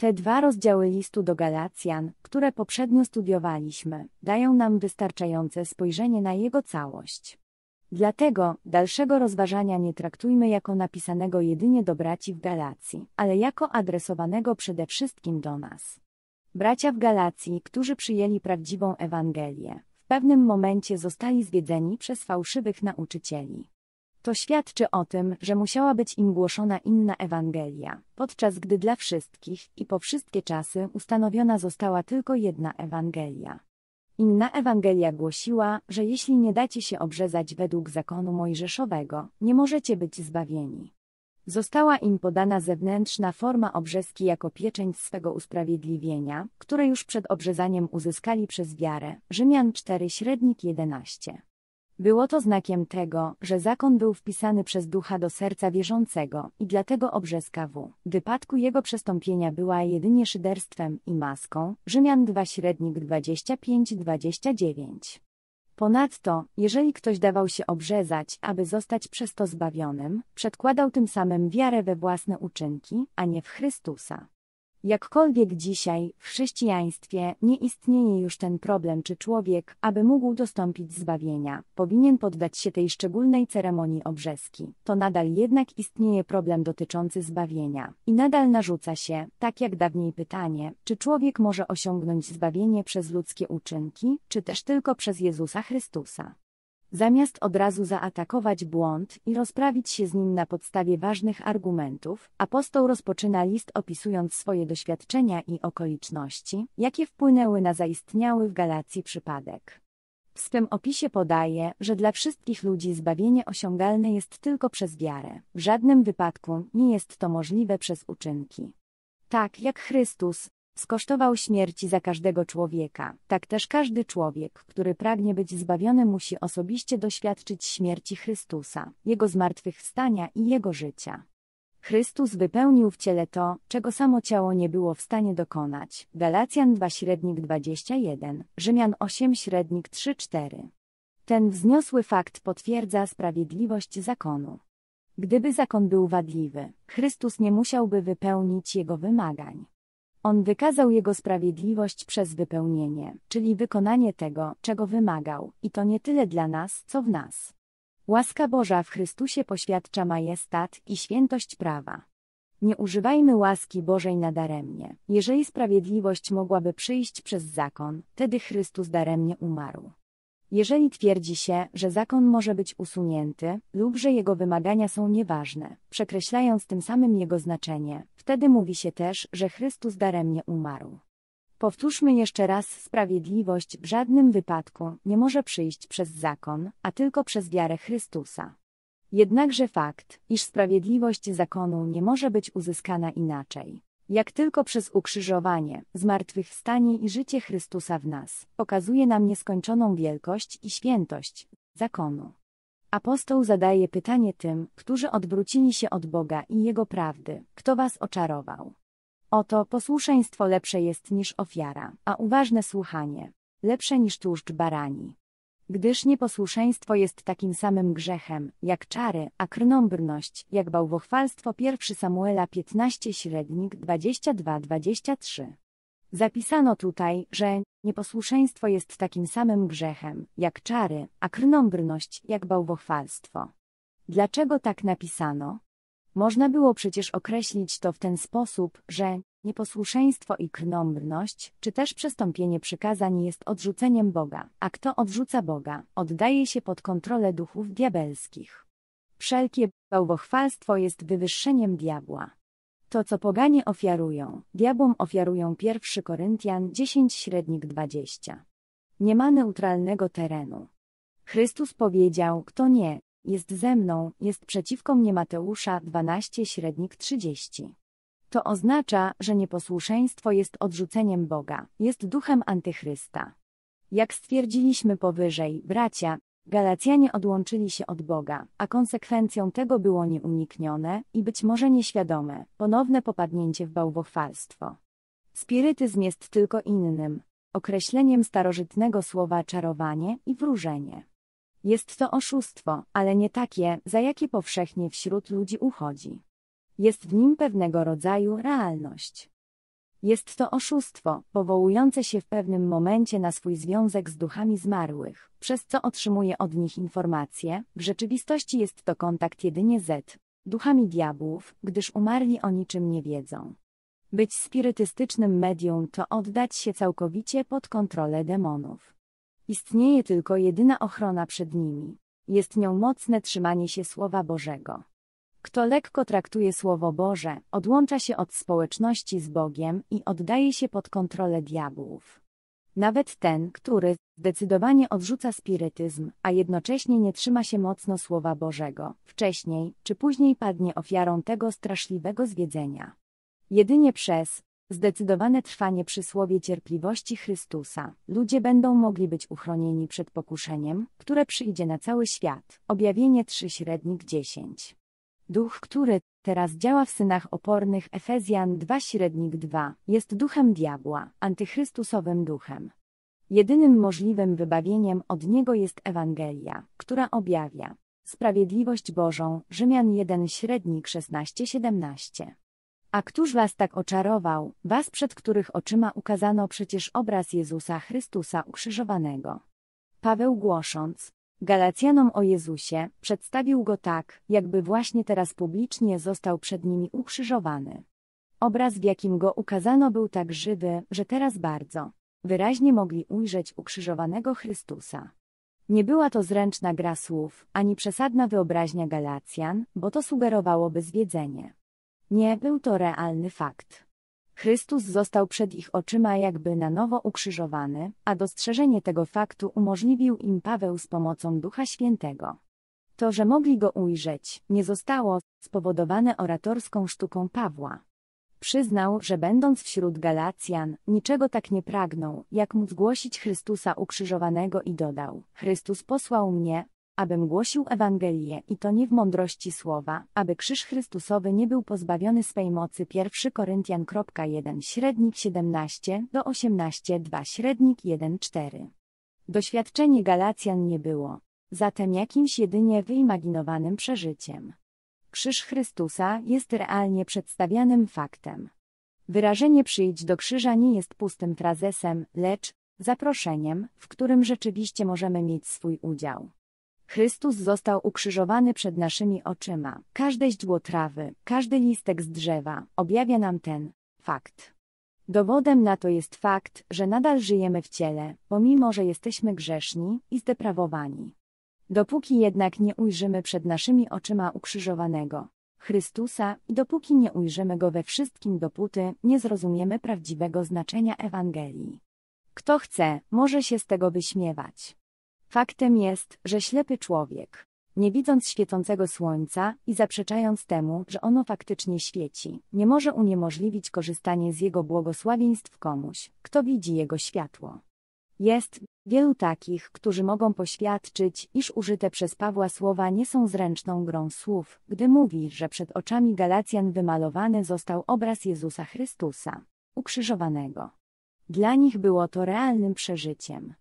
Te dwa rozdziały listu do Galacjan, które poprzednio studiowaliśmy, dają nam wystarczające spojrzenie na jego całość. Dlatego dalszego rozważania nie traktujmy jako napisanego jedynie do braci w Galacji, ale jako adresowanego przede wszystkim do nas. Bracia w Galacji, którzy przyjęli prawdziwą Ewangelię, w pewnym momencie zostali zwiedzeni przez fałszywych nauczycieli. To świadczy o tym, że musiała być im głoszona inna Ewangelia, podczas gdy dla wszystkich i po wszystkie czasy ustanowiona została tylko jedna Ewangelia. Inna Ewangelia głosiła, że jeśli nie dacie się obrzezać według zakonu mojżeszowego, nie możecie być zbawieni. Została im podana zewnętrzna forma obrzezki jako pieczęć swego usprawiedliwienia, które już przed obrzezaniem uzyskali przez wiarę. Rzymian 4 średnik 11. Było to znakiem tego, że zakon był wpisany przez ducha do serca wierzącego i dlatego obrzeska w wypadku jego przestąpienia była jedynie szyderstwem i maską. Rzymian 2 średnik 25-29. Ponadto, jeżeli ktoś dawał się obrzezać, aby zostać przez to zbawionym, przedkładał tym samym wiarę we własne uczynki, a nie w Chrystusa. Jakkolwiek dzisiaj, w chrześcijaństwie, nie istnieje już ten problem, czy człowiek, aby mógł dostąpić zbawienia, powinien poddać się tej szczególnej ceremonii obrzeski. To nadal jednak istnieje problem dotyczący zbawienia. I nadal narzuca się, tak jak dawniej pytanie, czy człowiek może osiągnąć zbawienie przez ludzkie uczynki, czy też tylko przez Jezusa Chrystusa. Zamiast od razu zaatakować błąd i rozprawić się z nim na podstawie ważnych argumentów, apostoł rozpoczyna list opisując swoje doświadczenia i okoliczności, jakie wpłynęły na zaistniały w Galacji przypadek. W swym opisie podaje, że dla wszystkich ludzi zbawienie osiągalne jest tylko przez wiarę, w żadnym wypadku nie jest to możliwe przez uczynki. Tak jak Chrystus, skosztował śmierci za każdego człowieka. Tak też każdy człowiek, który pragnie być zbawiony, musi osobiście doświadczyć śmierci Chrystusa, Jego zmartwychwstania i Jego życia. Chrystus wypełnił w ciele to, czego samo ciało nie było w stanie dokonać. Galacjan 2 średnik 21, Rzymian 8 średnik 3-4. Ten wzniosły fakt potwierdza sprawiedliwość zakonu. Gdyby zakon był wadliwy, Chrystus nie musiałby wypełnić jego wymagań. On wykazał jego sprawiedliwość przez wypełnienie, czyli wykonanie tego, czego wymagał, i to nie tyle dla nas, co w nas. Łaska Boża w Chrystusie poświadcza majestat i świętość prawa. Nie używajmy łaski Bożej nadaremnie. Jeżeli sprawiedliwość mogłaby przyjść przez zakon, wtedy Chrystus daremnie umarł. Jeżeli twierdzi się, że zakon może być usunięty, lub że jego wymagania są nieważne, przekreślając tym samym jego znaczenie, wtedy mówi się też, że Chrystus daremnie umarł. Powtórzmy jeszcze raz, sprawiedliwość w żadnym wypadku nie może przyjść przez zakon, a tylko przez wiarę Chrystusa. Jednakże fakt, iż sprawiedliwość zakonu nie może być uzyskana inaczej, jak tylko przez ukrzyżowanie, zmartwychwstanie i życie Chrystusa w nas, pokazuje nam nieskończoną wielkość i świętość zakonu. Apostoł zadaje pytanie tym, którzy odwrócili się od Boga i Jego prawdy, kto was oczarował. Oto posłuszeństwo lepsze jest niż ofiara, a uważne słuchanie lepsze niż tłuszcz barani gdyż nieposłuszeństwo jest takim samym grzechem, jak czary, a krnąbrność, jak bałwochwalstwo 1 Samuela 15 średnik 22-23. Zapisano tutaj, że nieposłuszeństwo jest takim samym grzechem, jak czary, a krnąbrność, jak bałwochwalstwo. Dlaczego tak napisano? Można było przecież określić to w ten sposób, że Nieposłuszeństwo i krnąbrność, czy też przestąpienie przykazań jest odrzuceniem Boga, a kto odrzuca Boga, oddaje się pod kontrolę duchów diabelskich. Wszelkie bałwochwalstwo jest wywyższeniem diabła. To, co poganie ofiarują, diabłom ofiarują 1 Koryntian 10 średnik 20. Nie ma neutralnego terenu. Chrystus powiedział, kto nie, jest ze mną, jest przeciwko mnie Mateusza 12 średnik 30. To oznacza, że nieposłuszeństwo jest odrzuceniem Boga, jest duchem antychrysta. Jak stwierdziliśmy powyżej, bracia, Galacjanie odłączyli się od Boga, a konsekwencją tego było nieuniknione i być może nieświadome, ponowne popadnięcie w bałwochwalstwo. Spirytyzm jest tylko innym określeniem starożytnego słowa czarowanie i wróżenie. Jest to oszustwo, ale nie takie, za jakie powszechnie wśród ludzi uchodzi. Jest w nim pewnego rodzaju realność. Jest to oszustwo, powołujące się w pewnym momencie na swój związek z duchami zmarłych, przez co otrzymuje od nich informacje, w rzeczywistości jest to kontakt jedynie z duchami diabłów, gdyż umarli o niczym nie wiedzą. Być spirytystycznym medium to oddać się całkowicie pod kontrolę demonów. Istnieje tylko jedyna ochrona przed nimi. Jest nią mocne trzymanie się Słowa Bożego. Kto lekko traktuje Słowo Boże, odłącza się od społeczności z Bogiem i oddaje się pod kontrolę diabłów. Nawet ten, który zdecydowanie odrzuca spirytyzm, a jednocześnie nie trzyma się mocno Słowa Bożego, wcześniej czy później padnie ofiarą tego straszliwego zwiedzenia. Jedynie przez zdecydowane trwanie przy słowie cierpliwości Chrystusa ludzie będą mogli być uchronieni przed pokuszeniem, które przyjdzie na cały świat. Objawienie 3 średnik 10. Duch, który teraz działa w synach opornych Efezjan 2 średnik 2, jest duchem diabła, antychrystusowym duchem. Jedynym możliwym wybawieniem od niego jest Ewangelia, która objawia sprawiedliwość Bożą, Rzymian 1 średnik 16-17. A któż was tak oczarował, was przed których oczyma ukazano przecież obraz Jezusa Chrystusa ukrzyżowanego? Paweł głosząc, Galacjanom o Jezusie, przedstawił go tak, jakby właśnie teraz publicznie został przed nimi ukrzyżowany. Obraz, w jakim go ukazano, był tak żywy, że teraz bardzo wyraźnie mogli ujrzeć ukrzyżowanego Chrystusa. Nie była to zręczna gra słów, ani przesadna wyobraźnia Galacjan, bo to sugerowałoby zwiedzenie. Nie był to realny fakt. Chrystus został przed ich oczyma jakby na nowo ukrzyżowany, a dostrzeżenie tego faktu umożliwił im Paweł z pomocą Ducha Świętego. To, że mogli go ujrzeć, nie zostało spowodowane oratorską sztuką Pawła. Przyznał, że będąc wśród Galacjan, niczego tak nie pragnął, jak móc głosić Chrystusa ukrzyżowanego i dodał: Chrystus posłał mnie, abym głosił Ewangelię i to nie w mądrości słowa, aby krzyż Chrystusowy nie był pozbawiony swej mocy 1 Koryntian.1 1 średnik 17 do 18 2 średnik 1 4. Doświadczenie Galacjan nie było zatem jakimś jedynie wyimaginowanym przeżyciem. Krzyż Chrystusa jest realnie przedstawianym faktem. Wyrażenie przyjdź do krzyża nie jest pustym frazesem, lecz zaproszeniem, w którym rzeczywiście możemy mieć swój udział. Chrystus został ukrzyżowany przed naszymi oczyma. Każde źdło trawy, każdy listek z drzewa objawia nam ten fakt. Dowodem na to jest fakt, że nadal żyjemy w ciele, pomimo że jesteśmy grzeszni i zdeprawowani. Dopóki jednak nie ujrzymy przed naszymi oczyma ukrzyżowanego Chrystusa i dopóki nie ujrzymy go we wszystkim, dopóty nie zrozumiemy prawdziwego znaczenia Ewangelii. Kto chce, może się z tego wyśmiewać. Faktem jest, że ślepy człowiek, nie widząc świecącego słońca i zaprzeczając temu, że ono faktycznie świeci, nie może uniemożliwić korzystanie z jego błogosławieństw komuś, kto widzi jego światło. Jest wielu takich, którzy mogą poświadczyć, iż użyte przez Pawła słowa nie są zręczną grą słów, gdy mówi, że przed oczami Galacjan wymalowany został obraz Jezusa Chrystusa, ukrzyżowanego. Dla nich było to realnym przeżyciem,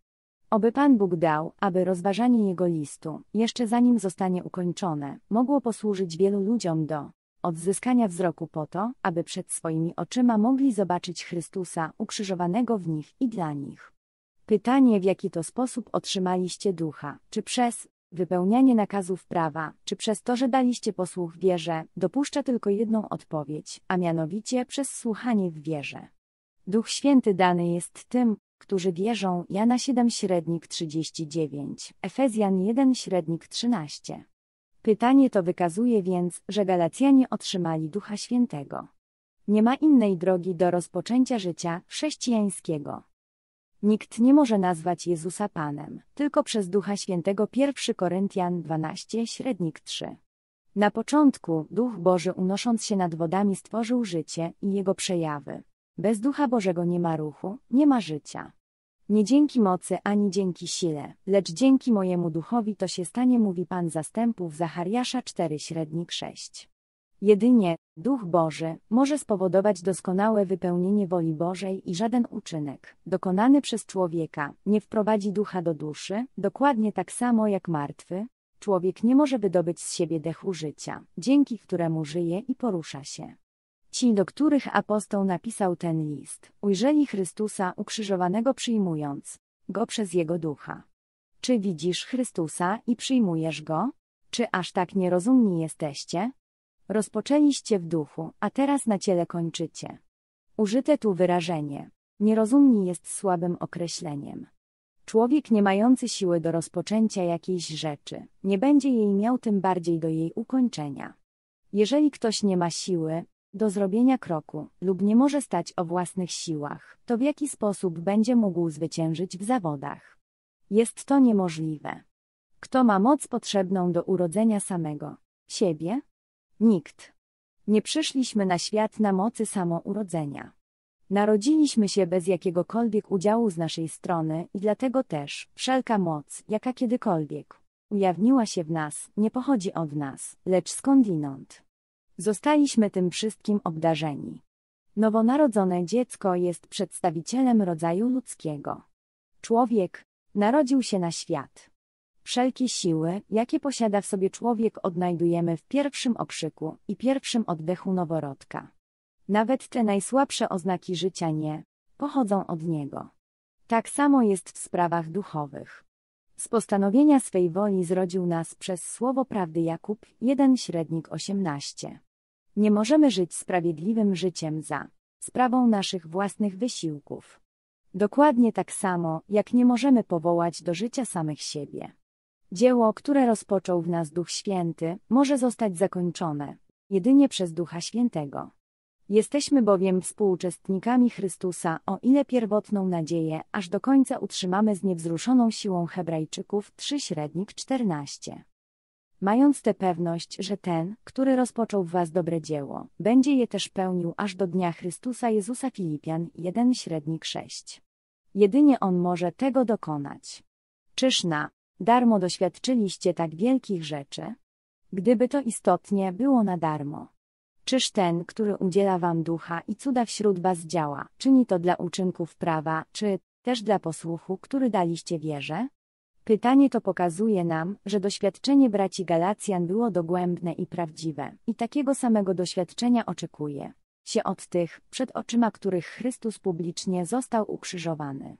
Oby Pan Bóg dał, aby rozważanie jego listu, jeszcze zanim zostanie ukończone, mogło posłużyć wielu ludziom do odzyskania wzroku po to, aby przed swoimi oczyma mogli zobaczyć Chrystusa ukrzyżowanego w nich i dla nich. Pytanie, w jaki to sposób otrzymaliście ducha, czy przez wypełnianie nakazów prawa, czy przez to, że daliście posłuch wierze, dopuszcza tylko jedną odpowiedź, a mianowicie przez słuchanie w wierze. Duch Święty dany jest tym, którzy wierzą, Jana 7 średnik 39, Efezjan 1 średnik 13. Pytanie to wykazuje więc, że Galacjanie otrzymali Ducha Świętego. Nie ma innej drogi do rozpoczęcia życia chrześcijańskiego. Nikt nie może nazwać Jezusa Panem, tylko przez Ducha Świętego 1 Koryntian 12, średnik 3. Na początku Duch Boży unosząc się nad wodami stworzył życie i jego przejawy, bez Ducha Bożego nie ma ruchu, nie ma życia. Nie dzięki mocy ani dzięki sile, lecz dzięki mojemu duchowi to się stanie, mówi Pan zastępów Zachariasza 4 średnik 6. Jedynie Duch Boży może spowodować doskonałe wypełnienie woli Bożej i żaden uczynek, dokonany przez człowieka, nie wprowadzi ducha do duszy, dokładnie tak samo jak martwy. Człowiek nie może wydobyć z siebie dechu życia, dzięki któremu żyje i porusza się. Ci, do których apostoł napisał ten list, ujrzeli Chrystusa ukrzyżowanego przyjmując go przez jego ducha. Czy widzisz Chrystusa i przyjmujesz go? Czy aż tak nierozumni jesteście? Rozpoczęliście w duchu, a teraz na ciele kończycie. Użyte tu wyrażenie nierozumni jest słabym określeniem. Człowiek nie mający siły do rozpoczęcia jakiejś rzeczy, nie będzie jej miał tym bardziej do jej ukończenia. Jeżeli ktoś nie ma siły, do zrobienia kroku lub nie może stać o własnych siłach, to w jaki sposób będzie mógł zwyciężyć w zawodach. Jest to niemożliwe. Kto ma moc potrzebną do urodzenia samego siebie? Nikt. Nie przyszliśmy na świat na mocy samourodzenia. Narodziliśmy się bez jakiegokolwiek udziału z naszej strony i dlatego też wszelka moc, jaka kiedykolwiek ujawniła się w nas, nie pochodzi od nas, lecz skądinąd. Zostaliśmy tym wszystkim obdarzeni. Nowonarodzone dziecko jest przedstawicielem rodzaju ludzkiego. Człowiek narodził się na świat. Wszelkie siły, jakie posiada w sobie człowiek, odnajdujemy w pierwszym okrzyku i pierwszym oddechu noworodka. Nawet te najsłabsze oznaki życia nie pochodzą od niego. Tak samo jest w sprawach duchowych. Z postanowienia swej woli zrodził nas przez słowo prawdy Jakub 1 średnik 18. Nie możemy żyć sprawiedliwym życiem za sprawą naszych własnych wysiłków. Dokładnie tak samo, jak nie możemy powołać do życia samych siebie. Dzieło, które rozpoczął w nas Duch Święty, może zostać zakończone jedynie przez Ducha Świętego. Jesteśmy bowiem współuczestnikami Chrystusa, o ile pierwotną nadzieję aż do końca utrzymamy z niewzruszoną siłą Hebrajczyków 3 średnik 14 mając tę pewność, że ten, który rozpoczął w was dobre dzieło, będzie je też pełnił aż do dnia Chrystusa Jezusa Filipian 1 średnik 6. Jedynie On może tego dokonać. Czyż na darmo doświadczyliście tak wielkich rzeczy? Gdyby to istotnie było na darmo. Czyż ten, który udziela wam ducha i cuda wśród was działa, czyni to dla uczynków prawa, czy też dla posłuchu, który daliście wierze? Pytanie to pokazuje nam, że doświadczenie braci Galacjan było dogłębne i prawdziwe, i takiego samego doświadczenia oczekuje się od tych, przed oczyma których Chrystus publicznie został ukrzyżowany.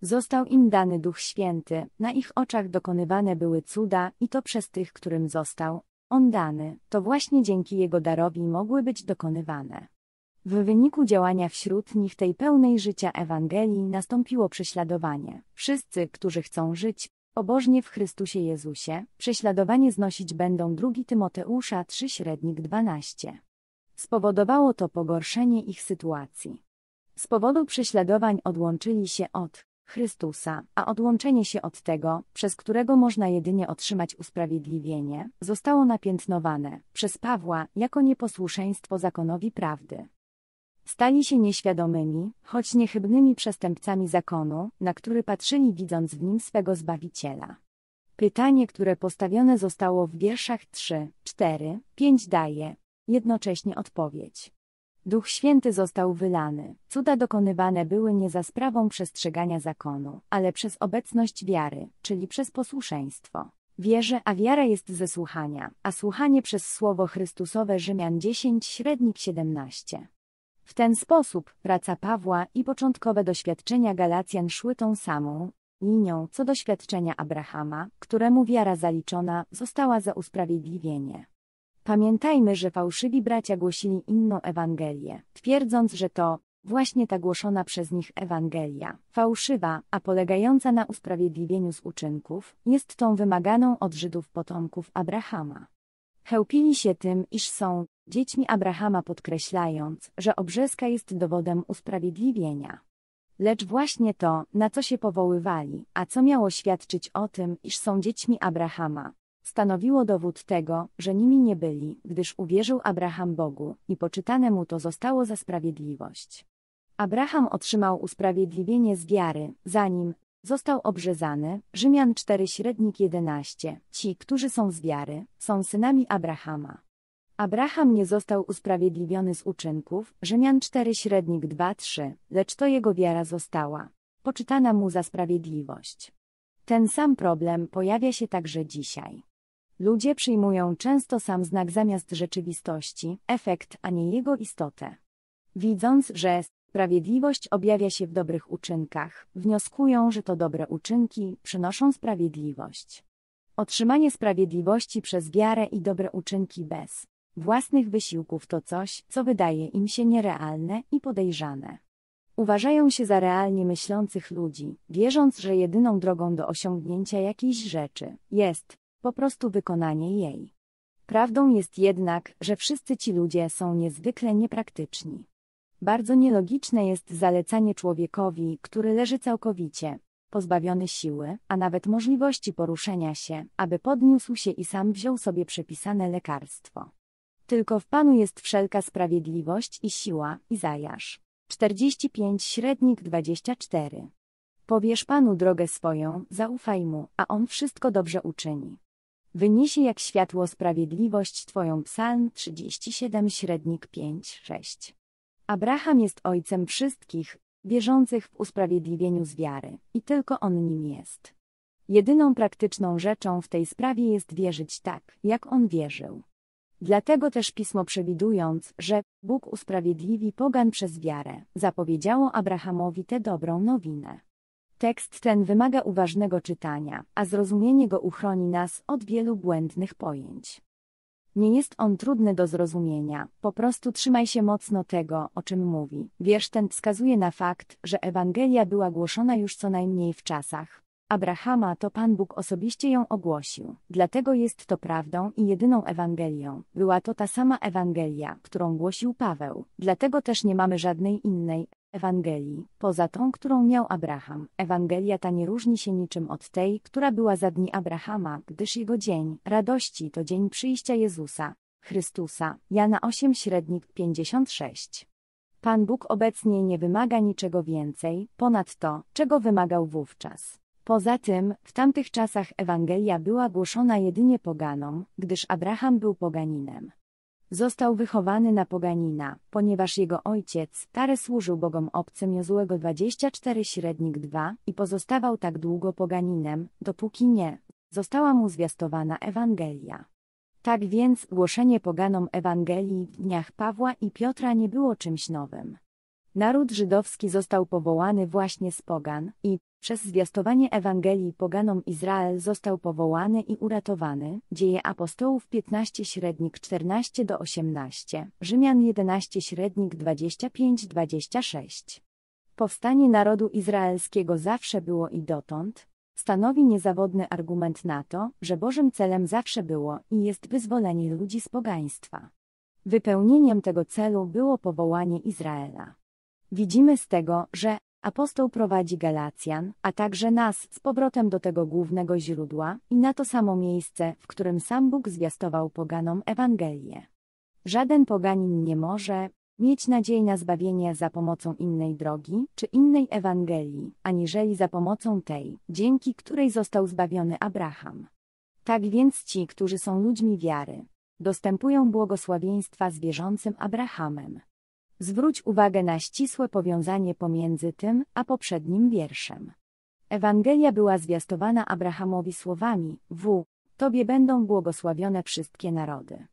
Został im dany Duch Święty, na ich oczach dokonywane były cuda, i to przez tych, którym został on dany, to właśnie dzięki jego darowi mogły być dokonywane. W wyniku działania wśród nich tej pełnej życia Ewangelii nastąpiło prześladowanie. Wszyscy, którzy chcą żyć, pobożnie w Chrystusie Jezusie, prześladowanie znosić będą 2 Tymoteusza 3 średnik 12. Spowodowało to pogorszenie ich sytuacji. Z powodu prześladowań odłączyli się od Chrystusa, a odłączenie się od tego, przez którego można jedynie otrzymać usprawiedliwienie, zostało napiętnowane przez Pawła jako nieposłuszeństwo zakonowi prawdy. Stali się nieświadomymi, choć niechybnymi przestępcami zakonu, na który patrzyli widząc w nim swego Zbawiciela. Pytanie, które postawione zostało w wierszach 3, 4, 5 daje jednocześnie odpowiedź. Duch Święty został wylany, cuda dokonywane były nie za sprawą przestrzegania zakonu, ale przez obecność wiary, czyli przez posłuszeństwo. Wierzę, a wiara jest ze słuchania, a słuchanie przez słowo Chrystusowe Rzymian 10 średnik 17. W ten sposób praca Pawła i początkowe doświadczenia Galacjan szły tą samą linią co doświadczenia Abrahama, któremu wiara zaliczona została za usprawiedliwienie. Pamiętajmy, że fałszywi bracia głosili inną Ewangelię, twierdząc, że to właśnie ta głoszona przez nich Ewangelia, fałszywa, a polegająca na usprawiedliwieniu z uczynków, jest tą wymaganą od Żydów potomków Abrahama. Chełpili się tym, iż są dziećmi Abrahama, podkreślając, że obrzeska jest dowodem usprawiedliwienia. Lecz właśnie to, na co się powoływali, a co miało świadczyć o tym, iż są dziećmi Abrahama, stanowiło dowód tego, że nimi nie byli, gdyż uwierzył Abraham Bogu i poczytane mu to zostało za sprawiedliwość. Abraham otrzymał usprawiedliwienie z wiary, zanim, Został obrzezany, Rzymian 4 średnik 11. Ci, którzy są z wiary, są synami Abrahama. Abraham nie został usprawiedliwiony z uczynków, Rzymian 4 średnik 2-3, lecz to jego wiara została. Poczytana mu za sprawiedliwość. Ten sam problem pojawia się także dzisiaj. Ludzie przyjmują często sam znak zamiast rzeczywistości, efekt, a nie jego istotę. Widząc, że Sprawiedliwość objawia się w dobrych uczynkach, wnioskują, że to dobre uczynki przynoszą sprawiedliwość. Otrzymanie sprawiedliwości przez wiarę i dobre uczynki bez własnych wysiłków to coś, co wydaje im się nierealne i podejrzane. Uważają się za realnie myślących ludzi, wierząc, że jedyną drogą do osiągnięcia jakiejś rzeczy jest po prostu wykonanie jej. Prawdą jest jednak, że wszyscy ci ludzie są niezwykle niepraktyczni. Bardzo nielogiczne jest zalecanie człowiekowi, który leży całkowicie, pozbawiony siły, a nawet możliwości poruszenia się, aby podniósł się i sam wziął sobie przepisane lekarstwo. Tylko w Panu jest wszelka sprawiedliwość i siła, Izajasz. 45 średnik 24. Powiesz Panu drogę swoją, zaufaj Mu, a On wszystko dobrze uczyni. Wyniesie jak światło sprawiedliwość Twoją Psalm 37 średnik 5, 6. Abraham jest ojcem wszystkich, wierzących w usprawiedliwieniu z wiary, i tylko on nim jest. Jedyną praktyczną rzeczą w tej sprawie jest wierzyć tak, jak on wierzył. Dlatego też pismo przewidując, że Bóg usprawiedliwi pogan przez wiarę, zapowiedziało Abrahamowi tę dobrą nowinę. Tekst ten wymaga uważnego czytania, a zrozumienie go uchroni nas od wielu błędnych pojęć. Nie jest on trudny do zrozumienia, po prostu trzymaj się mocno tego, o czym mówi. Wiersz ten wskazuje na fakt, że Ewangelia była głoszona już co najmniej w czasach, Abrahama to Pan Bóg osobiście ją ogłosił, dlatego jest to prawdą i jedyną Ewangelią. Była to ta sama Ewangelia, którą głosił Paweł, dlatego też nie mamy żadnej innej Ewangelii, poza tą, którą miał Abraham. Ewangelia ta nie różni się niczym od tej, która była za dni Abrahama, gdyż jego dzień radości to dzień przyjścia Jezusa, Chrystusa. Jana 8 średnik 56. Pan Bóg obecnie nie wymaga niczego więcej, ponad to, czego wymagał wówczas. Poza tym, w tamtych czasach Ewangelia była głoszona jedynie poganom, gdyż Abraham był poganinem. Został wychowany na poganina, ponieważ jego ojciec, Tare służył bogom obcym Jozłego 24 średnik 2 i pozostawał tak długo poganinem, dopóki nie, została mu zwiastowana Ewangelia. Tak więc głoszenie poganom Ewangelii w dniach Pawła i Piotra nie było czymś nowym. Naród żydowski został powołany właśnie z pogan i, przez zwiastowanie Ewangelii poganom Izrael został powołany i uratowany. Dzieje apostołów 15 średnik 14 do 18, Rzymian 11 średnik 25-26. Powstanie narodu izraelskiego zawsze było i dotąd stanowi niezawodny argument na to, że Bożym celem zawsze było i jest wyzwolenie ludzi z pogaństwa. Wypełnieniem tego celu było powołanie Izraela. Widzimy z tego, że apostoł prowadzi Galacjan, a także nas, z powrotem do tego głównego źródła i na to samo miejsce, w którym sam Bóg zwiastował poganom Ewangelię. Żaden poganin nie może mieć nadziei na zbawienie za pomocą innej drogi czy innej Ewangelii, aniżeli za pomocą tej, dzięki której został zbawiony Abraham. Tak więc ci, którzy są ludźmi wiary, dostępują błogosławieństwa z wierzącym Abrahamem. Zwróć uwagę na ścisłe powiązanie pomiędzy tym a poprzednim wierszem. Ewangelia była zwiastowana Abrahamowi słowami: W. Tobie będą błogosławione wszystkie narody.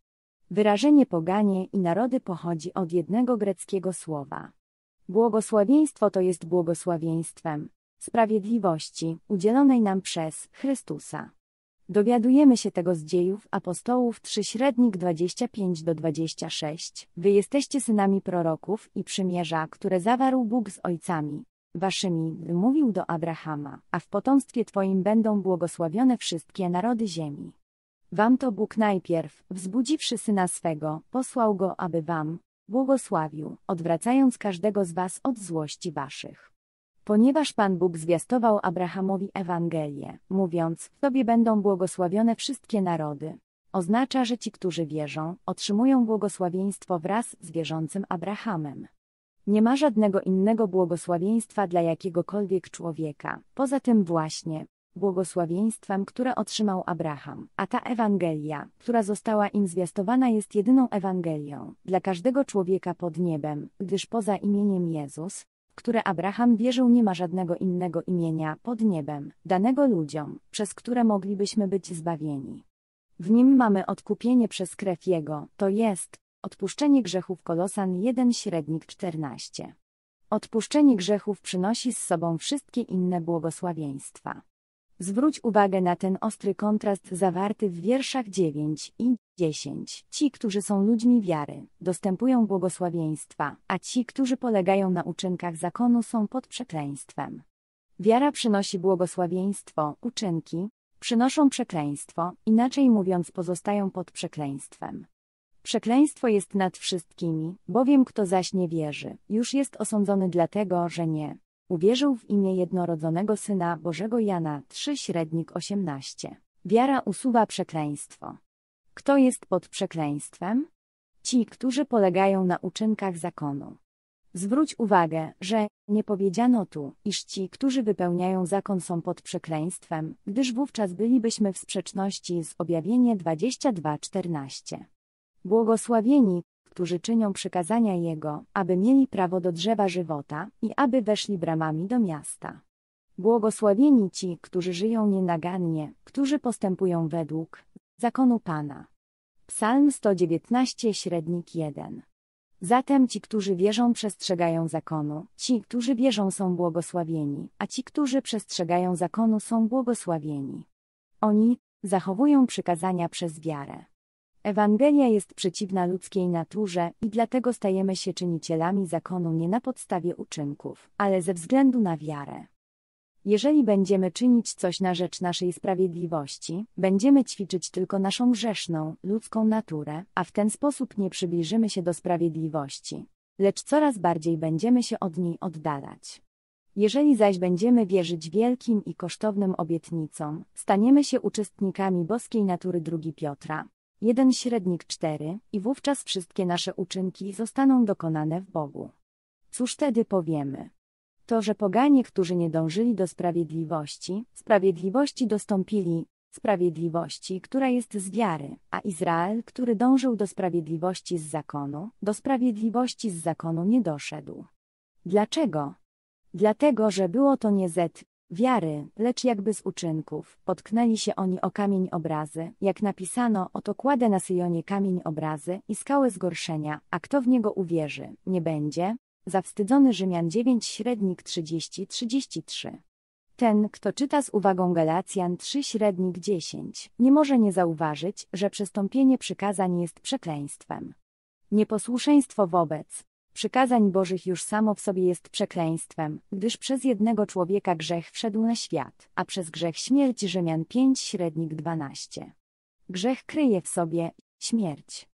Wyrażenie poganie i narody pochodzi od jednego greckiego słowa. Błogosławieństwo to jest błogosławieństwem sprawiedliwości udzielonej nam przez Chrystusa. Dowiadujemy się tego z dziejów apostołów 3 średnik 25 do 26. Wy jesteście synami proroków i przymierza, które zawarł Bóg z ojcami waszymi, gdy mówił do Abrahama, a w potomstwie twoim będą błogosławione wszystkie narody ziemi. Wam to Bóg najpierw, wzbudziwszy syna swego, posłał go, aby wam błogosławił, odwracając każdego z was od złości waszych. Ponieważ Pan Bóg zwiastował Abrahamowi Ewangelię, mówiąc, w Tobie będą błogosławione wszystkie narody. Oznacza, że ci, którzy wierzą, otrzymują błogosławieństwo wraz z wierzącym Abrahamem. Nie ma żadnego innego błogosławieństwa dla jakiegokolwiek człowieka, poza tym właśnie, błogosławieństwem, które otrzymał Abraham, a ta Ewangelia, która została im zwiastowana jest jedyną Ewangelią dla każdego człowieka pod niebem, gdyż poza imieniem Jezus które Abraham wierzył nie ma żadnego innego imienia pod niebem, danego ludziom, przez które moglibyśmy być zbawieni. W nim mamy odkupienie przez krew Jego, to jest, odpuszczenie grzechów Kolosan 1 średnik 14. Odpuszczenie grzechów przynosi z sobą wszystkie inne błogosławieństwa. Zwróć uwagę na ten ostry kontrast zawarty w wierszach 9 i 10. Ci, którzy są ludźmi wiary, dostępują błogosławieństwa, a ci, którzy polegają na uczynkach zakonu, są pod przekleństwem. Wiara przynosi błogosławieństwo, uczynki przynoszą przekleństwo, inaczej mówiąc, pozostają pod przekleństwem. Przekleństwo jest nad wszystkimi, bowiem kto zaś nie wierzy, już jest osądzony dlatego, że nie Uwierzył w imię jednorodzonego Syna Bożego Jana 3 średnik 18. Wiara usuwa przekleństwo. Kto jest pod przekleństwem? Ci, którzy polegają na uczynkach zakonu. Zwróć uwagę, że nie powiedziano tu, iż ci, którzy wypełniają zakon są pod przekleństwem, gdyż wówczas bylibyśmy w sprzeczności z objawienie 22:14. Błogosławieni, którzy czynią przykazania Jego, aby mieli prawo do drzewa żywota i aby weszli bramami do miasta. Błogosławieni ci, którzy żyją nienagannie, którzy postępują według zakonu Pana. Psalm 119, średnik 1. Zatem ci, którzy wierzą, przestrzegają zakonu, ci, którzy wierzą, są błogosławieni, a ci, którzy przestrzegają zakonu, są błogosławieni. Oni zachowują przykazania przez wiarę. Ewangelia jest przeciwna ludzkiej naturze i dlatego stajemy się czynicielami zakonu nie na podstawie uczynków, ale ze względu na wiarę. Jeżeli będziemy czynić coś na rzecz naszej sprawiedliwości, będziemy ćwiczyć tylko naszą grzeszną, ludzką naturę, a w ten sposób nie przybliżymy się do sprawiedliwości, lecz coraz bardziej będziemy się od niej oddalać. Jeżeli zaś będziemy wierzyć wielkim i kosztownym obietnicom, staniemy się uczestnikami boskiej natury II Piotra, jeden średnik 4, i wówczas wszystkie nasze uczynki zostaną dokonane w Bogu. Cóż tedy powiemy? To, że poganie, którzy nie dążyli do sprawiedliwości, sprawiedliwości dostąpili, sprawiedliwości, która jest z wiary, a Izrael, który dążył do sprawiedliwości z zakonu, do sprawiedliwości z zakonu nie doszedł. Dlaczego? Dlatego, że było to nie z wiary, lecz jakby z uczynków. Potknęli się oni o kamień obrazy, jak napisano, oto kładę na Syjonie kamień obrazy i skałę zgorszenia, a kto w niego uwierzy, nie będzie. Zawstydzony Rzymian 9 średnik 30-33 ten, kto czyta z uwagą Galacjan 3 średnik 10, nie może nie zauważyć, że przestąpienie przykazań jest przekleństwem. Nieposłuszeństwo wobec przykazań Bożych już samo w sobie jest przekleństwem, gdyż przez jednego człowieka grzech wszedł na świat, a przez grzech śmierć Rzymian 5 średnik 12. Grzech kryje w sobie śmierć.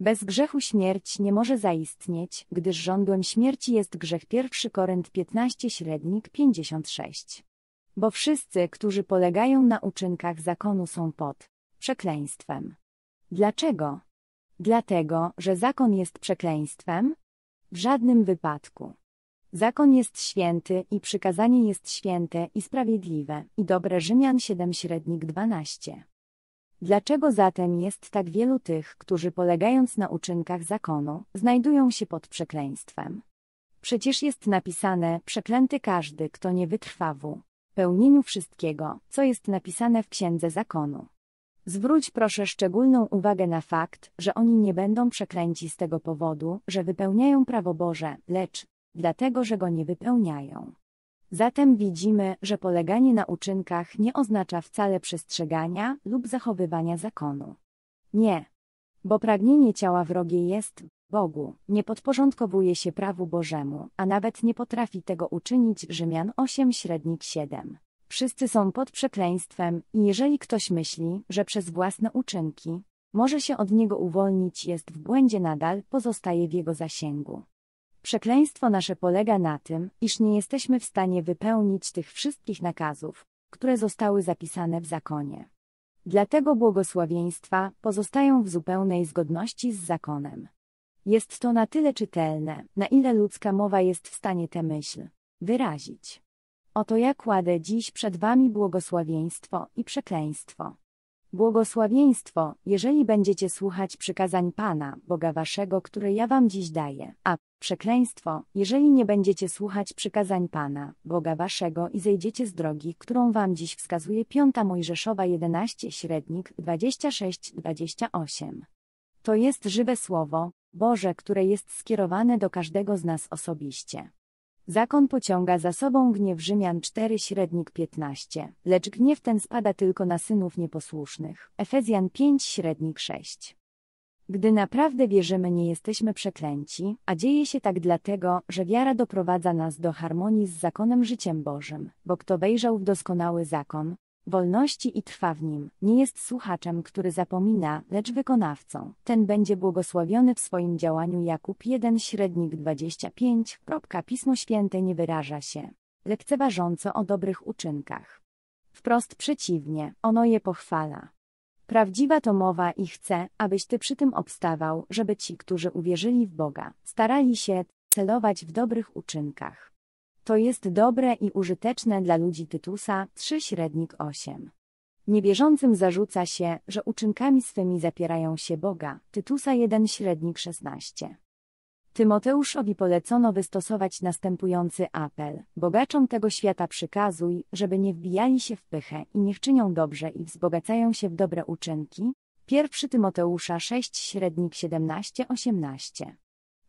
Bez grzechu śmierć nie może zaistnieć, gdyż rządłem śmierci jest grzech 1 Korynt 15 średnik 56. Bo wszyscy, którzy polegają na uczynkach zakonu są pod przekleństwem. Dlaczego? Dlatego, że zakon jest przekleństwem, w żadnym wypadku. Zakon jest święty i przykazanie jest święte i sprawiedliwe, i dobre Rzymian 7 średnik 12. Dlaczego zatem jest tak wielu tych, którzy polegając na uczynkach zakonu, znajdują się pod przekleństwem? Przecież jest napisane, przeklęty każdy, kto nie wytrwa w pełnieniu wszystkiego, co jest napisane w Księdze Zakonu. Zwróć proszę szczególną uwagę na fakt, że oni nie będą przeklęci z tego powodu, że wypełniają prawo Boże, lecz dlatego, że go nie wypełniają. Zatem widzimy, że poleganie na uczynkach nie oznacza wcale przestrzegania lub zachowywania zakonu. Nie. Bo pragnienie ciała wrogie jest Bogu, nie podporządkowuje się prawu Bożemu, a nawet nie potrafi tego uczynić Rzymian 8 średnik 7. Wszyscy są pod przekleństwem i jeżeli ktoś myśli, że przez własne uczynki może się od niego uwolnić, jest w błędzie nadal, pozostaje w jego zasięgu. Przekleństwo nasze polega na tym, iż nie jesteśmy w stanie wypełnić tych wszystkich nakazów, które zostały zapisane w zakonie. Dlatego błogosławieństwa pozostają w zupełnej zgodności z zakonem. Jest to na tyle czytelne, na ile ludzka mowa jest w stanie tę myśl wyrazić. Oto ja kładę dziś przed wami błogosławieństwo i przekleństwo. Błogosławieństwo, jeżeli będziecie słuchać przykazań Pana, Boga waszego, które ja wam dziś daję, a przekleństwo, jeżeli nie będziecie słuchać przykazań Pana, Boga waszego i zejdziecie z drogi, którą wam dziś wskazuje 5 Mojżeszowa 11 średnik 26-28. To jest żywe słowo, Boże, które jest skierowane do każdego z nas osobiście. Zakon pociąga za sobą gniew Rzymian 4 średnik 15, lecz gniew ten spada tylko na synów nieposłusznych. Efezjan 5 średnik 6. Gdy naprawdę wierzymy, nie jesteśmy przeklęci, a dzieje się tak dlatego, że wiara doprowadza nas do harmonii z zakonem życiem Bożym, bo kto wejrzał w doskonały zakon, wolności i trwa w nim, nie jest słuchaczem, który zapomina, lecz wykonawcą. Ten będzie błogosławiony w swoim działaniu Jakub 1 średnik 25. Pismo Święte nie wyraża się lekceważąco o dobrych uczynkach. Wprost przeciwnie, ono je pochwala. Prawdziwa to mowa i chcę, abyś ty przy tym obstawał, żeby ci, którzy uwierzyli w Boga, starali się celować w dobrych uczynkach. To jest dobre i użyteczne dla ludzi Tytusa 3 średnik 8. Niebieżącym zarzuca się, że uczynkami swymi zapierają się Boga, Tytusa 1 średnik 16. Tymoteuszowi polecono wystosować następujący apel: Bogaczom tego świata przykazuj, żeby nie wbijali się w pychę i niech czynią dobrze i wzbogacają się w dobre uczynki. 1 Tymoteusza 6 średnik 17-18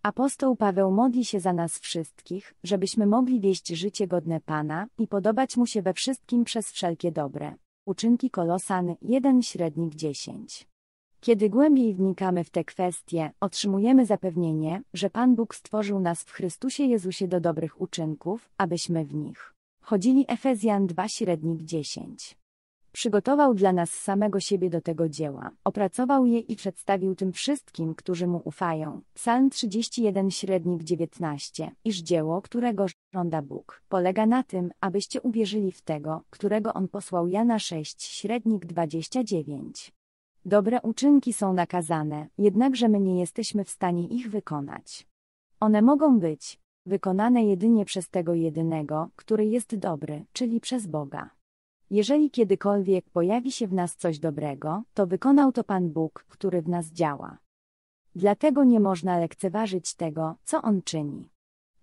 Apostoł Paweł modli się za nas wszystkich, żebyśmy mogli wieść życie godne Pana i podobać Mu się we wszystkim przez wszelkie dobre. Uczynki Kolosan 1 średnik 10. Kiedy głębiej wnikamy w te kwestie, otrzymujemy zapewnienie, że Pan Bóg stworzył nas w Chrystusie Jezusie do dobrych uczynków, abyśmy w nich chodzili Efezjan 2 średnik 10. Przygotował dla nas samego siebie do tego dzieła, opracował je i przedstawił tym wszystkim, którzy mu ufają. Psalm 31 średnik 19. Iż dzieło, którego żąda Bóg, polega na tym, abyście uwierzyli w tego, którego on posłał Jana 6 średnik 29. Dobre uczynki są nakazane, jednakże my nie jesteśmy w stanie ich wykonać. One mogą być wykonane jedynie przez tego jedynego, który jest dobry, czyli przez Boga. Jeżeli kiedykolwiek pojawi się w nas coś dobrego, to wykonał to Pan Bóg, który w nas działa. Dlatego nie można lekceważyć tego, co On czyni.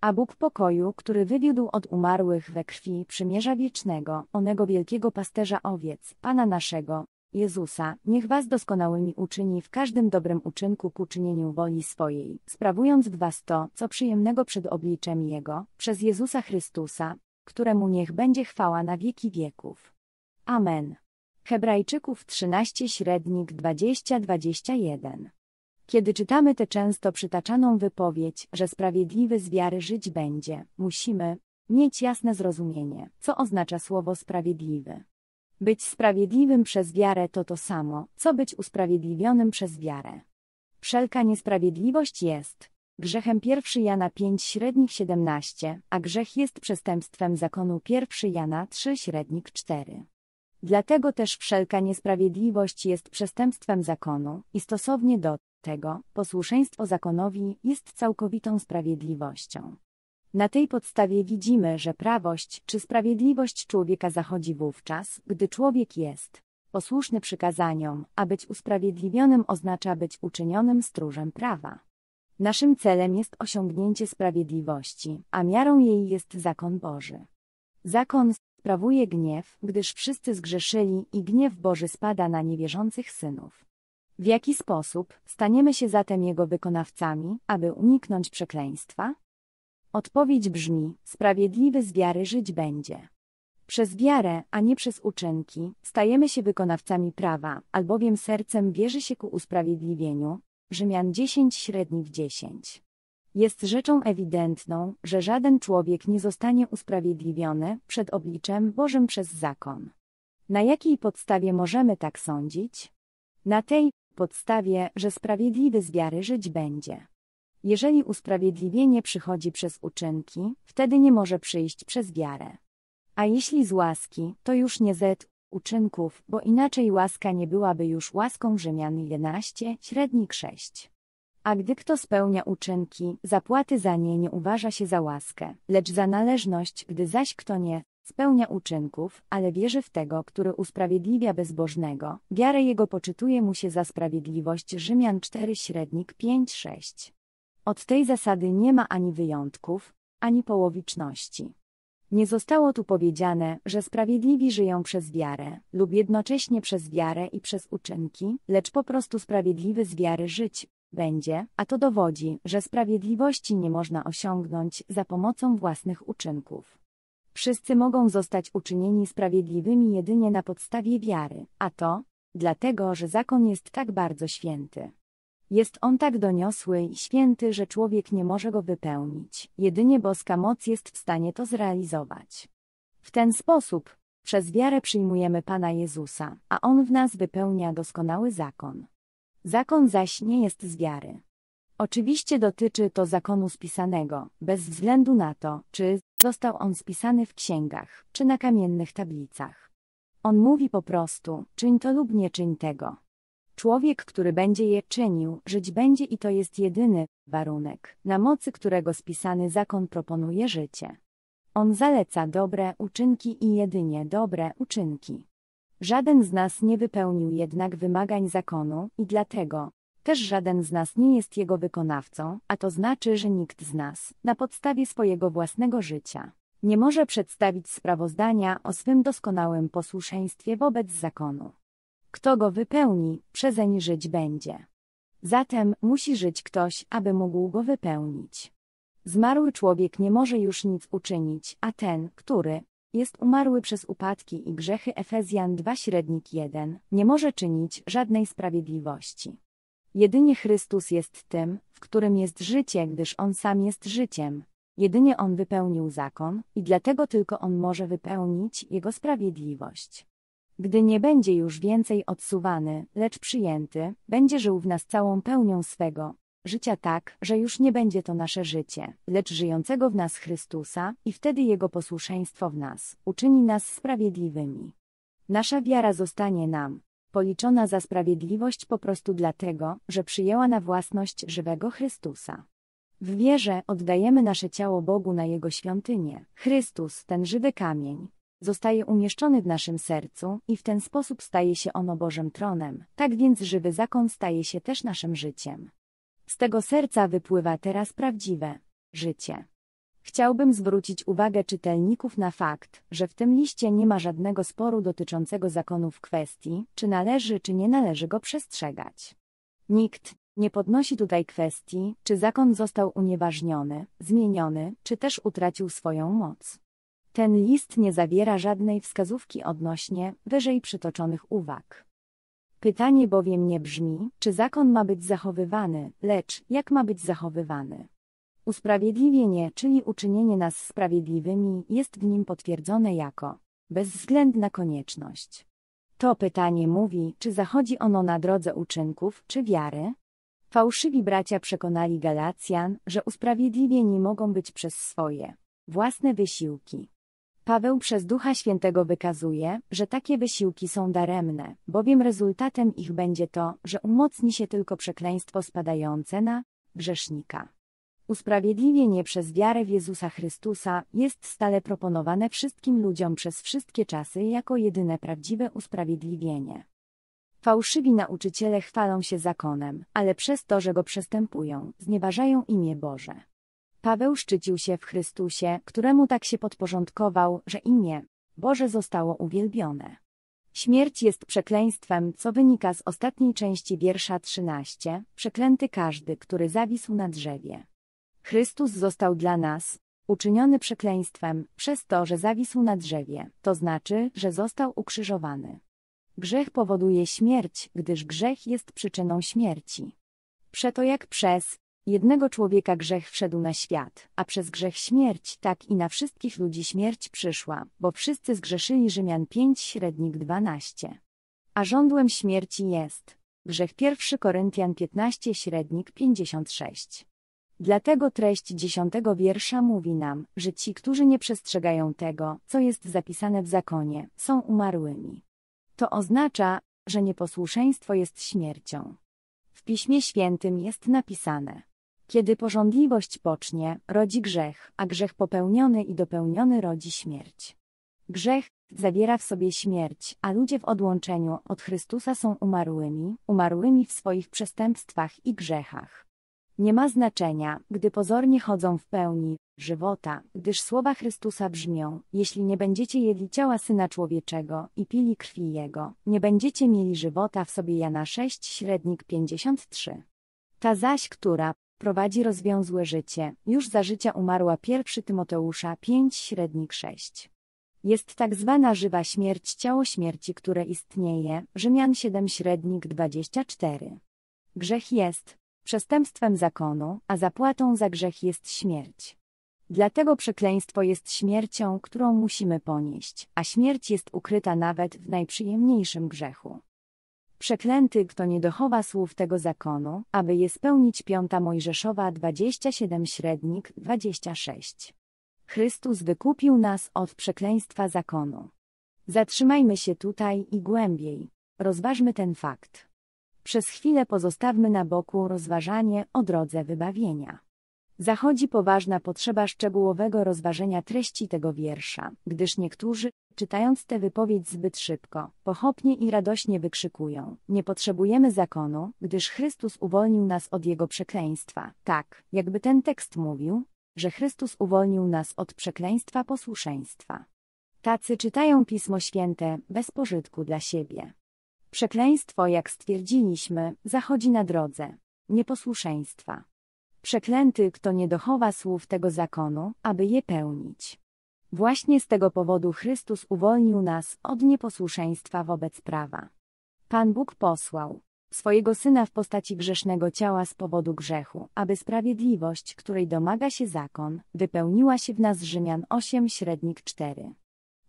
A Bóg pokoju, który wywiódł od umarłych we krwi przymierza wiecznego, onego wielkiego pasterza owiec, Pana naszego, Jezusa, niech was doskonałymi uczyni w każdym dobrym uczynku ku czynieniu woli swojej, sprawując w was to, co przyjemnego przed obliczem Jego, przez Jezusa Chrystusa, któremu niech będzie chwała na wieki wieków. Amen. Hebrajczyków 13 średnik 20-21. Kiedy czytamy tę często przytaczaną wypowiedź, że sprawiedliwy z wiary żyć będzie, musimy mieć jasne zrozumienie, co oznacza słowo sprawiedliwy. Być sprawiedliwym przez wiarę to to samo, co być usprawiedliwionym przez wiarę. Wszelka niesprawiedliwość jest grzechem 1 Jana 5 średnik 17, a grzech jest przestępstwem zakonu 1 Jana 3 średnik 4. Dlatego też wszelka niesprawiedliwość jest przestępstwem zakonu i stosownie do tego posłuszeństwo zakonowi jest całkowitą sprawiedliwością. Na tej podstawie widzimy, że prawość czy sprawiedliwość człowieka zachodzi wówczas, gdy człowiek jest posłuszny przykazaniom, a być usprawiedliwionym oznacza być uczynionym stróżem prawa. Naszym celem jest osiągnięcie sprawiedliwości, a miarą jej jest zakon Boży. Zakon sprawuje gniew, gdyż wszyscy zgrzeszyli i gniew Boży spada na niewierzących synów. W jaki sposób staniemy się zatem Jego wykonawcami, aby uniknąć przekleństwa? Odpowiedź brzmi: Sprawiedliwy z wiary żyć będzie. Przez wiarę, a nie przez uczynki, stajemy się wykonawcami prawa, albowiem sercem wierzy się ku usprawiedliwieniu. Rzymian 10 średnik 10. Jest rzeczą ewidentną, że żaden człowiek nie zostanie usprawiedliwiony przed obliczem Bożym przez zakon. Na jakiej podstawie możemy tak sądzić? Na tej podstawie, że sprawiedliwy z wiary żyć będzie. Jeżeli usprawiedliwienie przychodzi przez uczynki, wtedy nie może przyjść przez wiarę. A jeśli z łaski, to już nie z uczynków, bo inaczej łaska nie byłaby już łaską Rzymian 11, średnik 6. A gdy kto spełnia uczynki, zapłaty za nie nie uważa się za łaskę, lecz za należność, gdy zaś kto nie spełnia uczynków, ale wierzy w tego, który usprawiedliwia bezbożnego, wiarę jego poczytuje mu się za sprawiedliwość Rzymian 4 średnik 5-6. Od tej zasady nie ma ani wyjątków, ani połowiczności. Nie zostało tu powiedziane, że sprawiedliwi żyją przez wiarę, lub jednocześnie przez wiarę i przez uczynki, lecz po prostu sprawiedliwy z wiary żyć, będzie, a to dowodzi, że sprawiedliwości nie można osiągnąć za pomocą własnych uczynków. Wszyscy mogą zostać uczynieni sprawiedliwymi jedynie na podstawie wiary, a to dlatego, że zakon jest tak bardzo święty. Jest on tak doniosły i święty, że człowiek nie może go wypełnić, jedynie boska moc jest w stanie to zrealizować. W ten sposób, przez wiarę przyjmujemy Pana Jezusa, a On w nas wypełnia doskonały zakon. Zakon zaś nie jest z wiary. Oczywiście dotyczy to zakonu spisanego, bez względu na to, czy został on spisany w księgach, czy na kamiennych tablicach. On mówi po prostu, czyń to lub nie czyń tego. Człowiek, który będzie je czynił, żyć będzie i to jest jedyny warunek, na mocy którego spisany zakon proponuje życie. On zaleca dobre uczynki i jedynie dobre uczynki. Żaden z nas nie wypełnił jednak wymagań zakonu i dlatego też żaden z nas nie jest jego wykonawcą, a to znaczy, że nikt z nas, na podstawie swojego własnego życia, nie może przedstawić sprawozdania o swym doskonałym posłuszeństwie wobec zakonu. Kto go wypełni, przezeń żyć będzie. Zatem musi żyć ktoś, aby mógł go wypełnić. Zmarły człowiek nie może już nic uczynić, a ten, który jest umarły przez upadki i grzechy Efezjan 2 średnik 1, nie może czynić żadnej sprawiedliwości. Jedynie Chrystus jest tym, w którym jest życie, gdyż On sam jest życiem. Jedynie On wypełnił zakon i dlatego tylko On może wypełnić Jego sprawiedliwość. Gdy nie będzie już więcej odsuwany, lecz przyjęty, będzie żył w nas całą pełnią swego życia tak, że już nie będzie to nasze życie, lecz żyjącego w nas Chrystusa i wtedy Jego posłuszeństwo w nas uczyni nas sprawiedliwymi. Nasza wiara zostanie nam policzona za sprawiedliwość po prostu dlatego, że przyjęła na własność żywego Chrystusa. W wierze oddajemy nasze ciało Bogu na Jego świątynię. Chrystus, ten żywy kamień, zostaje umieszczony w naszym sercu i w ten sposób staje się ono Bożym tronem, tak więc żywy zakon staje się też naszym życiem. Z tego serca wypływa teraz prawdziwe życie. Chciałbym zwrócić uwagę czytelników na fakt, że w tym liście nie ma żadnego sporu dotyczącego zakonu w kwestii, czy należy, czy nie należy go przestrzegać. Nikt nie podnosi tutaj kwestii, czy zakon został unieważniony, zmieniony, czy też utracił swoją moc. Ten list nie zawiera żadnej wskazówki odnośnie wyżej przytoczonych uwag. Pytanie bowiem nie brzmi, czy zakon ma być zachowywany, lecz jak ma być zachowywany. Usprawiedliwienie, czyli uczynienie nas sprawiedliwymi, jest w nim potwierdzone jako bezwzględna konieczność. To pytanie mówi, czy zachodzi ono na drodze uczynków, czy wiary? Fałszywi bracia przekonali Galacjan, że usprawiedliwieni mogą być przez swoje własne wysiłki. Paweł przez Ducha Świętego wykazuje, że takie wysiłki są daremne, bowiem rezultatem ich będzie to, że umocni się tylko przekleństwo spadające na grzesznika. Usprawiedliwienie przez wiarę w Jezusa Chrystusa jest stale proponowane wszystkim ludziom przez wszystkie czasy jako jedyne prawdziwe usprawiedliwienie. Fałszywi nauczyciele chwalą się zakonem, ale przez to, że go przestępują, znieważają imię Boże. Paweł szczycił się w Chrystusie, któremu tak się podporządkował, że imię Boże zostało uwielbione. Śmierć jest przekleństwem, co wynika z ostatniej części wiersza 13, przeklęty każdy, który zawisł na drzewie. Chrystus został dla nas uczyniony przekleństwem przez to, że zawisł na drzewie, to znaczy, że został ukrzyżowany. Grzech powoduje śmierć, gdyż grzech jest przyczyną śmierci. Przeto jak przez Jednego człowieka grzech wszedł na świat, a przez grzech śmierć, tak i na wszystkich ludzi śmierć przyszła, bo wszyscy zgrzeszyli Rzymian 5 średnik 12. A żądłem śmierci jest grzech 1 Koryntian 15 średnik 56. Dlatego treść dziesiątego wiersza mówi nam, że ci, którzy nie przestrzegają tego, co jest zapisane w zakonie, są umarłymi. To oznacza, że nieposłuszeństwo jest śmiercią. W Piśmie Świętym jest napisane – kiedy pożądliwość pocznie, rodzi grzech, a grzech popełniony i dopełniony rodzi śmierć. Grzech zawiera w sobie śmierć, a ludzie w odłączeniu od Chrystusa są umarłymi, umarłymi w swoich przestępstwach i grzechach. Nie ma znaczenia, gdy pozornie chodzą w pełni żywota, gdyż słowa Chrystusa brzmią: Jeśli nie będziecie jedli ciała syna człowieczego i pili krwi jego, nie będziecie mieli żywota w sobie. Jana 6, średnik 53. Ta zaś, która prowadzi rozwiązłe życie, już za życia umarła pierwszy Tymoteusza 5 średnik 6. Jest tak zwana żywa śmierć ciało śmierci, które istnieje, Rzymian 7 średnik 24. Grzech jest przestępstwem zakonu, a zapłatą za grzech jest śmierć. Dlatego przekleństwo jest śmiercią, którą musimy ponieść, a śmierć jest ukryta nawet w najprzyjemniejszym grzechu. Przeklęty, kto nie dochowa słów tego zakonu, aby je spełnić. Piąta Mojżeszowa 27 średnik 26. Chrystus wykupił nas od przekleństwa zakonu. Zatrzymajmy się tutaj i głębiej. Rozważmy ten fakt. Przez chwilę pozostawmy na boku rozważanie o drodze wybawienia. Zachodzi poważna potrzeba szczegółowego rozważenia treści tego wiersza, gdyż niektórzy, czytając tę wypowiedź zbyt szybko, pochopnie i radośnie wykrzykują: Nie potrzebujemy zakonu, gdyż Chrystus uwolnił nas od jego przekleństwa. Tak, jakby ten tekst mówił, że Chrystus uwolnił nas od przekleństwa posłuszeństwa. Tacy czytają Pismo Święte bez pożytku dla siebie. Przekleństwo, jak stwierdziliśmy, zachodzi na drodze nieposłuszeństwa. Przeklęty, kto nie dochowa słów tego zakonu, aby je pełnić. Właśnie z tego powodu Chrystus uwolnił nas od nieposłuszeństwa wobec prawa. Pan Bóg posłał swojego syna w postaci grzesznego ciała z powodu grzechu, aby sprawiedliwość, której domaga się zakon, wypełniła się w nas Rzymian 8 średnik 4.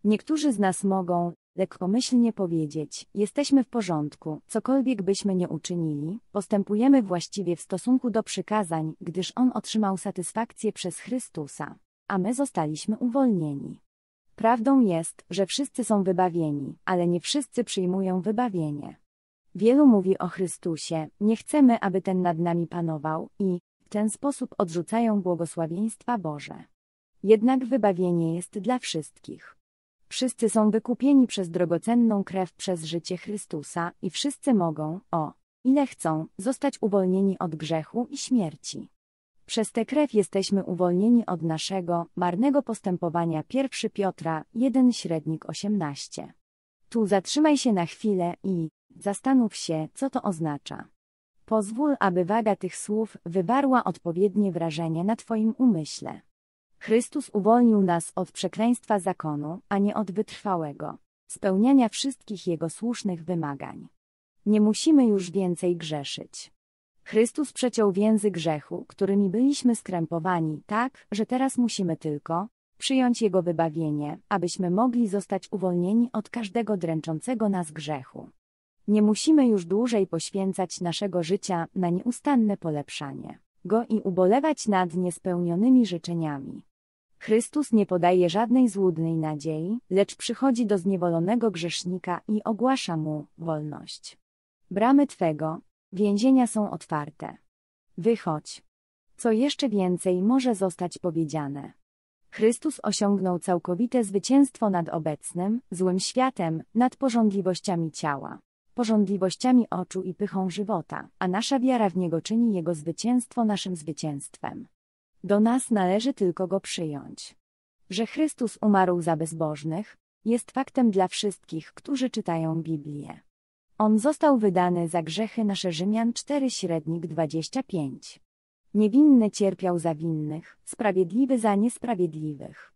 Niektórzy z nas mogą, lekkomyślnie powiedzieć, jesteśmy w porządku, cokolwiek byśmy nie uczynili, postępujemy właściwie w stosunku do przykazań, gdyż On otrzymał satysfakcję przez Chrystusa, a my zostaliśmy uwolnieni. Prawdą jest, że wszyscy są wybawieni, ale nie wszyscy przyjmują wybawienie. Wielu mówi o Chrystusie, nie chcemy, aby ten nad nami panował i w ten sposób odrzucają błogosławieństwa Boże. Jednak wybawienie jest dla wszystkich. Wszyscy są wykupieni przez drogocenną krew przez życie Chrystusa i wszyscy mogą, o ile chcą, zostać uwolnieni od grzechu i śmierci. Przez tę krew jesteśmy uwolnieni od naszego, marnego postępowania 1 Piotra 1 średnik 18. Tu zatrzymaj się na chwilę i zastanów się, co to oznacza. Pozwól, aby waga tych słów wywarła odpowiednie wrażenie na Twoim umyśle. Chrystus uwolnił nas od przekleństwa zakonu, a nie od wytrwałego spełniania wszystkich jego słusznych wymagań. Nie musimy już więcej grzeszyć. Chrystus przeciął więzy grzechu, którymi byliśmy skrępowani, tak, że teraz musimy tylko przyjąć Jego wybawienie, abyśmy mogli zostać uwolnieni od każdego dręczącego nas grzechu. Nie musimy już dłużej poświęcać naszego życia na nieustanne polepszanie go i ubolewać nad niespełnionymi życzeniami. Chrystus nie podaje żadnej złudnej nadziei, lecz przychodzi do zniewolonego grzesznika i ogłasza mu wolność. Bramy Twego, więzienia są otwarte. Wychodź. Co jeszcze więcej może zostać powiedziane? Chrystus osiągnął całkowite zwycięstwo nad obecnym, złym światem, nad porządliwościami ciała, porządliwościami oczu i pychą żywota, a nasza wiara w Niego czyni Jego zwycięstwo naszym zwycięstwem. Do nas należy tylko go przyjąć. Że Chrystus umarł za bezbożnych, jest faktem dla wszystkich, którzy czytają Biblię. On został wydany za grzechy nasze Rzymian 4 średnik 25. Niewinny cierpiał za winnych, sprawiedliwy za niesprawiedliwych.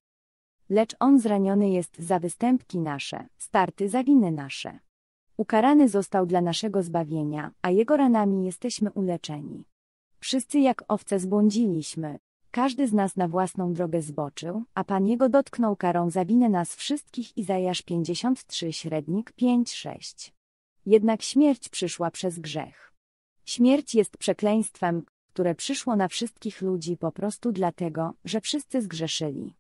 Lecz on zraniony jest za występki nasze, starty za winy nasze. Ukarany został dla naszego zbawienia, a jego ranami jesteśmy uleczeni. Wszyscy jak owce zbłądziliśmy, każdy z nas na własną drogę zboczył, a Pan Jego dotknął karą za winę nas wszystkich Izajasz 53 średnik 5-6. Jednak śmierć przyszła przez grzech. Śmierć jest przekleństwem, które przyszło na wszystkich ludzi po prostu dlatego, że wszyscy zgrzeszyli.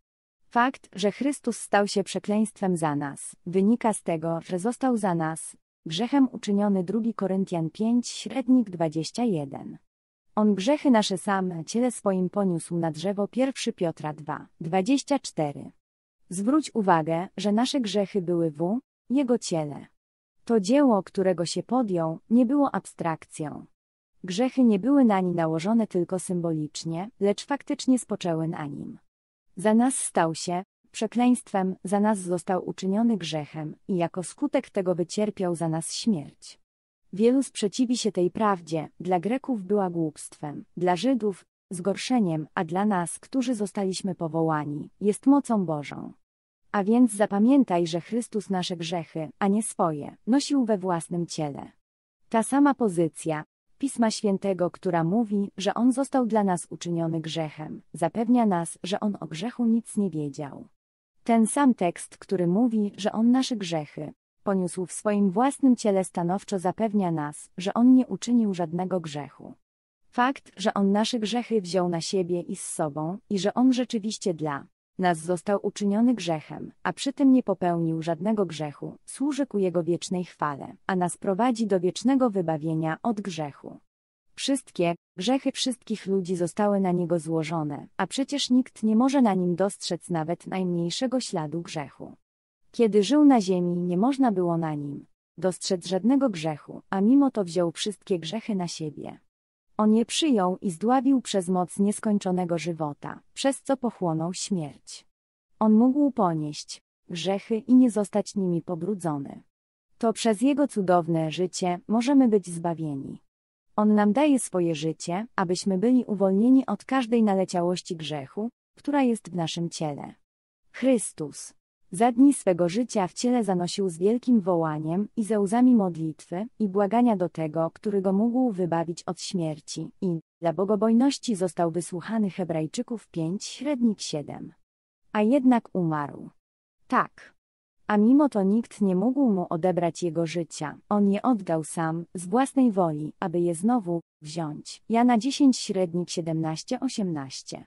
Fakt, że Chrystus stał się przekleństwem za nas, wynika z tego, że został za nas grzechem uczyniony 2 Koryntian 5 średnik 21. On grzechy nasze same ciele swoim poniósł na drzewo 1 Piotra 2, 24. Zwróć uwagę, że nasze grzechy były w Jego ciele. To dzieło, którego się podjął, nie było abstrakcją. Grzechy nie były na nim nałożone tylko symbolicznie, lecz faktycznie spoczęły na nim. Za nas stał się przekleństwem, za nas został uczyniony grzechem i jako skutek tego wycierpiał za nas śmierć. Wielu sprzeciwi się tej prawdzie, dla Greków była głupstwem, dla Żydów zgorszeniem, a dla nas, którzy zostaliśmy powołani, jest mocą Bożą. A więc zapamiętaj, że Chrystus nasze grzechy, a nie swoje, nosił we własnym ciele. Ta sama pozycja, Pisma Świętego, która mówi, że On został dla nas uczyniony grzechem, zapewnia nas, że On o grzechu nic nie wiedział. Ten sam tekst, który mówi, że On nasze grzechy, poniósł w swoim własnym ciele stanowczo zapewnia nas, że On nie uczynił żadnego grzechu. Fakt, że On nasze grzechy wziął na siebie i z sobą, i że On rzeczywiście dla nas został uczyniony grzechem, a przy tym nie popełnił żadnego grzechu, służy ku Jego wiecznej chwale, a nas prowadzi do wiecznego wybawienia od grzechu. Wszystkie grzechy wszystkich ludzi zostały na Niego złożone, a przecież nikt nie może na Nim dostrzec nawet najmniejszego śladu grzechu. Kiedy żył na ziemi, nie można było na nim dostrzec żadnego grzechu, a mimo to wziął wszystkie grzechy na siebie. On je przyjął i zdławił przez moc nieskończonego żywota, przez co pochłonął śmierć. On mógł ponieść grzechy i nie zostać nimi pobrudzony. To przez Jego cudowne życie możemy być zbawieni. On nam daje swoje życie, abyśmy byli uwolnieni od każdej naleciałości grzechu, która jest w naszym ciele. Chrystus za dni swego życia w ciele zanosił z wielkim wołaniem i ze łzami modlitwy i błagania do tego, który go mógł wybawić od śmierci i dla bogobojności został wysłuchany Hebrajczyków 5, średnik 7. A jednak umarł. Tak. A mimo to nikt nie mógł mu odebrać jego życia, on je oddał sam, z własnej woli, aby je znowu wziąć. Jana 10 średnik 17-18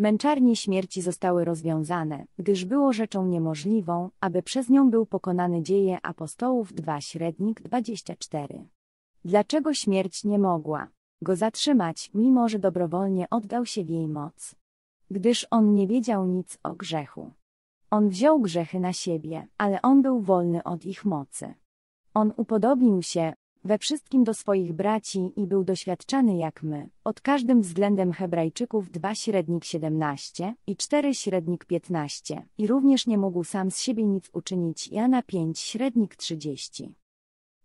Męczarnie śmierci zostały rozwiązane, gdyż było rzeczą niemożliwą, aby przez nią był pokonany dzieje apostołów 2 średnik 24. Dlaczego śmierć nie mogła go zatrzymać, mimo że dobrowolnie oddał się w jej moc? Gdyż on nie wiedział nic o grzechu. On wziął grzechy na siebie, ale on był wolny od ich mocy. On upodobnił się, we wszystkim do swoich braci i był doświadczany jak my, od każdym względem Hebrajczyków 2 średnik 17 i 4 średnik 15 i również nie mógł sam z siebie nic uczynić Jana 5 średnik 30.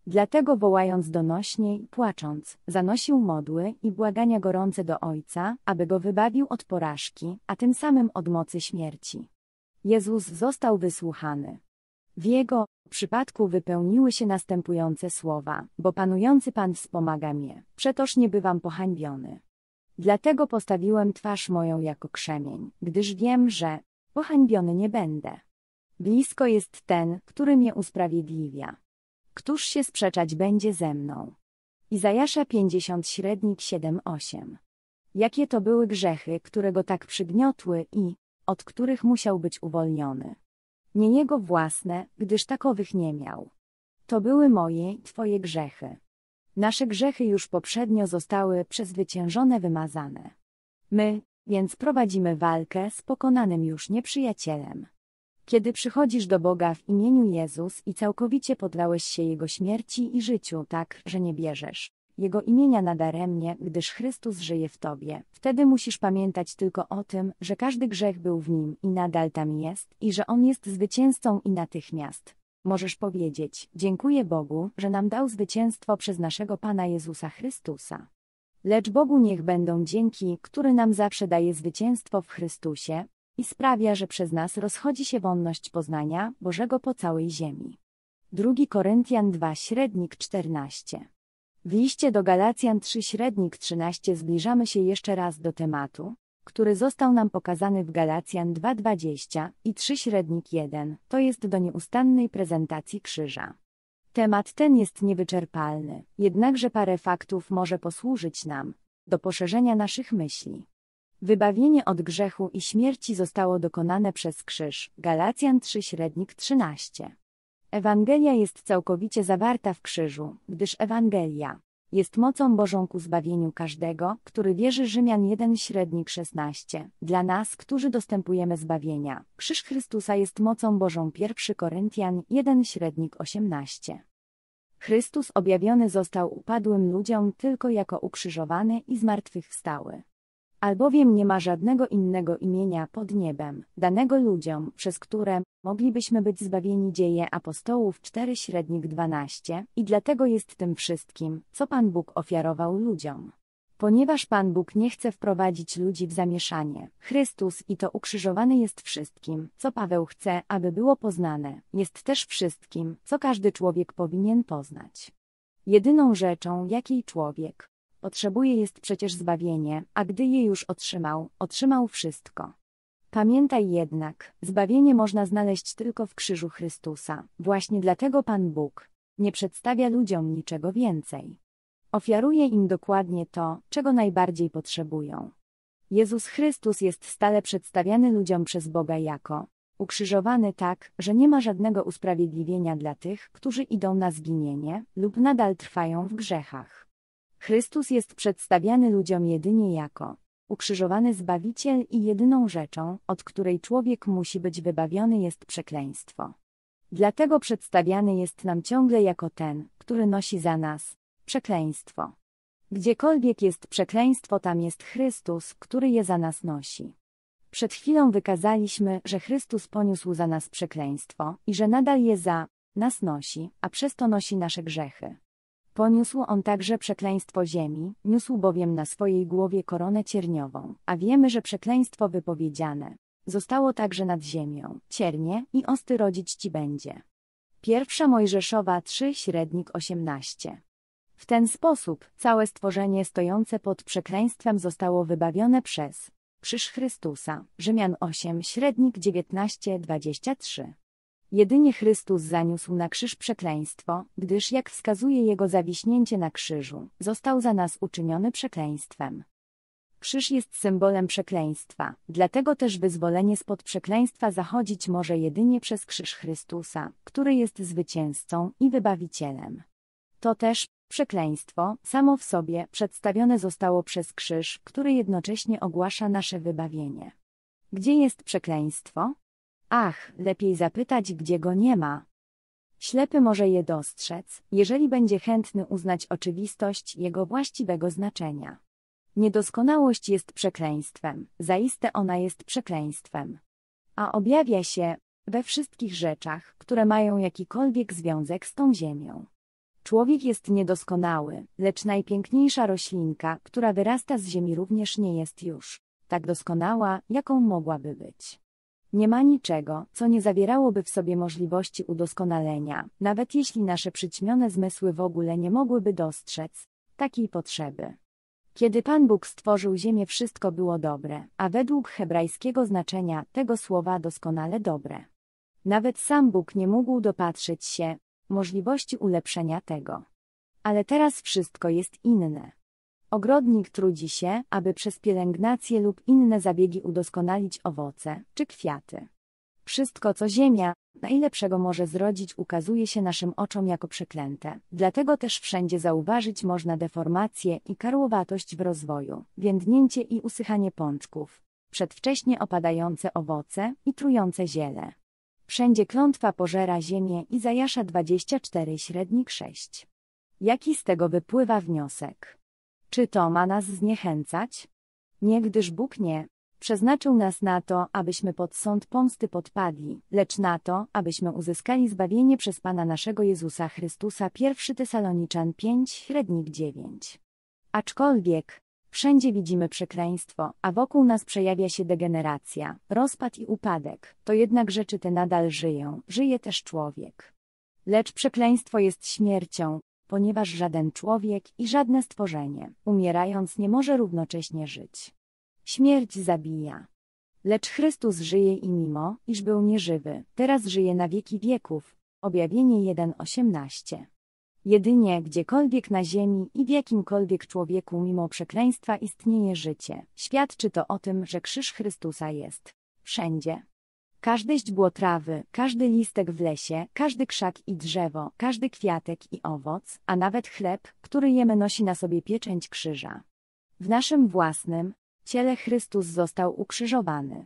Dlatego wołając donośnie i płacząc, zanosił modły i błagania gorące do Ojca, aby go wybawił od porażki, a tym samym od mocy śmierci. Jezus został wysłuchany. W jego przypadku wypełniły się następujące słowa, bo panujący Pan wspomaga mnie, przetoż nie bywam pohańbiony. Dlatego postawiłem twarz moją jako krzemień, gdyż wiem, że pohańbiony nie będę. Blisko jest ten, który mnie usprawiedliwia. Któż się sprzeczać będzie ze mną? Izajasza 50 średnik 7-8 Jakie to były grzechy, które go tak przygniotły i od których musiał być uwolniony? nie jego własne, gdyż takowych nie miał. To były moje i Twoje grzechy. Nasze grzechy już poprzednio zostały przezwyciężone, wymazane. My, więc prowadzimy walkę z pokonanym już nieprzyjacielem. Kiedy przychodzisz do Boga w imieniu Jezus i całkowicie poddałeś się Jego śmierci i życiu tak, że nie bierzesz jego imienia nadaremnie, gdyż Chrystus żyje w Tobie. Wtedy musisz pamiętać tylko o tym, że każdy grzech był w Nim i nadal tam jest, i że On jest zwycięzcą i natychmiast. Możesz powiedzieć, dziękuję Bogu, że nam dał zwycięstwo przez naszego Pana Jezusa Chrystusa. Lecz Bogu niech będą dzięki, który nam zawsze daje zwycięstwo w Chrystusie i sprawia, że przez nas rozchodzi się wonność poznania Bożego po całej ziemi. 2 Koryntian 2 średnik 14 w liście do Galacjan 3 średnik 13 zbliżamy się jeszcze raz do tematu, który został nam pokazany w Galacjan 2.20 i 3 średnik 1, to jest do nieustannej prezentacji krzyża. Temat ten jest niewyczerpalny, jednakże parę faktów może posłużyć nam do poszerzenia naszych myśli. Wybawienie od grzechu i śmierci zostało dokonane przez krzyż, Galacjan 3 średnik 13. Ewangelia jest całkowicie zawarta w krzyżu, gdyż Ewangelia jest mocą Bożą ku zbawieniu każdego, który wierzy Rzymian 1 średnik 16. Dla nas, którzy dostępujemy zbawienia, krzyż Chrystusa jest mocą Bożą 1 Koryntian 1 średnik 18. Chrystus objawiony został upadłym ludziom tylko jako ukrzyżowany i zmartwychwstały albowiem nie ma żadnego innego imienia pod niebem, danego ludziom, przez które moglibyśmy być zbawieni dzieje apostołów 4 średnik 12 i dlatego jest tym wszystkim, co Pan Bóg ofiarował ludziom. Ponieważ Pan Bóg nie chce wprowadzić ludzi w zamieszanie, Chrystus i to ukrzyżowany jest wszystkim, co Paweł chce, aby było poznane, jest też wszystkim, co każdy człowiek powinien poznać. Jedyną rzeczą, jakiej człowiek, potrzebuje jest przecież zbawienie, a gdy je już otrzymał, otrzymał wszystko. Pamiętaj jednak, zbawienie można znaleźć tylko w krzyżu Chrystusa, właśnie dlatego Pan Bóg nie przedstawia ludziom niczego więcej. Ofiaruje im dokładnie to, czego najbardziej potrzebują. Jezus Chrystus jest stale przedstawiany ludziom przez Boga jako ukrzyżowany tak, że nie ma żadnego usprawiedliwienia dla tych, którzy idą na zginienie lub nadal trwają w grzechach. Chrystus jest przedstawiany ludziom jedynie jako ukrzyżowany Zbawiciel i jedyną rzeczą, od której człowiek musi być wybawiony jest przekleństwo. Dlatego przedstawiany jest nam ciągle jako ten, który nosi za nas przekleństwo. Gdziekolwiek jest przekleństwo, tam jest Chrystus, który je za nas nosi. Przed chwilą wykazaliśmy, że Chrystus poniósł za nas przekleństwo i że nadal je za nas nosi, a przez to nosi nasze grzechy. Poniósł on także przekleństwo ziemi, niósł bowiem na swojej głowie koronę cierniową, a wiemy, że przekleństwo wypowiedziane zostało także nad ziemią, ciernie i osty rodzić ci będzie. Pierwsza Mojżeszowa 3 średnik 18. W ten sposób całe stworzenie stojące pod przekleństwem zostało wybawione przez Krzyż Chrystusa, Rzymian 8 średnik 19-23. Jedynie Chrystus zaniósł na krzyż przekleństwo, gdyż jak wskazuje jego zawiśnięcie na krzyżu, został za nas uczyniony przekleństwem. Krzyż jest symbolem przekleństwa, dlatego też wyzwolenie spod przekleństwa zachodzić może jedynie przez krzyż Chrystusa, który jest zwycięzcą i wybawicielem. To też przekleństwo samo w sobie przedstawione zostało przez krzyż, który jednocześnie ogłasza nasze wybawienie. Gdzie jest przekleństwo? Ach, lepiej zapytać, gdzie go nie ma. Ślepy może je dostrzec, jeżeli będzie chętny uznać oczywistość jego właściwego znaczenia. Niedoskonałość jest przekleństwem, zaiste ona jest przekleństwem. A objawia się we wszystkich rzeczach, które mają jakikolwiek związek z tą ziemią. Człowiek jest niedoskonały, lecz najpiękniejsza roślinka, która wyrasta z ziemi również nie jest już tak doskonała, jaką mogłaby być. Nie ma niczego, co nie zawierałoby w sobie możliwości udoskonalenia, nawet jeśli nasze przyćmione zmysły w ogóle nie mogłyby dostrzec takiej potrzeby. Kiedy Pan Bóg stworzył ziemię, wszystko było dobre, a według hebrajskiego znaczenia tego słowa doskonale dobre. Nawet sam Bóg nie mógł dopatrzyć się możliwości ulepszenia tego. Ale teraz wszystko jest inne. Ogrodnik trudzi się, aby przez pielęgnację lub inne zabiegi udoskonalić owoce czy kwiaty. Wszystko, co ziemia, najlepszego może zrodzić, ukazuje się naszym oczom jako przeklęte. Dlatego też wszędzie zauważyć można deformację i karłowatość w rozwoju, więdnięcie i usychanie pączków, przedwcześnie opadające owoce i trujące ziele. Wszędzie klątwa pożera ziemię i zajasza 24 średnik 6. Jaki z tego wypływa wniosek? Czy to ma nas zniechęcać? Nie, gdyż Bóg nie przeznaczył nas na to, abyśmy pod sąd pomsty podpadli, lecz na to, abyśmy uzyskali zbawienie przez Pana naszego Jezusa Chrystusa 1 Tesaloniczan 5, średnik 9. Aczkolwiek, wszędzie widzimy przekleństwo, a wokół nas przejawia się degeneracja, rozpad i upadek, to jednak rzeczy te nadal żyją, żyje też człowiek. Lecz przekleństwo jest śmiercią, ponieważ żaden człowiek i żadne stworzenie, umierając, nie może równocześnie żyć. Śmierć zabija. Lecz Chrystus żyje i mimo, iż był nieżywy, teraz żyje na wieki wieków. Objawienie 1:18. Jedynie gdziekolwiek na ziemi i w jakimkolwiek człowieku mimo przekleństwa istnieje życie, świadczy to o tym, że krzyż Chrystusa jest wszędzie. Każde źdźbło trawy, każdy listek w lesie, każdy krzak i drzewo, każdy kwiatek i owoc, a nawet chleb, który jemy nosi na sobie pieczęć krzyża. W naszym własnym ciele Chrystus został ukrzyżowany.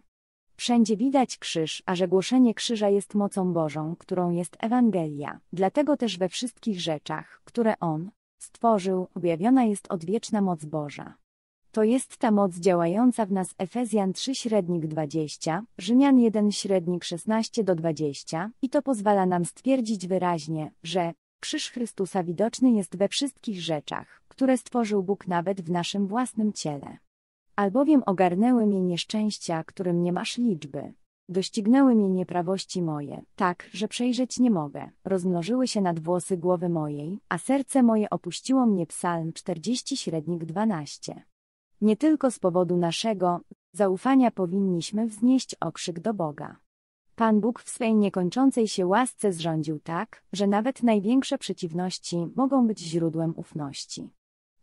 Wszędzie widać krzyż, a że głoszenie krzyża jest mocą Bożą, którą jest Ewangelia. Dlatego też we wszystkich rzeczach, które On stworzył, objawiona jest odwieczna moc Boża. To jest ta moc działająca w nas Efezjan 3 średnik 20, Rzymian 1 średnik 16 do 20 i to pozwala nam stwierdzić wyraźnie, że krzyż Chrystusa widoczny jest we wszystkich rzeczach, które stworzył Bóg nawet w naszym własnym ciele. Albowiem ogarnęły mnie nieszczęścia, którym nie masz liczby. Doścignęły mnie nieprawości moje, tak, że przejrzeć nie mogę. Rozmnożyły się nad włosy głowy mojej, a serce moje opuściło mnie psalm 40 średnik 12. Nie tylko z powodu naszego zaufania powinniśmy wznieść okrzyk do Boga. Pan Bóg w swej niekończącej się łasce zrządził tak, że nawet największe przeciwności mogą być źródłem ufności.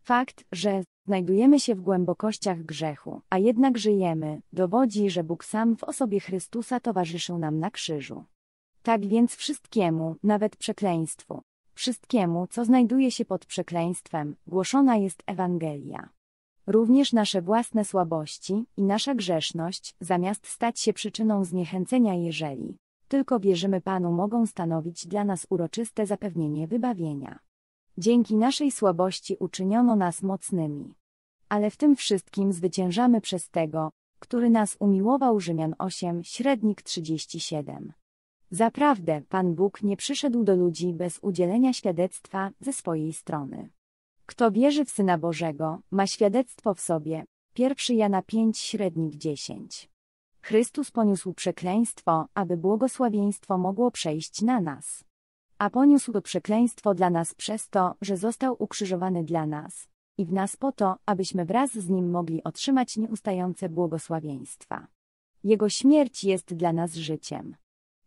Fakt, że znajdujemy się w głębokościach grzechu, a jednak żyjemy, dowodzi, że Bóg sam w osobie Chrystusa towarzyszył nam na krzyżu. Tak więc wszystkiemu, nawet przekleństwu, wszystkiemu, co znajduje się pod przekleństwem, głoszona jest Ewangelia. Również nasze własne słabości i nasza grzeszność, zamiast stać się przyczyną zniechęcenia, jeżeli tylko wierzymy Panu, mogą stanowić dla nas uroczyste zapewnienie wybawienia. Dzięki naszej słabości uczyniono nas mocnymi. Ale w tym wszystkim zwyciężamy przez tego, który nas umiłował Rzymian 8, średnik 37. Zaprawdę, Pan Bóg nie przyszedł do ludzi bez udzielenia świadectwa ze swojej strony. Kto wierzy w Syna Bożego, ma świadectwo w sobie. Pierwszy Jana 5 średnik 10. Chrystus poniósł przekleństwo, aby błogosławieństwo mogło przejść na nas. A poniósł to przekleństwo dla nas przez to, że został ukrzyżowany dla nas i w nas po to, abyśmy wraz z nim mogli otrzymać nieustające błogosławieństwa. Jego śmierć jest dla nas życiem.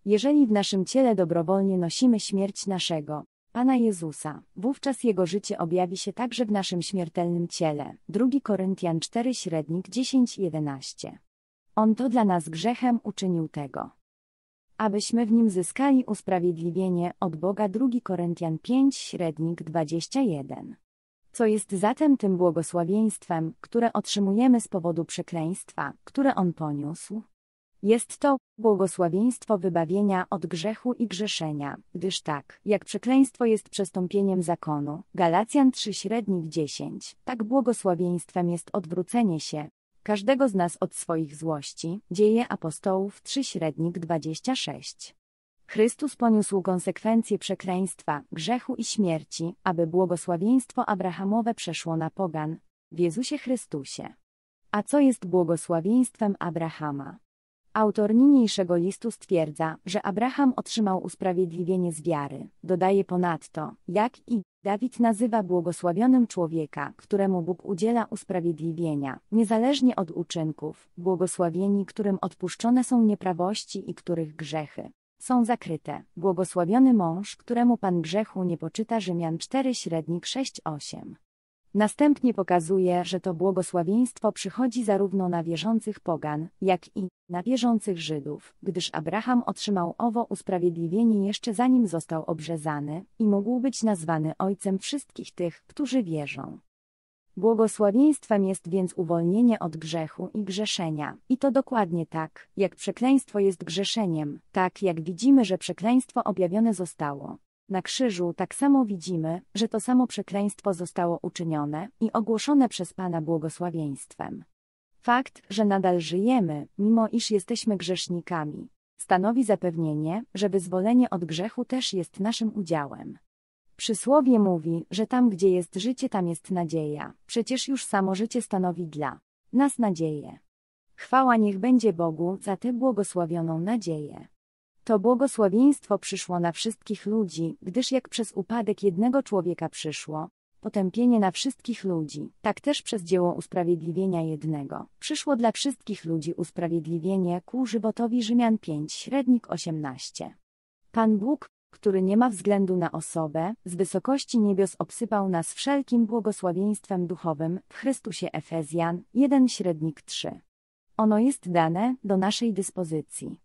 Jeżeli w naszym ciele dobrowolnie nosimy śmierć naszego, Pana Jezusa. Wówczas Jego życie objawi się także w naszym śmiertelnym ciele. 2 Koryntian 4 średnik 10-11. On to dla nas grzechem uczynił tego. Abyśmy w nim zyskali usprawiedliwienie od Boga 2 Koryntian 5 średnik 21. Co jest zatem tym błogosławieństwem, które otrzymujemy z powodu przekleństwa, które on poniósł? Jest to błogosławieństwo wybawienia od grzechu i grzeszenia, gdyż tak, jak przekleństwo jest przestąpieniem zakonu, Galacjan 3 średnik 10, tak błogosławieństwem jest odwrócenie się, każdego z nas od swoich złości, dzieje apostołów 3 średnik 26. Chrystus poniósł konsekwencje przekleństwa, grzechu i śmierci, aby błogosławieństwo abrahamowe przeszło na pogan, w Jezusie Chrystusie. A co jest błogosławieństwem Abrahama? Autor niniejszego listu stwierdza, że Abraham otrzymał usprawiedliwienie z wiary. Dodaje ponadto, jak i Dawid nazywa błogosławionym człowieka, któremu Bóg udziela usprawiedliwienia, niezależnie od uczynków, błogosławieni, którym odpuszczone są nieprawości i których grzechy są zakryte. Błogosławiony mąż, któremu Pan grzechu nie poczyta Rzymian 4 średnik 6-8. Następnie pokazuje, że to błogosławieństwo przychodzi zarówno na wierzących pogan, jak i na wierzących Żydów, gdyż Abraham otrzymał owo usprawiedliwienie jeszcze zanim został obrzezany i mógł być nazwany ojcem wszystkich tych, którzy wierzą. Błogosławieństwem jest więc uwolnienie od grzechu i grzeszenia. I to dokładnie tak, jak przekleństwo jest grzeszeniem, tak jak widzimy, że przekleństwo objawione zostało. Na krzyżu tak samo widzimy, że to samo przekleństwo zostało uczynione i ogłoszone przez Pana błogosławieństwem. Fakt, że nadal żyjemy, mimo iż jesteśmy grzesznikami, stanowi zapewnienie, że wyzwolenie od grzechu też jest naszym udziałem. Przysłowie mówi, że tam gdzie jest życie, tam jest nadzieja, przecież już samo życie stanowi dla nas nadzieję. Chwała niech będzie Bogu za tę błogosławioną nadzieję. To błogosławieństwo przyszło na wszystkich ludzi, gdyż jak przez upadek jednego człowieka przyszło, potępienie na wszystkich ludzi, tak też przez dzieło usprawiedliwienia jednego. Przyszło dla wszystkich ludzi usprawiedliwienie ku żywotowi Rzymian 5, średnik 18. Pan Bóg, który nie ma względu na osobę, z wysokości niebios obsypał nas wszelkim błogosławieństwem duchowym w Chrystusie Efezjan 1 średnik 3. Ono jest dane do naszej dyspozycji.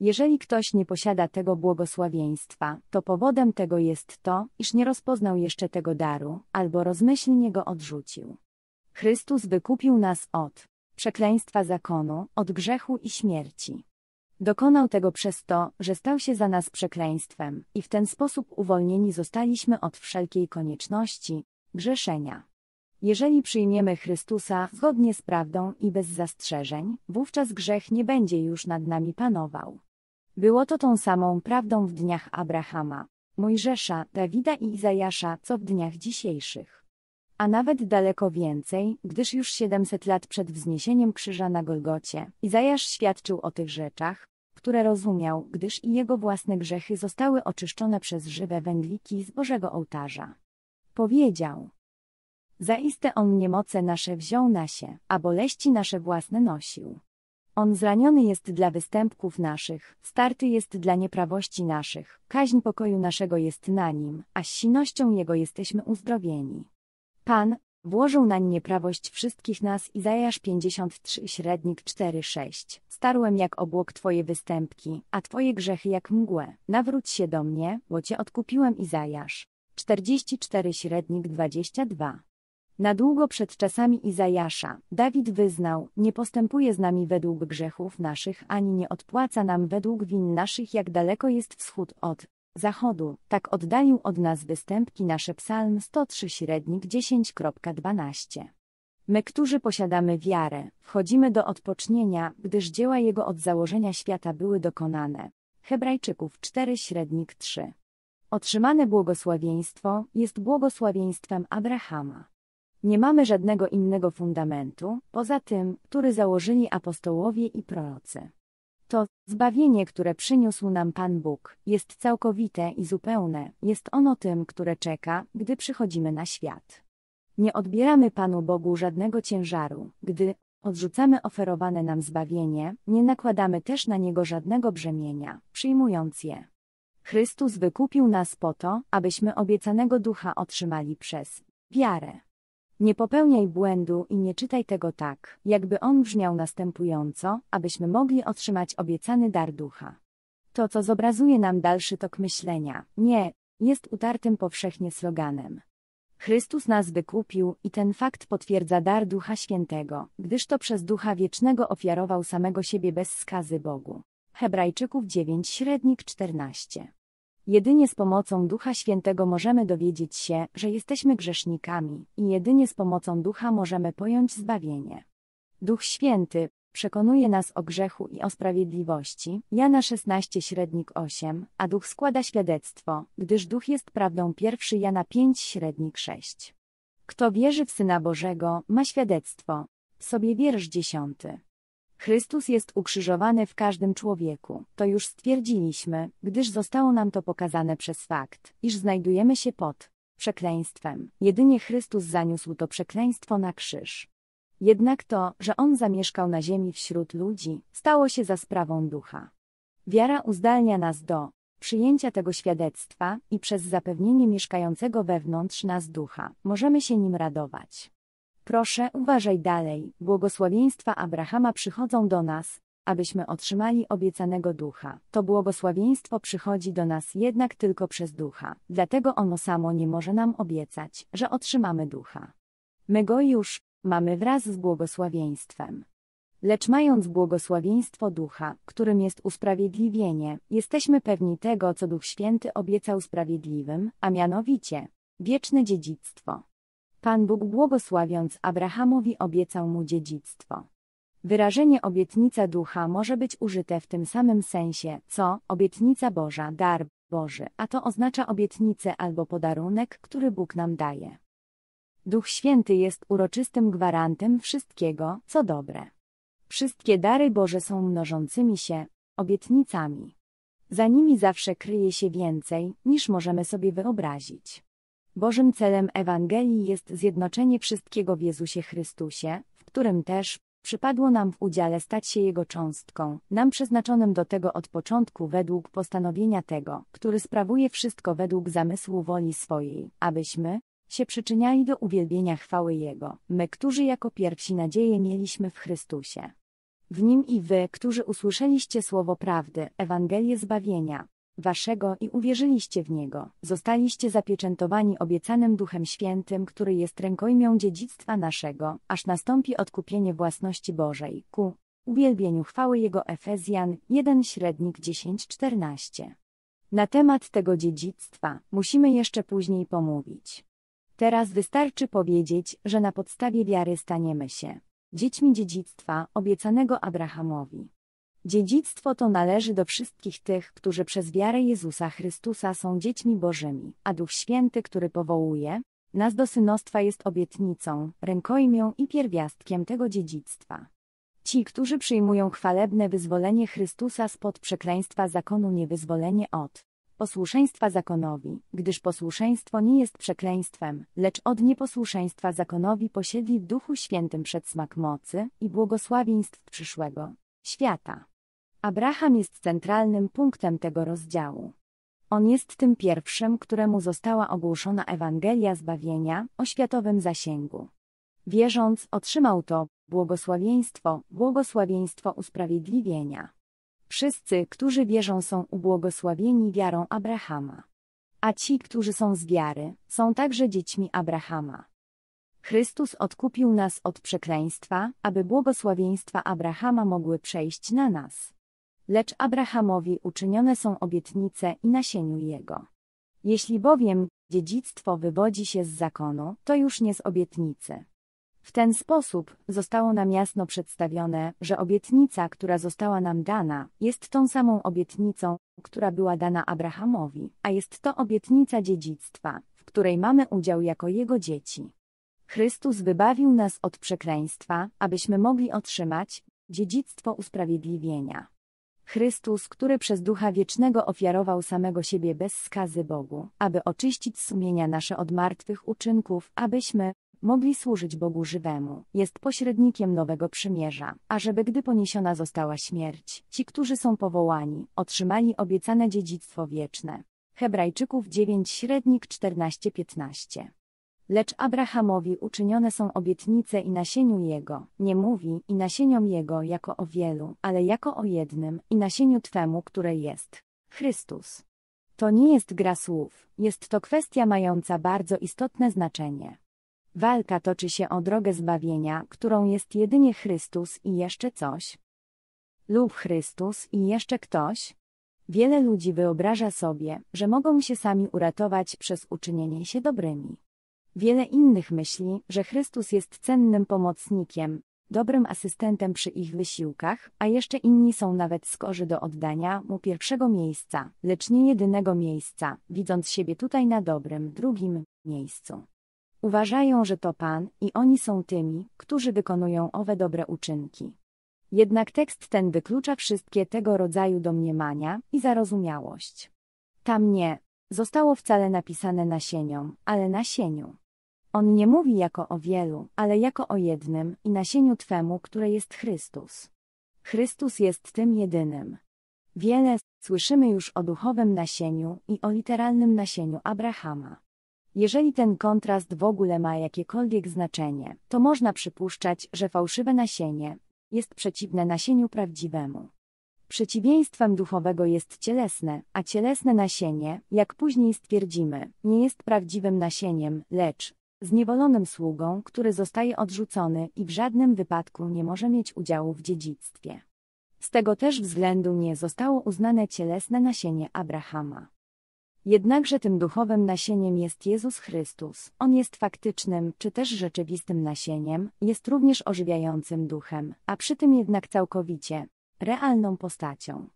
Jeżeli ktoś nie posiada tego błogosławieństwa, to powodem tego jest to, iż nie rozpoznał jeszcze tego daru, albo rozmyślnie go odrzucił. Chrystus wykupił nas od przekleństwa zakonu, od grzechu i śmierci. Dokonał tego przez to, że stał się za nas przekleństwem, i w ten sposób uwolnieni zostaliśmy od wszelkiej konieczności grzeszenia. Jeżeli przyjmiemy Chrystusa zgodnie z prawdą i bez zastrzeżeń, wówczas grzech nie będzie już nad nami panował. Było to tą samą prawdą w dniach Abrahama, Mojżesza, Dawida i Izajasza, co w dniach dzisiejszych. A nawet daleko więcej, gdyż już 700 lat przed wzniesieniem krzyża na Golgocie, Izajasz świadczył o tych rzeczach, które rozumiał, gdyż i jego własne grzechy zostały oczyszczone przez żywe węgliki z Bożego ołtarza. Powiedział, Zaiste on niemoce nasze wziął na się, a boleści nasze własne nosił. On zraniony jest dla występków naszych, starty jest dla nieprawości naszych, kaźń pokoju naszego jest na nim, a sinością jego jesteśmy uzdrowieni. Pan, włożył nań nieprawość wszystkich nas Izajasz 53 średnik 4-6. Starłem jak obłok Twoje występki, a Twoje grzechy jak mgłę. Nawróć się do mnie, bo Cię odkupiłem Izajasz 44 średnik 22. Na długo przed czasami Izajasza, Dawid wyznał, nie postępuje z nami według grzechów naszych, ani nie odpłaca nam według win naszych, jak daleko jest wschód od zachodu, tak oddalił od nas występki nasze psalm 103 średnik 10.12. My, którzy posiadamy wiarę, wchodzimy do odpocznienia, gdyż dzieła Jego od założenia świata były dokonane. Hebrajczyków 4 średnik 3. Otrzymane błogosławieństwo jest błogosławieństwem Abrahama. Nie mamy żadnego innego fundamentu, poza tym, który założyli apostołowie i prorocy. To zbawienie, które przyniósł nam Pan Bóg, jest całkowite i zupełne, jest ono tym, które czeka, gdy przychodzimy na świat. Nie odbieramy Panu Bogu żadnego ciężaru, gdy odrzucamy oferowane nam zbawienie, nie nakładamy też na niego żadnego brzemienia, przyjmując je. Chrystus wykupił nas po to, abyśmy obiecanego ducha otrzymali przez wiarę. Nie popełniaj błędu i nie czytaj tego tak, jakby on brzmiał następująco, abyśmy mogli otrzymać obiecany dar ducha. To, co zobrazuje nam dalszy tok myślenia, nie, jest utartym powszechnie sloganem. Chrystus nas wykupił i ten fakt potwierdza dar Ducha Świętego, gdyż to przez Ducha Wiecznego ofiarował samego siebie bez skazy Bogu. Hebrajczyków 9 średnik 14 Jedynie z pomocą Ducha Świętego możemy dowiedzieć się, że jesteśmy grzesznikami i jedynie z pomocą Ducha możemy pojąć zbawienie. Duch Święty przekonuje nas o grzechu i o sprawiedliwości, Jana 16 średnik 8, a Duch składa świadectwo, gdyż Duch jest prawdą pierwszy Jana 5 średnik 6. Kto wierzy w Syna Bożego, ma świadectwo. Sobie wiersz dziesiąty. Chrystus jest ukrzyżowany w każdym człowieku. To już stwierdziliśmy, gdyż zostało nam to pokazane przez fakt, iż znajdujemy się pod przekleństwem. Jedynie Chrystus zaniósł to przekleństwo na krzyż. Jednak to, że On zamieszkał na ziemi wśród ludzi, stało się za sprawą ducha. Wiara uzdalnia nas do przyjęcia tego świadectwa i przez zapewnienie mieszkającego wewnątrz nas ducha możemy się nim radować. Proszę, uważaj dalej, błogosławieństwa Abrahama przychodzą do nas, abyśmy otrzymali obiecanego ducha. To błogosławieństwo przychodzi do nas jednak tylko przez ducha, dlatego ono samo nie może nam obiecać, że otrzymamy ducha. My go już mamy wraz z błogosławieństwem. Lecz mając błogosławieństwo ducha, którym jest usprawiedliwienie, jesteśmy pewni tego, co Duch Święty obiecał sprawiedliwym, a mianowicie wieczne dziedzictwo. Pan Bóg błogosławiąc Abrahamowi obiecał mu dziedzictwo. Wyrażenie obietnica ducha może być użyte w tym samym sensie, co obietnica Boża, dar Boży, a to oznacza obietnicę albo podarunek, który Bóg nam daje. Duch Święty jest uroczystym gwarantem wszystkiego, co dobre. Wszystkie dary Boże są mnożącymi się obietnicami. Za nimi zawsze kryje się więcej, niż możemy sobie wyobrazić. Bożym celem Ewangelii jest zjednoczenie wszystkiego w Jezusie Chrystusie, w którym też przypadło nam w udziale stać się Jego cząstką, nam przeznaczonym do tego od początku według postanowienia tego, który sprawuje wszystko według zamysłu woli swojej, abyśmy się przyczyniali do uwielbienia chwały Jego, my, którzy jako pierwsi nadzieję mieliśmy w Chrystusie. W Nim i Wy, którzy usłyszeliście słowo prawdy, Ewangelię zbawienia, waszego i uwierzyliście w niego. Zostaliście zapieczętowani obiecanym Duchem Świętym, który jest rękojmią dziedzictwa naszego, aż nastąpi odkupienie własności Bożej. Ku uwielbieniu chwały Jego Efezjan 1 średnik 10-14. Na temat tego dziedzictwa musimy jeszcze później pomówić. Teraz wystarczy powiedzieć, że na podstawie wiary staniemy się dziećmi dziedzictwa obiecanego Abrahamowi. Dziedzictwo to należy do wszystkich tych, którzy przez wiarę Jezusa Chrystusa są dziećmi Bożymi, a Duch Święty, który powołuje nas do synostwa jest obietnicą, rękojmią i pierwiastkiem tego dziedzictwa. Ci, którzy przyjmują chwalebne wyzwolenie Chrystusa spod przekleństwa zakonu niewyzwolenie od posłuszeństwa zakonowi, gdyż posłuszeństwo nie jest przekleństwem, lecz od nieposłuszeństwa zakonowi posiedli w Duchu Świętym przedsmak mocy i błogosławieństw przyszłego świata. Abraham jest centralnym punktem tego rozdziału. On jest tym pierwszym, któremu została ogłoszona Ewangelia zbawienia o światowym zasięgu. Wierząc, otrzymał to błogosławieństwo, błogosławieństwo usprawiedliwienia. Wszyscy, którzy wierzą, są ubłogosławieni wiarą Abrahama. A ci, którzy są z wiary, są także dziećmi Abrahama. Chrystus odkupił nas od przekleństwa, aby błogosławieństwa Abrahama mogły przejść na nas lecz Abrahamowi uczynione są obietnice i nasieniu jego. Jeśli bowiem dziedzictwo wywodzi się z zakonu, to już nie z obietnicy. W ten sposób zostało nam jasno przedstawione, że obietnica, która została nam dana, jest tą samą obietnicą, która była dana Abrahamowi, a jest to obietnica dziedzictwa, w której mamy udział jako jego dzieci. Chrystus wybawił nas od przekleństwa, abyśmy mogli otrzymać dziedzictwo usprawiedliwienia. Chrystus, który przez Ducha Wiecznego ofiarował samego siebie bez skazy Bogu, aby oczyścić sumienia nasze od martwych uczynków, abyśmy mogli służyć Bogu żywemu, jest pośrednikiem nowego przymierza, ażeby gdy poniesiona została śmierć, ci, którzy są powołani, otrzymali obiecane dziedzictwo wieczne. Hebrajczyków 9 średnik 14-15 Lecz Abrahamowi uczynione są obietnice i nasieniu jego, nie mówi i nasieniom jego jako o wielu, ale jako o jednym i nasieniu twemu, które jest Chrystus. To nie jest gra słów, jest to kwestia mająca bardzo istotne znaczenie. Walka toczy się o drogę zbawienia, którą jest jedynie Chrystus i jeszcze coś. Lub Chrystus i jeszcze ktoś. Wiele ludzi wyobraża sobie, że mogą się sami uratować przez uczynienie się dobrymi. Wiele innych myśli, że Chrystus jest cennym pomocnikiem, dobrym asystentem przy ich wysiłkach, a jeszcze inni są nawet skorzy do oddania mu pierwszego miejsca, lecz nie jedynego miejsca, widząc siebie tutaj na dobrym, drugim miejscu. Uważają, że to Pan i oni są tymi, którzy wykonują owe dobre uczynki. Jednak tekst ten wyklucza wszystkie tego rodzaju domniemania i zarozumiałość. Tam nie zostało wcale napisane nasieniom, ale nasieniu. On nie mówi jako o wielu, ale jako o jednym i nasieniu Twemu, które jest Chrystus. Chrystus jest tym jedynym. Wiele słyszymy już o duchowym nasieniu i o literalnym nasieniu Abrahama. Jeżeli ten kontrast w ogóle ma jakiekolwiek znaczenie, to można przypuszczać, że fałszywe nasienie jest przeciwne nasieniu prawdziwemu. Przeciwieństwem duchowego jest cielesne, a cielesne nasienie, jak później stwierdzimy, nie jest prawdziwym nasieniem, lecz zniewolonym sługą, który zostaje odrzucony i w żadnym wypadku nie może mieć udziału w dziedzictwie. Z tego też względu nie zostało uznane cielesne nasienie Abrahama. Jednakże tym duchowym nasieniem jest Jezus Chrystus, On jest faktycznym czy też rzeczywistym nasieniem, jest również ożywiającym duchem, a przy tym jednak całkowicie realną postacią.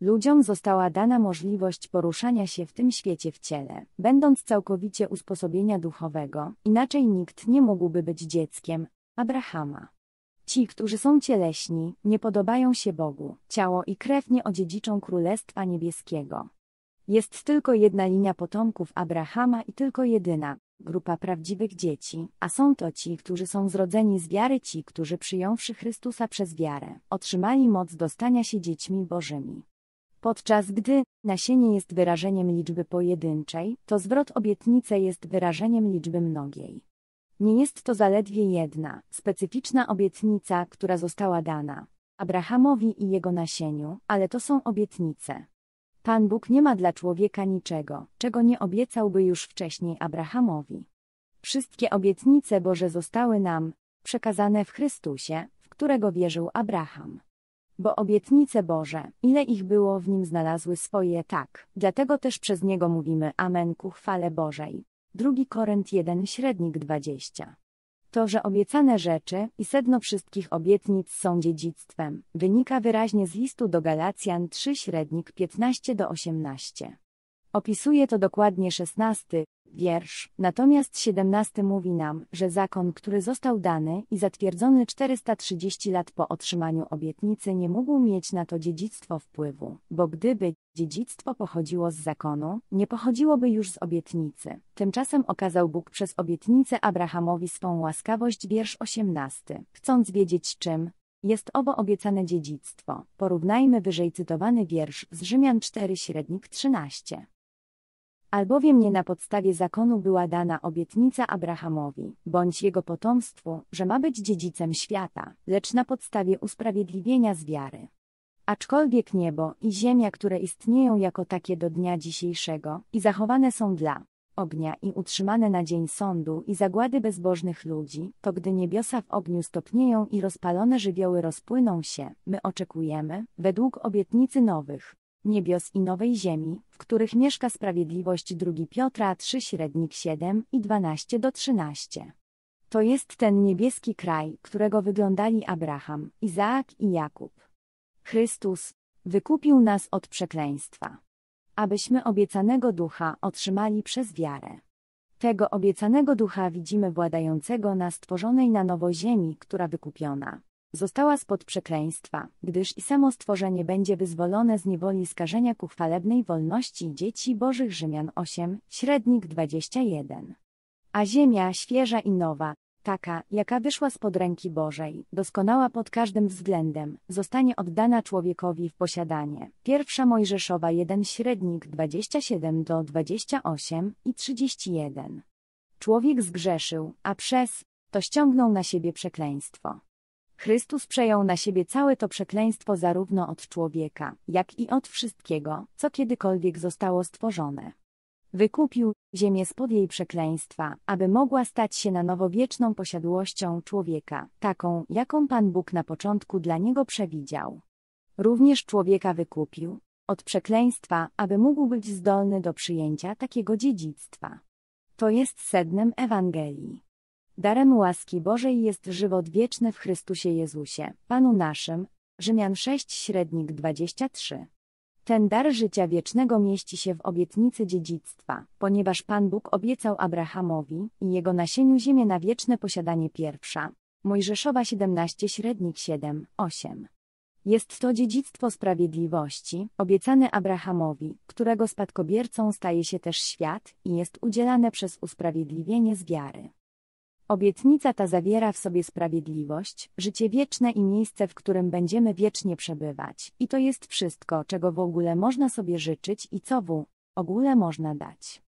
Ludziom została dana możliwość poruszania się w tym świecie w ciele, będąc całkowicie usposobienia duchowego, inaczej nikt nie mógłby być dzieckiem Abrahama. Ci, którzy są cieleśni, nie podobają się Bogu, ciało i krew nie odziedziczą Królestwa Niebieskiego. Jest tylko jedna linia potomków Abrahama i tylko jedyna, grupa prawdziwych dzieci, a są to ci, którzy są zrodzeni z wiary, ci, którzy przyjąwszy Chrystusa przez wiarę, otrzymali moc dostania się dziećmi Bożymi. Podczas gdy nasienie jest wyrażeniem liczby pojedynczej, to zwrot obietnicy jest wyrażeniem liczby mnogiej. Nie jest to zaledwie jedna, specyficzna obietnica, która została dana Abrahamowi i jego nasieniu, ale to są obietnice. Pan Bóg nie ma dla człowieka niczego, czego nie obiecałby już wcześniej Abrahamowi. Wszystkie obietnice Boże zostały nam przekazane w Chrystusie, w którego wierzył Abraham bo obietnice Boże, ile ich było w nim znalazły swoje tak, dlatego też przez niego mówimy Amen ku chwale Bożej. 2 Korent 1 średnik 20. To, że obiecane rzeczy i sedno wszystkich obietnic są dziedzictwem, wynika wyraźnie z listu do Galacjan 3 średnik 15 do 18. Opisuje to dokładnie szesnasty wiersz, natomiast siedemnasty mówi nam, że zakon, który został dany i zatwierdzony 430 lat po otrzymaniu obietnicy nie mógł mieć na to dziedzictwo wpływu, bo gdyby dziedzictwo pochodziło z zakonu, nie pochodziłoby już z obietnicy. Tymczasem okazał Bóg przez obietnicę Abrahamowi swą łaskawość wiersz 18, chcąc wiedzieć czym, jest owo obiecane dziedzictwo. Porównajmy wyżej cytowany wiersz z Rzymian 4 średnik 13. Albowiem nie na podstawie zakonu była dana obietnica Abrahamowi, bądź jego potomstwu, że ma być dziedzicem świata, lecz na podstawie usprawiedliwienia z wiary. Aczkolwiek niebo i ziemia, które istnieją jako takie do dnia dzisiejszego i zachowane są dla ognia i utrzymane na dzień sądu i zagłady bezbożnych ludzi, to gdy niebiosa w ogniu stopnieją i rozpalone żywioły rozpłyną się, my oczekujemy, według obietnicy nowych niebios i nowej ziemi, w których mieszka sprawiedliwość 2 Piotra 3 średnik 7 i 12 do 13. To jest ten niebieski kraj, którego wyglądali Abraham, Izaak i Jakub. Chrystus wykupił nas od przekleństwa, abyśmy obiecanego ducha otrzymali przez wiarę. Tego obiecanego ducha widzimy władającego na stworzonej na nowo ziemi, która wykupiona Została spod przekleństwa, gdyż i samo stworzenie będzie wyzwolone z niewoli skażenia ku chwalebnej wolności dzieci bożych Rzymian 8, średnik 21. A ziemia świeża i nowa, taka, jaka wyszła spod ręki Bożej, doskonała pod każdym względem, zostanie oddana człowiekowi w posiadanie. Pierwsza Mojżeszowa 1 średnik 27 do 28 i 31. Człowiek zgrzeszył, a przez to ściągnął na siebie przekleństwo. Chrystus przejął na siebie całe to przekleństwo zarówno od człowieka, jak i od wszystkiego, co kiedykolwiek zostało stworzone. Wykupił ziemię spod jej przekleństwa, aby mogła stać się na nowo wieczną posiadłością człowieka, taką, jaką Pan Bóg na początku dla niego przewidział. Również człowieka wykupił od przekleństwa, aby mógł być zdolny do przyjęcia takiego dziedzictwa. To jest sednem Ewangelii. Darem łaski Bożej jest żywot wieczny w Chrystusie Jezusie, Panu naszym. Rzymian 6 średnik 23. Ten dar życia wiecznego mieści się w obietnicy dziedzictwa, ponieważ Pan Bóg obiecał Abrahamowi i jego nasieniu ziemię na wieczne posiadanie pierwsza. Mojżeszowa 17 średnik 7, 8. Jest to dziedzictwo sprawiedliwości, obiecane Abrahamowi, którego spadkobiercą staje się też świat i jest udzielane przez usprawiedliwienie z wiary. Obietnica ta zawiera w sobie sprawiedliwość, życie wieczne i miejsce, w którym będziemy wiecznie przebywać, i to jest wszystko, czego w ogóle można sobie życzyć i co w ogóle można dać.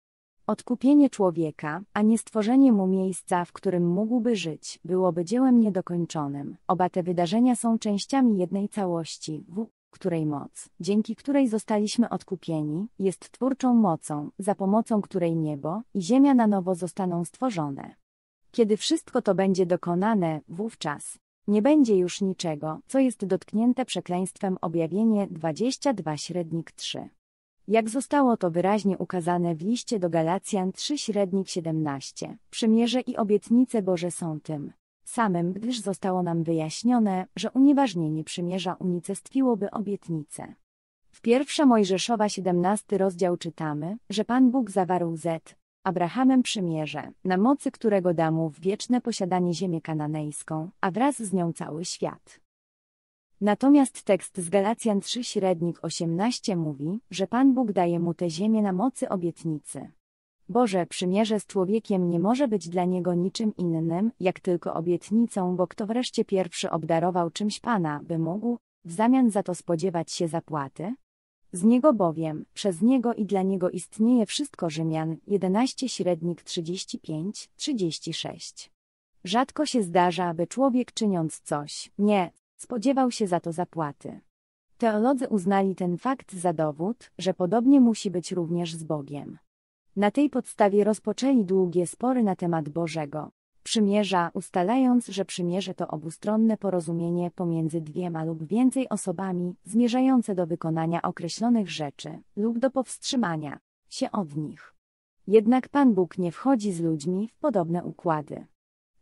Odkupienie człowieka, a nie stworzenie mu miejsca, w którym mógłby żyć, byłoby dziełem niedokończonym. Oba te wydarzenia są częściami jednej całości, w której moc, dzięki której zostaliśmy odkupieni, jest twórczą mocą, za pomocą której niebo i ziemia na nowo zostaną stworzone. Kiedy wszystko to będzie dokonane, wówczas nie będzie już niczego, co jest dotknięte przekleństwem objawienie 22 średnik 3. Jak zostało to wyraźnie ukazane w liście do Galacjan 3 średnik 17, przymierze i obietnice Boże są tym samym, gdyż zostało nam wyjaśnione, że unieważnienie przymierza unicestwiłoby obietnicę. W pierwsza Mojżeszowa 17 rozdział czytamy, że Pan Bóg zawarł Z, Abrahamem przymierze, na mocy którego da mu w wieczne posiadanie ziemię kananejską, a wraz z nią cały świat. Natomiast tekst z Galacjan 3 średnik 18 mówi, że Pan Bóg daje mu tę ziemię na mocy obietnicy. Boże przymierze z człowiekiem nie może być dla niego niczym innym, jak tylko obietnicą, bo kto wreszcie pierwszy obdarował czymś Pana, by mógł, w zamian za to spodziewać się zapłaty? Z niego bowiem, przez niego i dla niego istnieje wszystko Rzymian 11 średnik 35, 36. Rzadko się zdarza, aby człowiek czyniąc coś, nie, spodziewał się za to zapłaty. Teolodzy uznali ten fakt za dowód, że podobnie musi być również z Bogiem. Na tej podstawie rozpoczęli długie spory na temat Bożego przymierza, ustalając, że przymierze to obustronne porozumienie pomiędzy dwiema lub więcej osobami, zmierzające do wykonania określonych rzeczy lub do powstrzymania się od nich. Jednak Pan Bóg nie wchodzi z ludźmi w podobne układy.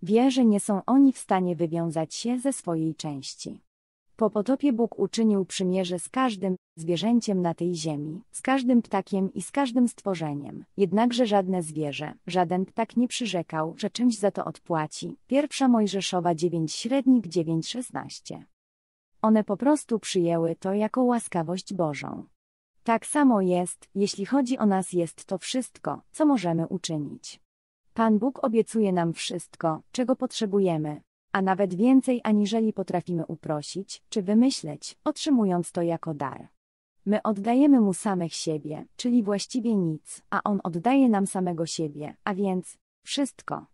Wie, że nie są oni w stanie wywiązać się ze swojej części. Po potopie Bóg uczynił przymierze z każdym zwierzęciem na tej ziemi, z każdym ptakiem i z każdym stworzeniem. Jednakże żadne zwierzę, żaden ptak nie przyrzekał, że czymś za to odpłaci. Pierwsza Mojżeszowa 9 średnik 9:16. One po prostu przyjęły to jako łaskawość Bożą. Tak samo jest, jeśli chodzi o nas jest to wszystko, co możemy uczynić. Pan Bóg obiecuje nam wszystko, czego potrzebujemy, a nawet więcej aniżeli potrafimy uprosić czy wymyśleć, otrzymując to jako dar. My oddajemy mu samych siebie, czyli właściwie nic, a on oddaje nam samego siebie, a więc wszystko.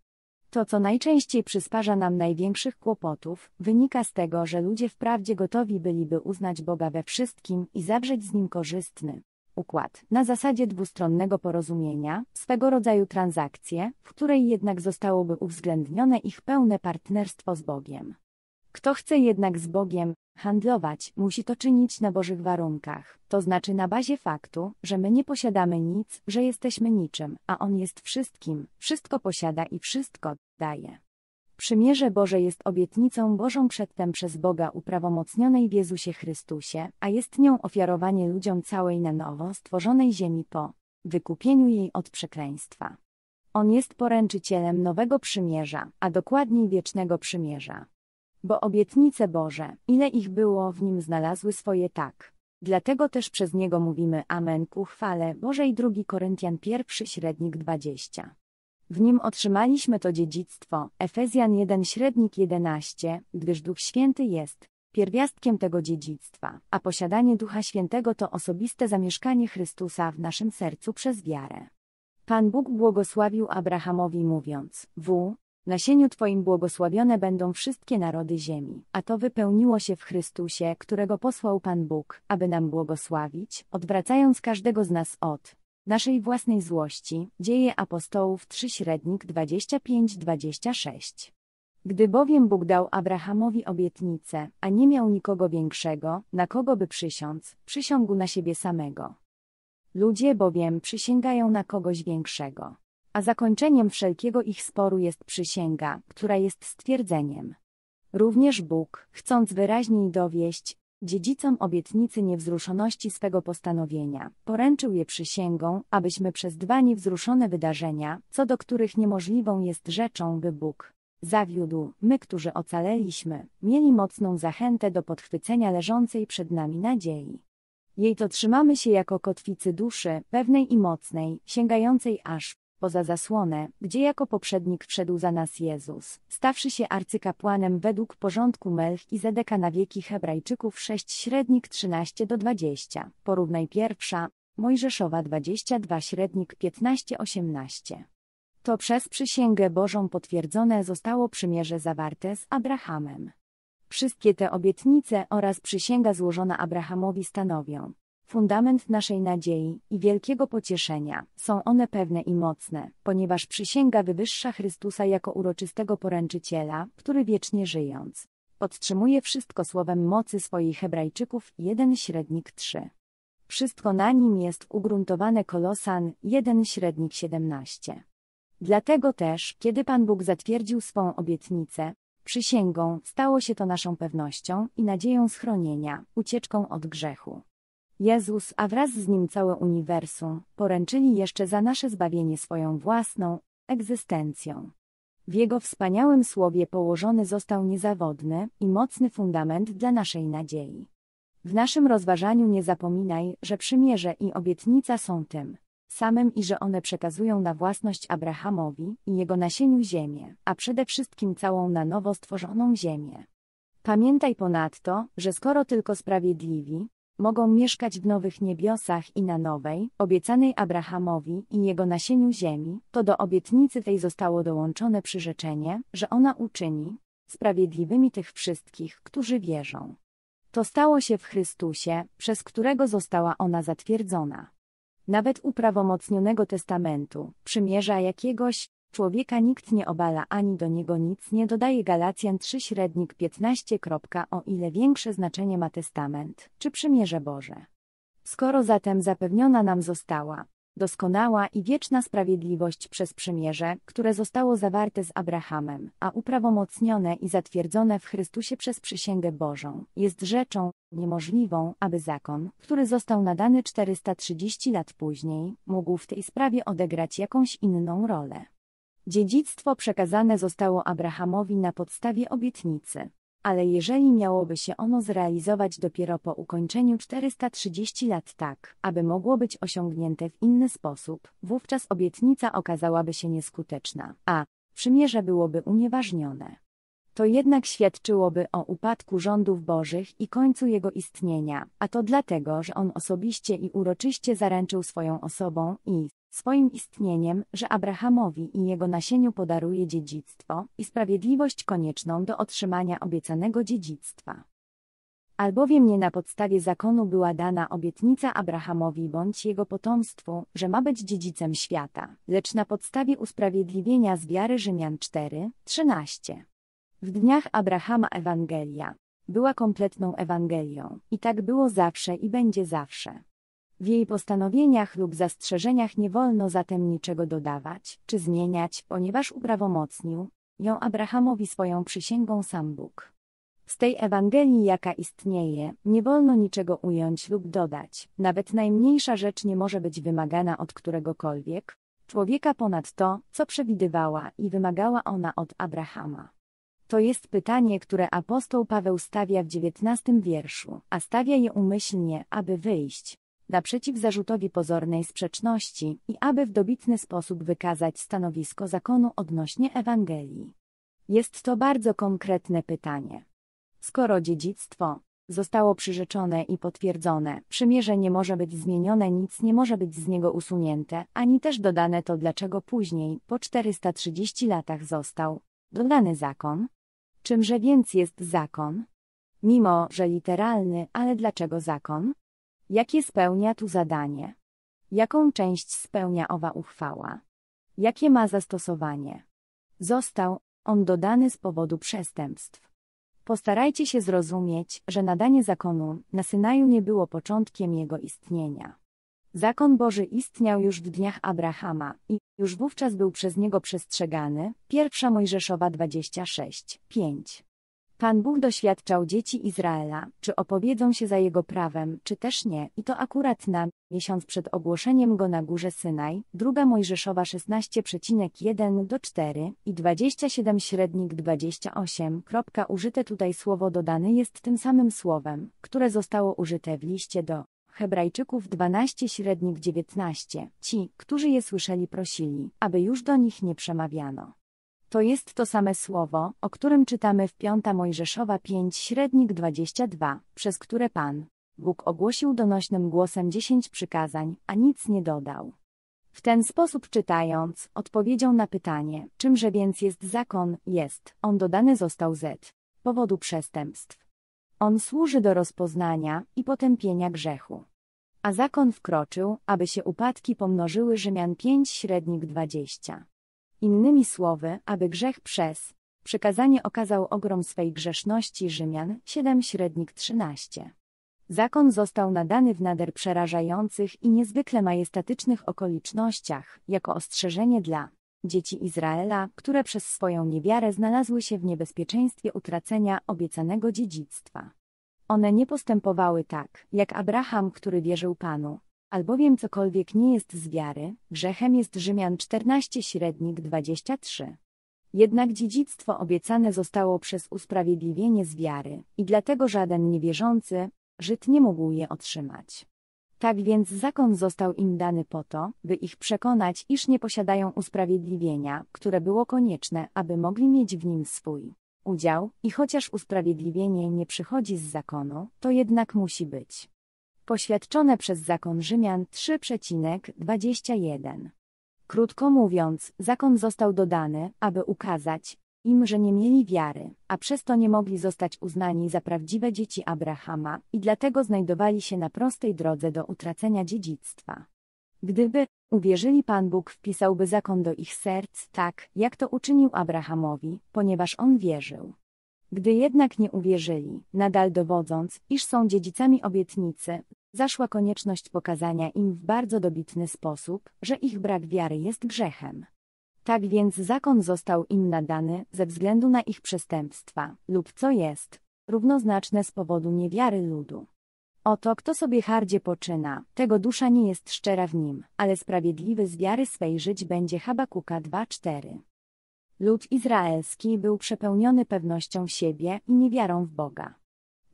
To, co najczęściej przysparza nam największych kłopotów, wynika z tego, że ludzie wprawdzie gotowi byliby uznać Boga we wszystkim i zawrzeć z nim korzystny, układ na zasadzie dwustronnego porozumienia, swego rodzaju transakcje, w której jednak zostałoby uwzględnione ich pełne partnerstwo z Bogiem. Kto chce jednak z Bogiem handlować, musi to czynić na Bożych warunkach, to znaczy na bazie faktu, że my nie posiadamy nic, że jesteśmy niczym, a On jest wszystkim, wszystko posiada i wszystko daje. Przymierze Boże jest obietnicą Bożą przedtem przez Boga uprawomocnionej w Jezusie Chrystusie, a jest nią ofiarowanie ludziom całej na nowo stworzonej ziemi po wykupieniu jej od przekleństwa. On jest poręczycielem nowego przymierza, a dokładniej wiecznego przymierza. Bo obietnice Boże, ile ich było, w nim znalazły swoje tak. Dlatego też przez niego mówimy Amen ku chwale Bożej 2 Koryntian 1 średnik 20. W nim otrzymaliśmy to dziedzictwo, Efezjan 1 średnik 11, gdyż Duch Święty jest pierwiastkiem tego dziedzictwa, a posiadanie Ducha Świętego to osobiste zamieszkanie Chrystusa w naszym sercu przez wiarę. Pan Bóg błogosławił Abrahamowi mówiąc, w nasieniu Twoim błogosławione będą wszystkie narody ziemi, a to wypełniło się w Chrystusie, którego posłał Pan Bóg, aby nam błogosławić, odwracając każdego z nas od naszej własnej złości, dzieje apostołów 3 średnik 25-26. Gdy bowiem Bóg dał Abrahamowi obietnicę, a nie miał nikogo większego, na kogo by przysiąc, przysiągł na siebie samego. Ludzie bowiem przysięgają na kogoś większego. A zakończeniem wszelkiego ich sporu jest przysięga, która jest stwierdzeniem. Również Bóg, chcąc wyraźniej dowieść, dziedzicom obietnicy niewzruszoności swego postanowienia. Poręczył je przysięgą, abyśmy przez dwa niewzruszone wydarzenia, co do których niemożliwą jest rzeczą, by Bóg zawiódł, my, którzy ocaleliśmy, mieli mocną zachętę do podchwycenia leżącej przed nami nadziei. Jej to trzymamy się jako kotwicy duszy, pewnej i mocnej, sięgającej aż poza zasłonę, gdzie jako poprzednik wszedł za nas Jezus, stawszy się arcykapłanem według porządku Melch i Zedeka na wieki Hebrajczyków 6 średnik 13 do 20. Porównaj pierwsza, Mojżeszowa 22 średnik 15-18. To przez przysięgę Bożą potwierdzone zostało przymierze zawarte z Abrahamem. Wszystkie te obietnice oraz przysięga złożona Abrahamowi stanowią, fundament naszej nadziei i wielkiego pocieszenia. Są one pewne i mocne, ponieważ przysięga wywyższa Chrystusa jako uroczystego poręczyciela, który wiecznie żyjąc. Podtrzymuje wszystko słowem mocy swoich Hebrajczyków 1 średnik 3. Wszystko na nim jest ugruntowane Kolosan 1 średnik 17. Dlatego też, kiedy Pan Bóg zatwierdził swą obietnicę, przysięgą, stało się to naszą pewnością i nadzieją schronienia, ucieczką od grzechu. Jezus, a wraz z nim całe uniwersum, poręczyli jeszcze za nasze zbawienie swoją własną egzystencją. W Jego wspaniałym słowie położony został niezawodny i mocny fundament dla naszej nadziei. W naszym rozważaniu nie zapominaj, że przymierze i obietnica są tym samym i że one przekazują na własność Abrahamowi i jego nasieniu ziemię, a przede wszystkim całą na nowo stworzoną ziemię. Pamiętaj ponadto, że skoro tylko sprawiedliwi, mogą mieszkać w nowych niebiosach i na nowej, obiecanej Abrahamowi i jego nasieniu ziemi, to do obietnicy tej zostało dołączone przyrzeczenie, że ona uczyni sprawiedliwymi tych wszystkich, którzy wierzą. To stało się w Chrystusie, przez którego została ona zatwierdzona. Nawet uprawomocnionego testamentu, przymierza jakiegoś, Człowieka nikt nie obala ani do niego nic nie dodaje Galacjan 3 średnik 15. O ile większe znaczenie ma testament, czy przymierze Boże. Skoro zatem zapewniona nam została doskonała i wieczna sprawiedliwość przez przymierze, które zostało zawarte z Abrahamem, a uprawomocnione i zatwierdzone w Chrystusie przez przysięgę Bożą, jest rzeczą niemożliwą, aby zakon, który został nadany 430 lat później, mógł w tej sprawie odegrać jakąś inną rolę. Dziedzictwo przekazane zostało Abrahamowi na podstawie obietnicy, ale jeżeli miałoby się ono zrealizować dopiero po ukończeniu 430 lat tak, aby mogło być osiągnięte w inny sposób, wówczas obietnica okazałaby się nieskuteczna, a przymierze byłoby unieważnione. To jednak świadczyłoby o upadku rządów bożych i końcu jego istnienia, a to dlatego, że on osobiście i uroczyście zaręczył swoją osobą i swoim istnieniem, że Abrahamowi i jego nasieniu podaruje dziedzictwo i sprawiedliwość konieczną do otrzymania obiecanego dziedzictwa. Albowiem nie na podstawie zakonu była dana obietnica Abrahamowi bądź jego potomstwu, że ma być dziedzicem świata, lecz na podstawie usprawiedliwienia z wiary Rzymian 4, 13. W dniach Abrahama Ewangelia była kompletną Ewangelią i tak było zawsze i będzie zawsze. W jej postanowieniach lub zastrzeżeniach nie wolno zatem niczego dodawać czy zmieniać, ponieważ uprawomocnił ją Abrahamowi swoją przysięgą sam Bóg. Z tej Ewangelii, jaka istnieje, nie wolno niczego ująć lub dodać, nawet najmniejsza rzecz nie może być wymagana od któregokolwiek człowieka ponad to, co przewidywała i wymagała ona od Abrahama. To jest pytanie, które apostoł Paweł stawia w dziewiętnastym wierszu, a stawia je umyślnie, aby wyjść naprzeciw zarzutowi pozornej sprzeczności i aby w dobitny sposób wykazać stanowisko zakonu odnośnie Ewangelii. Jest to bardzo konkretne pytanie. Skoro dziedzictwo zostało przyrzeczone i potwierdzone, przymierze nie może być zmienione, nic nie może być z niego usunięte, ani też dodane to dlaczego później, po 430 latach został dodany zakon? Czymże więc jest zakon? Mimo, że literalny, ale dlaczego zakon? Jakie spełnia tu zadanie? Jaką część spełnia owa uchwała? Jakie ma zastosowanie? Został on dodany z powodu przestępstw. Postarajcie się zrozumieć, że nadanie zakonu na Synaju nie było początkiem jego istnienia. Zakon Boży istniał już w dniach Abrahama i już wówczas był przez niego przestrzegany. Pierwsza Mojżeszowa 26, 5. Pan Bóg doświadczał dzieci Izraela, czy opowiedzą się za jego prawem, czy też nie, i to akurat na miesiąc przed ogłoszeniem go na górze Synaj, 2 Mojżeszowa 16,1 do 4 i 27 średnik 28. Użyte tutaj słowo dodane jest tym samym słowem, które zostało użyte w liście do Hebrajczyków 12 średnik 19. Ci, którzy je słyszeli prosili, aby już do nich nie przemawiano. To jest to same słowo, o którym czytamy w 5 Mojżeszowa 5 średnik 22, przez które Pan, Bóg ogłosił donośnym głosem dziesięć przykazań, a nic nie dodał. W ten sposób czytając, odpowiedzią na pytanie, czymże więc jest zakon, jest, on dodany został z powodu przestępstw. On służy do rozpoznania i potępienia grzechu. A zakon wkroczył, aby się upadki pomnożyły Rzymian 5 średnik 20. Innymi słowy, aby grzech przez przykazanie okazał ogrom swej grzeszności Rzymian 7 średnik 13. Zakon został nadany w nader przerażających i niezwykle majestatycznych okolicznościach, jako ostrzeżenie dla dzieci Izraela, które przez swoją niewiarę znalazły się w niebezpieczeństwie utracenia obiecanego dziedzictwa. One nie postępowały tak, jak Abraham, który wierzył Panu, albowiem cokolwiek nie jest z wiary, grzechem jest Rzymian 14 średnik 23. Jednak dziedzictwo obiecane zostało przez usprawiedliwienie z wiary, i dlatego żaden niewierzący, Żyd nie mógł je otrzymać. Tak więc zakon został im dany po to, by ich przekonać, iż nie posiadają usprawiedliwienia, które było konieczne, aby mogli mieć w nim swój udział, i chociaż usprawiedliwienie nie przychodzi z zakonu, to jednak musi być poświadczone przez zakon Rzymian 3,21. Krótko mówiąc, zakon został dodany, aby ukazać im, że nie mieli wiary, a przez to nie mogli zostać uznani za prawdziwe dzieci Abrahama i dlatego znajdowali się na prostej drodze do utracenia dziedzictwa. Gdyby uwierzyli Pan Bóg wpisałby zakon do ich serc tak, jak to uczynił Abrahamowi, ponieważ on wierzył. Gdy jednak nie uwierzyli, nadal dowodząc, iż są dziedzicami obietnicy, zaszła konieczność pokazania im w bardzo dobitny sposób, że ich brak wiary jest grzechem. Tak więc zakon został im nadany ze względu na ich przestępstwa, lub co jest, równoznaczne z powodu niewiary ludu. Oto kto sobie hardzie poczyna, tego dusza nie jest szczera w nim, ale sprawiedliwy z wiary swej żyć będzie Habakuka 2.4. Lud izraelski był przepełniony pewnością siebie i niewiarą w Boga.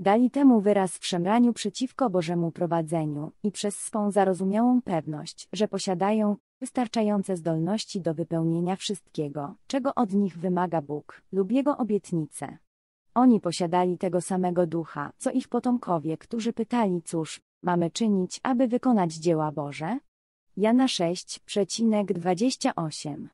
Dali temu wyraz w szemraniu przeciwko Bożemu prowadzeniu i przez swą zarozumiałą pewność, że posiadają wystarczające zdolności do wypełnienia wszystkiego, czego od nich wymaga Bóg, lub Jego obietnice. Oni posiadali tego samego ducha, co ich potomkowie, którzy pytali, cóż, mamy czynić, aby wykonać dzieła Boże? Jana 6, 28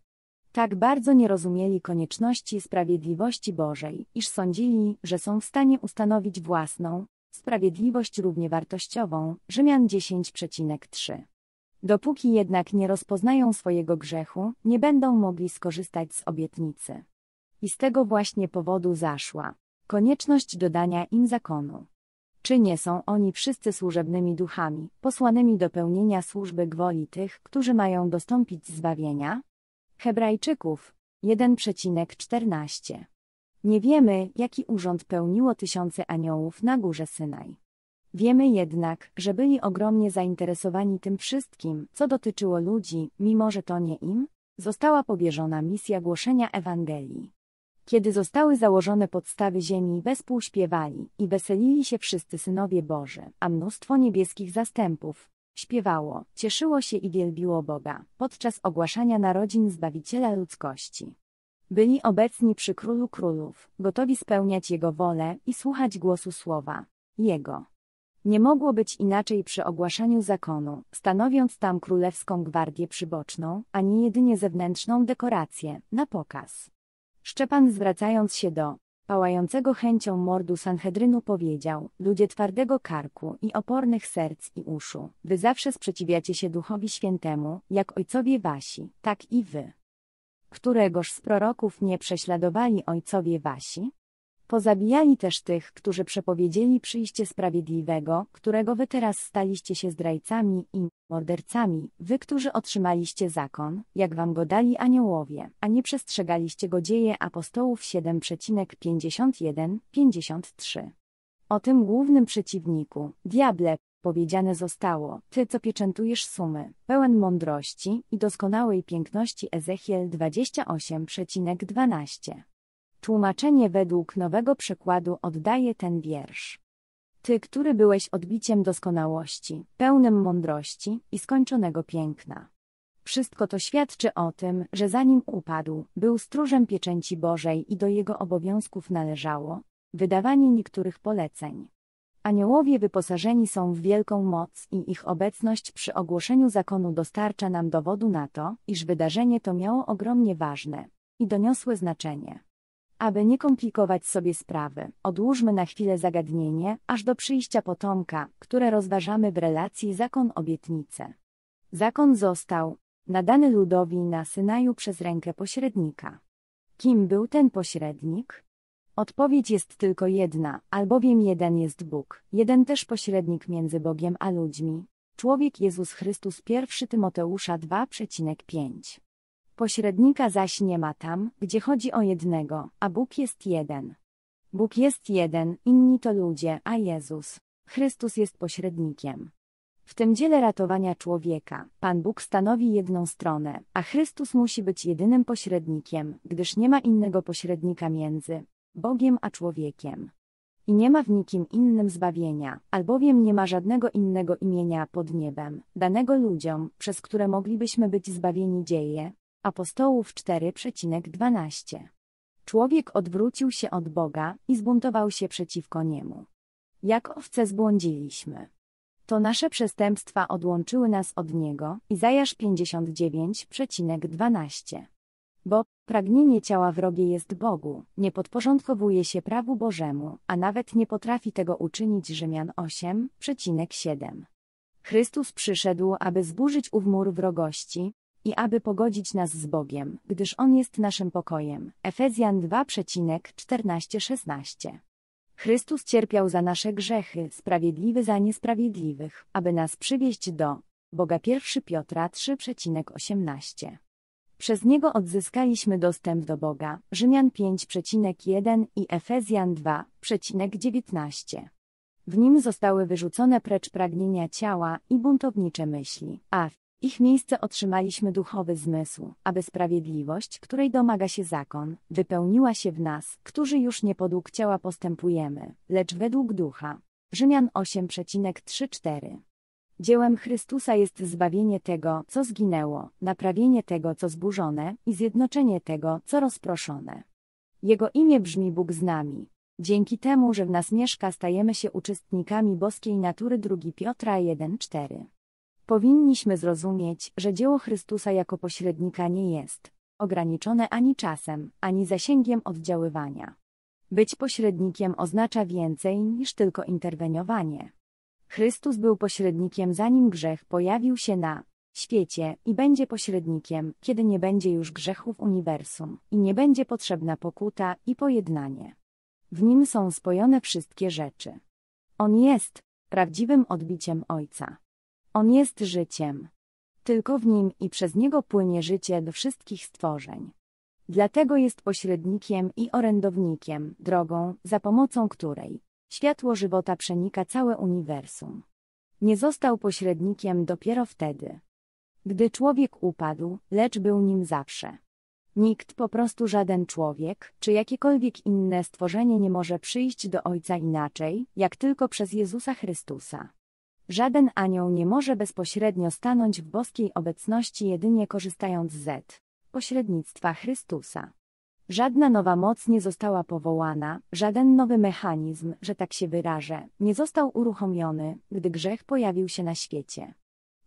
tak bardzo nie rozumieli konieczności sprawiedliwości Bożej, iż sądzili, że są w stanie ustanowić własną, sprawiedliwość równie wartościową, Rzymian 10,3. Dopóki jednak nie rozpoznają swojego grzechu, nie będą mogli skorzystać z obietnicy. I z tego właśnie powodu zaszła konieczność dodania im zakonu. Czy nie są oni wszyscy służebnymi duchami, posłanymi do pełnienia służby gwoli tych, którzy mają dostąpić zbawienia? Hebrajczyków 1,14. Nie wiemy, jaki urząd pełniło tysiące aniołów na górze Synaj. Wiemy jednak, że byli ogromnie zainteresowani tym wszystkim, co dotyczyło ludzi, mimo że to nie im została powierzona misja głoszenia Ewangelii. Kiedy zostały założone podstawy ziemi, wespół śpiewali i weselili się wszyscy synowie Boży, a mnóstwo niebieskich zastępów, Śpiewało, cieszyło się i wielbiło Boga, podczas ogłaszania narodzin Zbawiciela ludzkości. Byli obecni przy Królu Królów, gotowi spełniać Jego wolę i słuchać głosu słowa. Jego. Nie mogło być inaczej przy ogłaszaniu zakonu, stanowiąc tam królewską gwardię przyboczną, a nie jedynie zewnętrzną dekorację, na pokaz. Szczepan zwracając się do pałającego chęcią mordu Sanhedrynu powiedział, ludzie twardego karku i opornych serc i uszu, wy zawsze sprzeciwiacie się Duchowi Świętemu, jak ojcowie wasi, tak i wy. Któregoż z proroków nie prześladowali ojcowie wasi? Pozabijali też tych, którzy przepowiedzieli przyjście sprawiedliwego, którego wy teraz staliście się zdrajcami i mordercami, wy, którzy otrzymaliście zakon, jak wam go dali aniołowie, a nie przestrzegaliście go dzieje apostołów 7,51-53. O tym głównym przeciwniku, diable, powiedziane zostało, ty co pieczętujesz sumy, pełen mądrości i doskonałej piękności Ezechiel 28,12. Tłumaczenie według nowego przekładu oddaje ten wiersz. Ty, który byłeś odbiciem doskonałości, pełnym mądrości i skończonego piękna. Wszystko to świadczy o tym, że zanim upadł, był stróżem pieczęci Bożej i do jego obowiązków należało wydawanie niektórych poleceń. Aniołowie wyposażeni są w wielką moc i ich obecność przy ogłoszeniu zakonu dostarcza nam dowodu na to, iż wydarzenie to miało ogromnie ważne i doniosłe znaczenie. Aby nie komplikować sobie sprawy, odłóżmy na chwilę zagadnienie, aż do przyjścia potomka, które rozważamy w relacji zakon-obietnicę. Zakon został nadany ludowi na Synaju przez rękę pośrednika. Kim był ten pośrednik? Odpowiedź jest tylko jedna, albowiem jeden jest Bóg, jeden też pośrednik między Bogiem a ludźmi. Człowiek Jezus Chrystus 1 Tymoteusza 2,5 Pośrednika zaś nie ma tam, gdzie chodzi o jednego, a Bóg jest jeden. Bóg jest jeden, inni to ludzie, a Jezus, Chrystus jest pośrednikiem. W tym dziele ratowania człowieka, Pan Bóg stanowi jedną stronę, a Chrystus musi być jedynym pośrednikiem, gdyż nie ma innego pośrednika między Bogiem a człowiekiem. I nie ma w nikim innym zbawienia, albowiem nie ma żadnego innego imienia pod niebem, danego ludziom, przez które moglibyśmy być zbawieni dzieje, Apostołów 4,12. Człowiek odwrócił się od Boga i zbuntował się przeciwko Niemu. Jak owce zbłądziliśmy. To nasze przestępstwa odłączyły nas od Niego, Izajasz 59,12. Bo pragnienie ciała wrogie jest Bogu, nie podporządkowuje się prawu Bożemu, a nawet nie potrafi tego uczynić Rzymian 8,7. Chrystus przyszedł, aby zburzyć ów mur wrogości, i aby pogodzić nas z Bogiem, gdyż On jest naszym pokojem. Efezjan 2,14-16 Chrystus cierpiał za nasze grzechy, sprawiedliwy za niesprawiedliwych, aby nas przywieźć do Boga 1 Piotra 3,18. Przez Niego odzyskaliśmy dostęp do Boga, Rzymian 5,1 i Efezjan 2,19. W nim zostały wyrzucone precz pragnienia ciała i buntownicze myśli, a ich miejsce otrzymaliśmy duchowy zmysł, aby sprawiedliwość, której domaga się zakon, wypełniła się w nas, którzy już nie podług ciała postępujemy, lecz według ducha. Rzymian 8,34 Dziełem Chrystusa jest zbawienie tego, co zginęło, naprawienie tego, co zburzone i zjednoczenie tego, co rozproszone. Jego imię brzmi Bóg z nami. Dzięki temu, że w nas mieszka, stajemy się uczestnikami boskiej natury 2 Piotra 1,4. Powinniśmy zrozumieć, że dzieło Chrystusa jako pośrednika nie jest ograniczone ani czasem, ani zasięgiem oddziaływania. Być pośrednikiem oznacza więcej niż tylko interweniowanie. Chrystus był pośrednikiem zanim grzech pojawił się na świecie i będzie pośrednikiem, kiedy nie będzie już grzechu w uniwersum i nie będzie potrzebna pokuta i pojednanie. W nim są spojone wszystkie rzeczy. On jest prawdziwym odbiciem Ojca. On jest życiem. Tylko w nim i przez niego płynie życie do wszystkich stworzeń. Dlatego jest pośrednikiem i orędownikiem, drogą, za pomocą której światło żywota przenika całe uniwersum. Nie został pośrednikiem dopiero wtedy, gdy człowiek upadł, lecz był nim zawsze. Nikt, po prostu żaden człowiek, czy jakiekolwiek inne stworzenie nie może przyjść do Ojca inaczej, jak tylko przez Jezusa Chrystusa. Żaden anioł nie może bezpośrednio stanąć w boskiej obecności jedynie korzystając z pośrednictwa Chrystusa. Żadna nowa moc nie została powołana, żaden nowy mechanizm, że tak się wyrażę, nie został uruchomiony, gdy grzech pojawił się na świecie.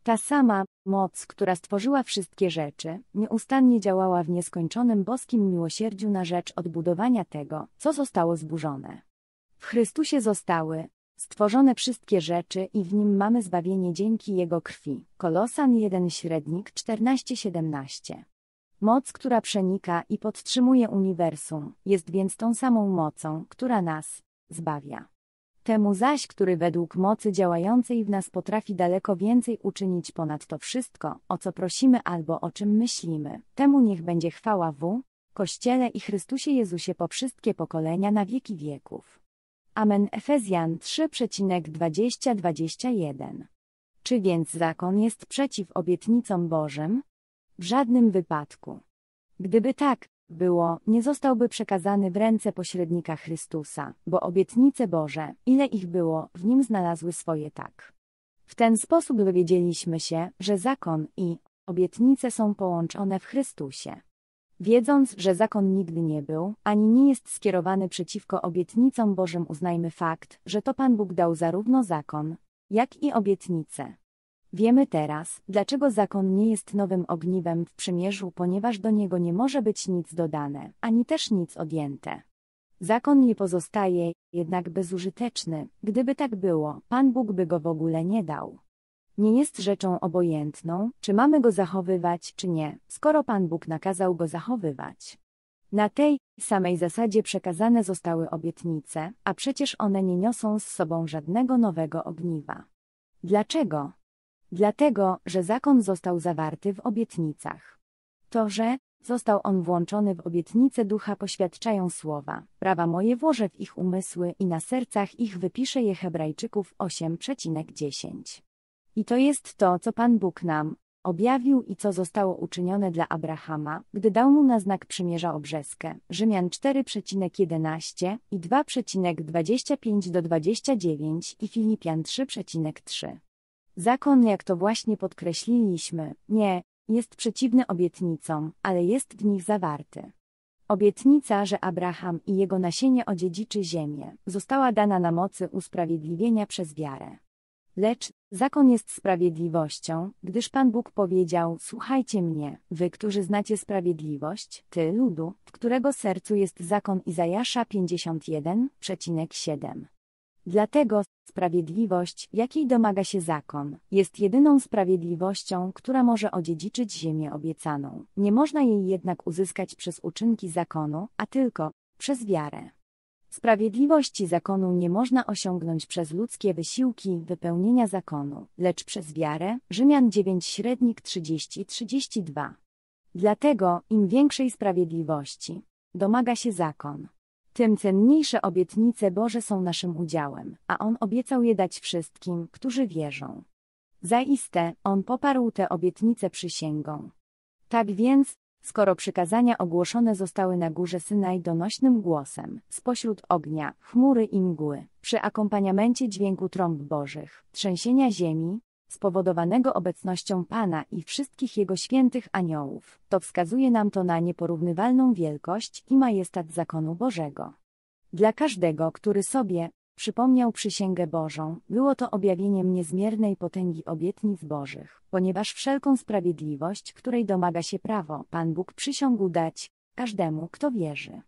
Ta sama moc, która stworzyła wszystkie rzeczy, nieustannie działała w nieskończonym boskim miłosierdziu na rzecz odbudowania tego, co zostało zburzone. W Chrystusie zostały stworzone wszystkie rzeczy i w nim mamy zbawienie dzięki Jego krwi. Kolosan 1 średnik 14-17. Moc, która przenika i podtrzymuje uniwersum, jest więc tą samą mocą, która nas zbawia. Temu zaś, który według mocy działającej w nas potrafi daleko więcej uczynić ponad to wszystko, o co prosimy albo o czym myślimy, temu niech będzie chwała w Kościele i Chrystusie Jezusie po wszystkie pokolenia na wieki wieków. Amen Efezjan 3,20-21. Czy więc zakon jest przeciw obietnicom Bożym? W żadnym wypadku. Gdyby tak było, nie zostałby przekazany w ręce pośrednika Chrystusa, bo obietnice Boże, ile ich było, w nim znalazły swoje tak. W ten sposób dowiedzieliśmy się, że zakon i obietnice są połączone w Chrystusie. Wiedząc, że zakon nigdy nie był, ani nie jest skierowany przeciwko obietnicom Bożym, uznajmy fakt, że to Pan Bóg dał zarówno zakon, jak i obietnice. Wiemy teraz, dlaczego zakon nie jest nowym ogniwem w przymierzu, ponieważ do niego nie może być nic dodane, ani też nic odjęte. Zakon nie pozostaje jednak bezużyteczny, gdyby tak było, Pan Bóg by go w ogóle nie dał nie jest rzeczą obojętną, czy mamy go zachowywać, czy nie, skoro Pan Bóg nakazał go zachowywać. Na tej samej zasadzie przekazane zostały obietnice, a przecież one nie niosą z sobą żadnego nowego ogniwa. Dlaczego? Dlatego, że zakon został zawarty w obietnicach. To, że został on włączony w obietnice ducha poświadczają słowa, prawa moje włożę w ich umysły i na sercach ich wypiszę je Hebrajczyków 8,10. I to jest to, co Pan Bóg nam objawił i co zostało uczynione dla Abrahama, gdy dał mu na znak przymierza obrzeskę. Rzymian 4,11 i 2,25 do 29 i Filipian 3,3. Zakon, jak to właśnie podkreśliliśmy, nie jest przeciwny obietnicom, ale jest w nich zawarty. Obietnica, że Abraham i jego nasienie odziedziczy ziemię, została dana na mocy usprawiedliwienia przez wiarę. Lecz zakon jest sprawiedliwością, gdyż Pan Bóg powiedział: Słuchajcie mnie, wy, którzy znacie sprawiedliwość, ty ludu, w którego sercu jest zakon Izajasza 51,7. Dlatego sprawiedliwość, jakiej domaga się zakon, jest jedyną sprawiedliwością, która może odziedziczyć ziemię obiecaną. Nie można jej jednak uzyskać przez uczynki zakonu, a tylko przez wiarę. Sprawiedliwości zakonu nie można osiągnąć przez ludzkie wysiłki wypełnienia zakonu, lecz przez wiarę. Rzymian 9 średnik 30-32. Dlatego, im większej sprawiedliwości domaga się zakon, tym cenniejsze obietnice Boże są naszym udziałem, a On obiecał je dać wszystkim, którzy wierzą. Zaiste, On poparł te obietnice przysięgą. Tak więc, skoro przykazania ogłoszone zostały na górze Synaj donośnym głosem, spośród ognia, chmury i mgły, przy akompaniamencie dźwięku trąb bożych, trzęsienia ziemi, spowodowanego obecnością Pana i wszystkich Jego świętych aniołów, to wskazuje nam to na nieporównywalną wielkość i majestat zakonu Bożego. Dla każdego, który sobie, przypomniał przysięgę Bożą, było to objawieniem niezmiernej potęgi obietnic Bożych, ponieważ wszelką sprawiedliwość, której domaga się prawo, Pan Bóg przysiągł dać każdemu, kto wierzy.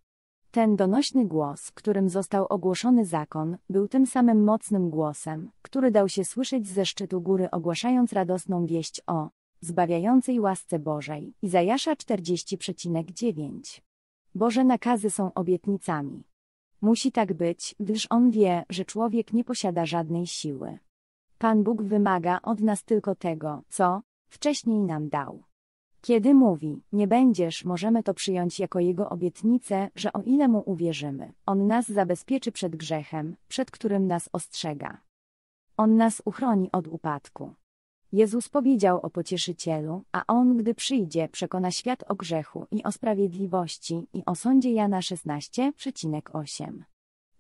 Ten donośny głos, którym został ogłoszony zakon, był tym samym mocnym głosem, który dał się słyszeć ze szczytu góry ogłaszając radosną wieść o zbawiającej łasce Bożej. Izajasza 40,9 Boże nakazy są obietnicami, Musi tak być, gdyż on wie, że człowiek nie posiada żadnej siły. Pan Bóg wymaga od nas tylko tego, co wcześniej nam dał. Kiedy mówi, nie będziesz, możemy to przyjąć jako jego obietnicę, że o ile mu uwierzymy, on nas zabezpieczy przed grzechem, przed którym nas ostrzega. On nas uchroni od upadku. Jezus powiedział o pocieszycielu, a on, gdy przyjdzie, przekona świat o grzechu i o sprawiedliwości i o sądzie Jana 16,8.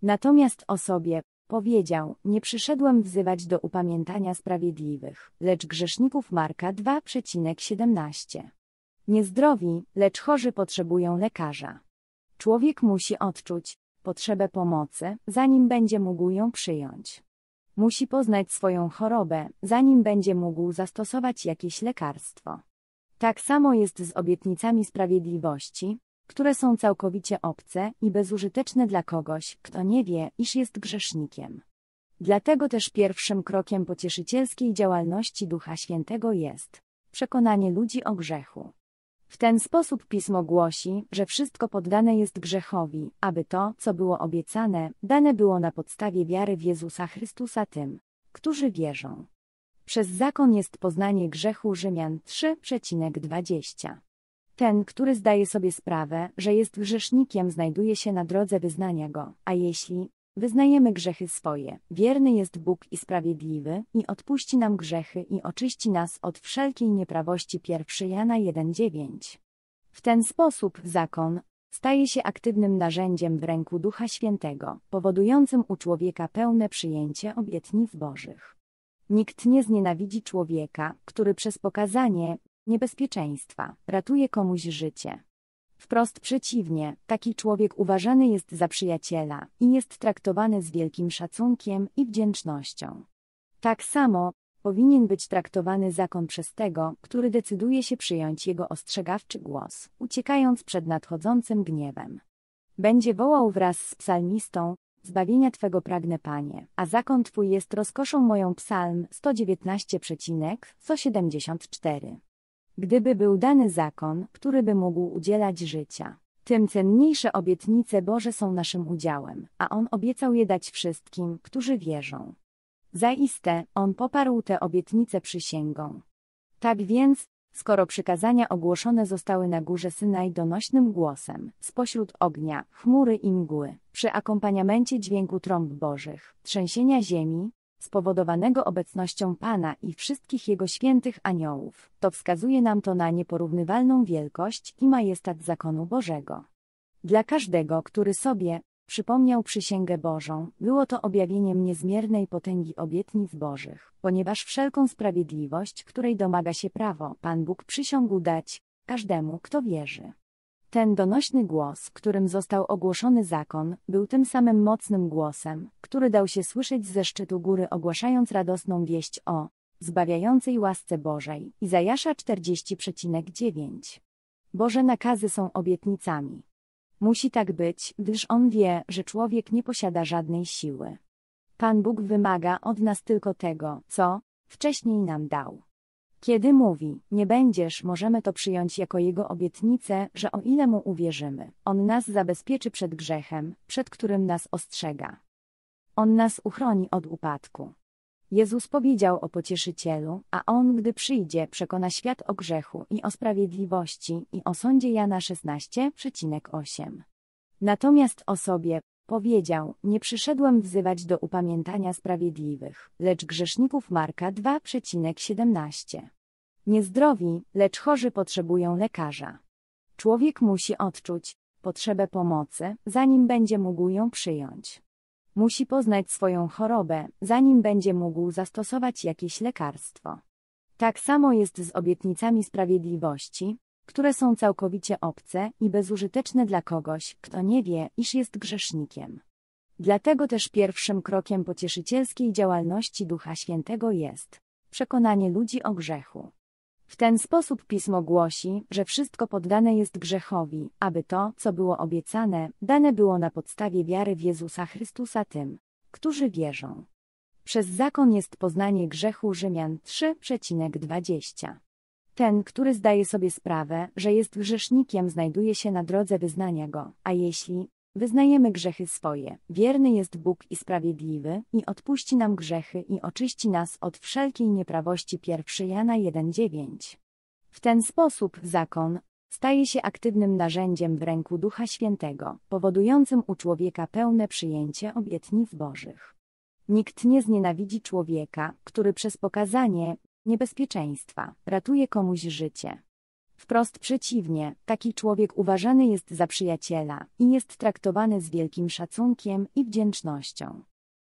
Natomiast o sobie powiedział: Nie przyszedłem wzywać do upamiętania sprawiedliwych, lecz grzeszników Marka 2,17. Niezdrowi, lecz chorzy potrzebują lekarza. Człowiek musi odczuć potrzebę pomocy, zanim będzie mógł ją przyjąć. Musi poznać swoją chorobę, zanim będzie mógł zastosować jakieś lekarstwo. Tak samo jest z obietnicami sprawiedliwości, które są całkowicie obce i bezużyteczne dla kogoś, kto nie wie, iż jest grzesznikiem. Dlatego też pierwszym krokiem pocieszycielskiej działalności Ducha Świętego jest przekonanie ludzi o grzechu. W ten sposób pismo głosi, że wszystko poddane jest grzechowi, aby to, co było obiecane, dane było na podstawie wiary w Jezusa Chrystusa tym, którzy wierzą. Przez zakon jest poznanie grzechu Rzymian 3,20. Ten, który zdaje sobie sprawę, że jest grzesznikiem, znajduje się na drodze wyznania go, a jeśli Wyznajemy grzechy swoje, wierny jest Bóg i sprawiedliwy, i odpuści nam grzechy i oczyści nas od wszelkiej nieprawości 1 Jana 1,9. W ten sposób zakon staje się aktywnym narzędziem w ręku Ducha Świętego, powodującym u człowieka pełne przyjęcie obietnic Bożych. Nikt nie znienawidzi człowieka, który przez pokazanie niebezpieczeństwa ratuje komuś życie. Wprost przeciwnie, taki człowiek uważany jest za przyjaciela i jest traktowany z wielkim szacunkiem i wdzięcznością. Tak samo, powinien być traktowany zakon przez tego, który decyduje się przyjąć jego ostrzegawczy głos, uciekając przed nadchodzącym gniewem. Będzie wołał wraz z psalmistą, Zbawienia Twego pragnę Panie, a zakon Twój jest rozkoszą moją psalm 119,174 gdyby był dany zakon, który by mógł udzielać życia. Tym cenniejsze obietnice Boże są naszym udziałem, a On obiecał je dać wszystkim, którzy wierzą. Zaiste, On poparł te obietnice przysięgą. Tak więc, skoro przykazania ogłoszone zostały na górze Synaj donośnym głosem, spośród ognia, chmury i mgły, przy akompaniamencie dźwięku trąb bożych, trzęsienia ziemi, spowodowanego obecnością Pana i wszystkich Jego świętych aniołów, to wskazuje nam to na nieporównywalną wielkość i majestat zakonu Bożego. Dla każdego, który sobie przypomniał przysięgę Bożą, było to objawieniem niezmiernej potęgi obietnic Bożych, ponieważ wszelką sprawiedliwość, której domaga się prawo, Pan Bóg przysiągł dać każdemu, kto wierzy. Ten donośny głos, którym został ogłoszony zakon, był tym samym mocnym głosem, który dał się słyszeć ze szczytu góry ogłaszając radosną wieść o zbawiającej łasce Bożej. Izajasza 40,9 Boże nakazy są obietnicami. Musi tak być, gdyż On wie, że człowiek nie posiada żadnej siły. Pan Bóg wymaga od nas tylko tego, co wcześniej nam dał. Kiedy mówi, nie będziesz, możemy to przyjąć jako jego obietnicę, że o ile mu uwierzymy, on nas zabezpieczy przed grzechem, przed którym nas ostrzega. On nas uchroni od upadku. Jezus powiedział o pocieszycielu, a on, gdy przyjdzie, przekona świat o grzechu i o sprawiedliwości i o sądzie Jana 16,8. Natomiast osobie, Powiedział, nie przyszedłem wzywać do upamiętania sprawiedliwych, lecz grzeszników Marka 2,17. Niezdrowi, lecz chorzy potrzebują lekarza. Człowiek musi odczuć potrzebę pomocy, zanim będzie mógł ją przyjąć. Musi poznać swoją chorobę, zanim będzie mógł zastosować jakieś lekarstwo. Tak samo jest z obietnicami sprawiedliwości, które są całkowicie obce i bezużyteczne dla kogoś, kto nie wie, iż jest grzesznikiem. Dlatego też pierwszym krokiem pocieszycielskiej działalności Ducha Świętego jest przekonanie ludzi o grzechu. W ten sposób pismo głosi, że wszystko poddane jest grzechowi, aby to, co było obiecane, dane było na podstawie wiary w Jezusa Chrystusa tym, którzy wierzą. Przez zakon jest poznanie grzechu Rzymian 3,20. Ten, który zdaje sobie sprawę, że jest grzesznikiem, znajduje się na drodze wyznania go, a jeśli wyznajemy grzechy swoje, wierny jest Bóg i sprawiedliwy, i odpuści nam grzechy i oczyści nas od wszelkiej nieprawości. 1 Jana 1:9. W ten sposób zakon staje się aktywnym narzędziem w ręku Ducha Świętego, powodującym u człowieka pełne przyjęcie obietnic Bożych. Nikt nie znienawidzi człowieka, który przez pokazanie niebezpieczeństwa, ratuje komuś życie. Wprost przeciwnie, taki człowiek uważany jest za przyjaciela i jest traktowany z wielkim szacunkiem i wdzięcznością.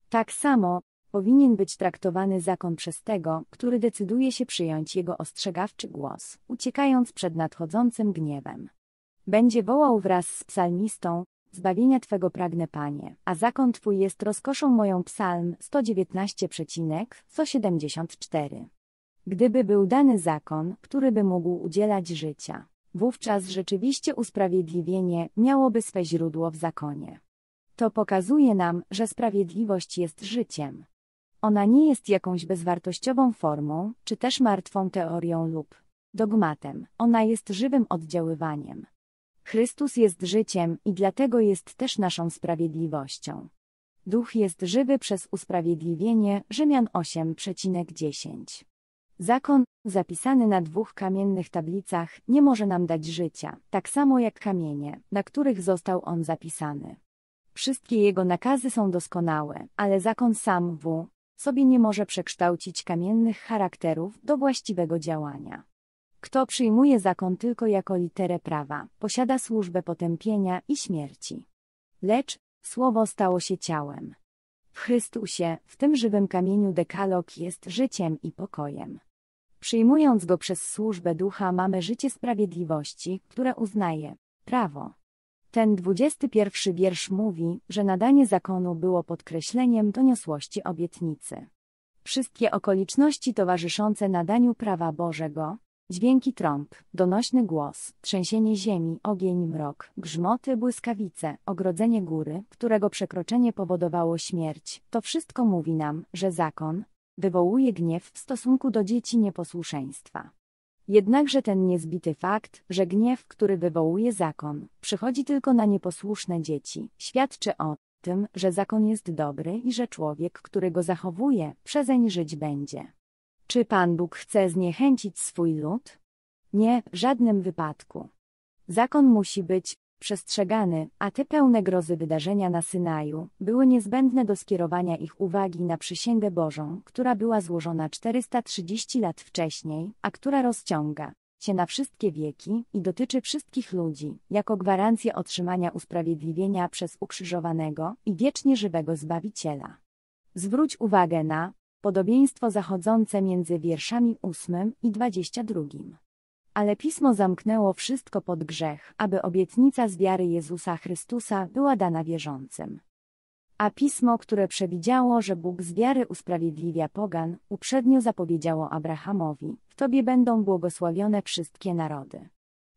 Tak samo powinien być traktowany zakon przez tego, który decyduje się przyjąć jego ostrzegawczy głos, uciekając przed nadchodzącym gniewem. Będzie wołał wraz z psalmistą: Zbawienia Twego pragnę, Panie, a zakon Twój jest rozkoszą moją. Psalm 119,174 Gdyby był dany zakon, który by mógł udzielać życia, wówczas rzeczywiście usprawiedliwienie miałoby swe źródło w zakonie. To pokazuje nam, że sprawiedliwość jest życiem. Ona nie jest jakąś bezwartościową formą, czy też martwą teorią lub dogmatem, ona jest żywym oddziaływaniem. Chrystus jest życiem i dlatego jest też naszą sprawiedliwością. Duch jest żywy przez usprawiedliwienie Rzymian 8,10. Zakon, zapisany na dwóch kamiennych tablicach, nie może nam dać życia, tak samo jak kamienie, na których został on zapisany. Wszystkie jego nakazy są doskonałe, ale zakon sam w sobie nie może przekształcić kamiennych charakterów do właściwego działania. Kto przyjmuje zakon tylko jako literę prawa, posiada służbę potępienia i śmierci. Lecz słowo stało się ciałem. W Chrystusie, w tym żywym kamieniu dekalog jest życiem i pokojem. Przyjmując go przez służbę ducha mamy życie sprawiedliwości, które uznaje prawo. Ten 21 wiersz mówi, że nadanie zakonu było podkreśleniem doniosłości obietnicy. Wszystkie okoliczności towarzyszące nadaniu prawa Bożego, dźwięki trąb, donośny głos, trzęsienie ziemi, ogień, mrok, grzmoty, błyskawice, ogrodzenie góry, którego przekroczenie powodowało śmierć, to wszystko mówi nam, że zakon, wywołuje gniew w stosunku do dzieci nieposłuszeństwa. Jednakże ten niezbity fakt, że gniew, który wywołuje zakon, przychodzi tylko na nieposłuszne dzieci, świadczy o tym, że zakon jest dobry i że człowiek, który go zachowuje, przezeń żyć będzie. Czy Pan Bóg chce zniechęcić swój lud? Nie, w żadnym wypadku. Zakon musi być przestrzegany, a te pełne grozy wydarzenia na Synaju, były niezbędne do skierowania ich uwagi na przysięgę Bożą, która była złożona 430 lat wcześniej, a która rozciąga się na wszystkie wieki i dotyczy wszystkich ludzi, jako gwarancję otrzymania usprawiedliwienia przez ukrzyżowanego i wiecznie żywego Zbawiciela. Zwróć uwagę na podobieństwo zachodzące między wierszami 8 i 22. Ale pismo zamknęło wszystko pod grzech, aby obietnica z wiary Jezusa Chrystusa była dana wierzącym. A pismo, które przewidziało, że Bóg z wiary usprawiedliwia pogan, uprzednio zapowiedziało Abrahamowi: W tobie będą błogosławione wszystkie narody.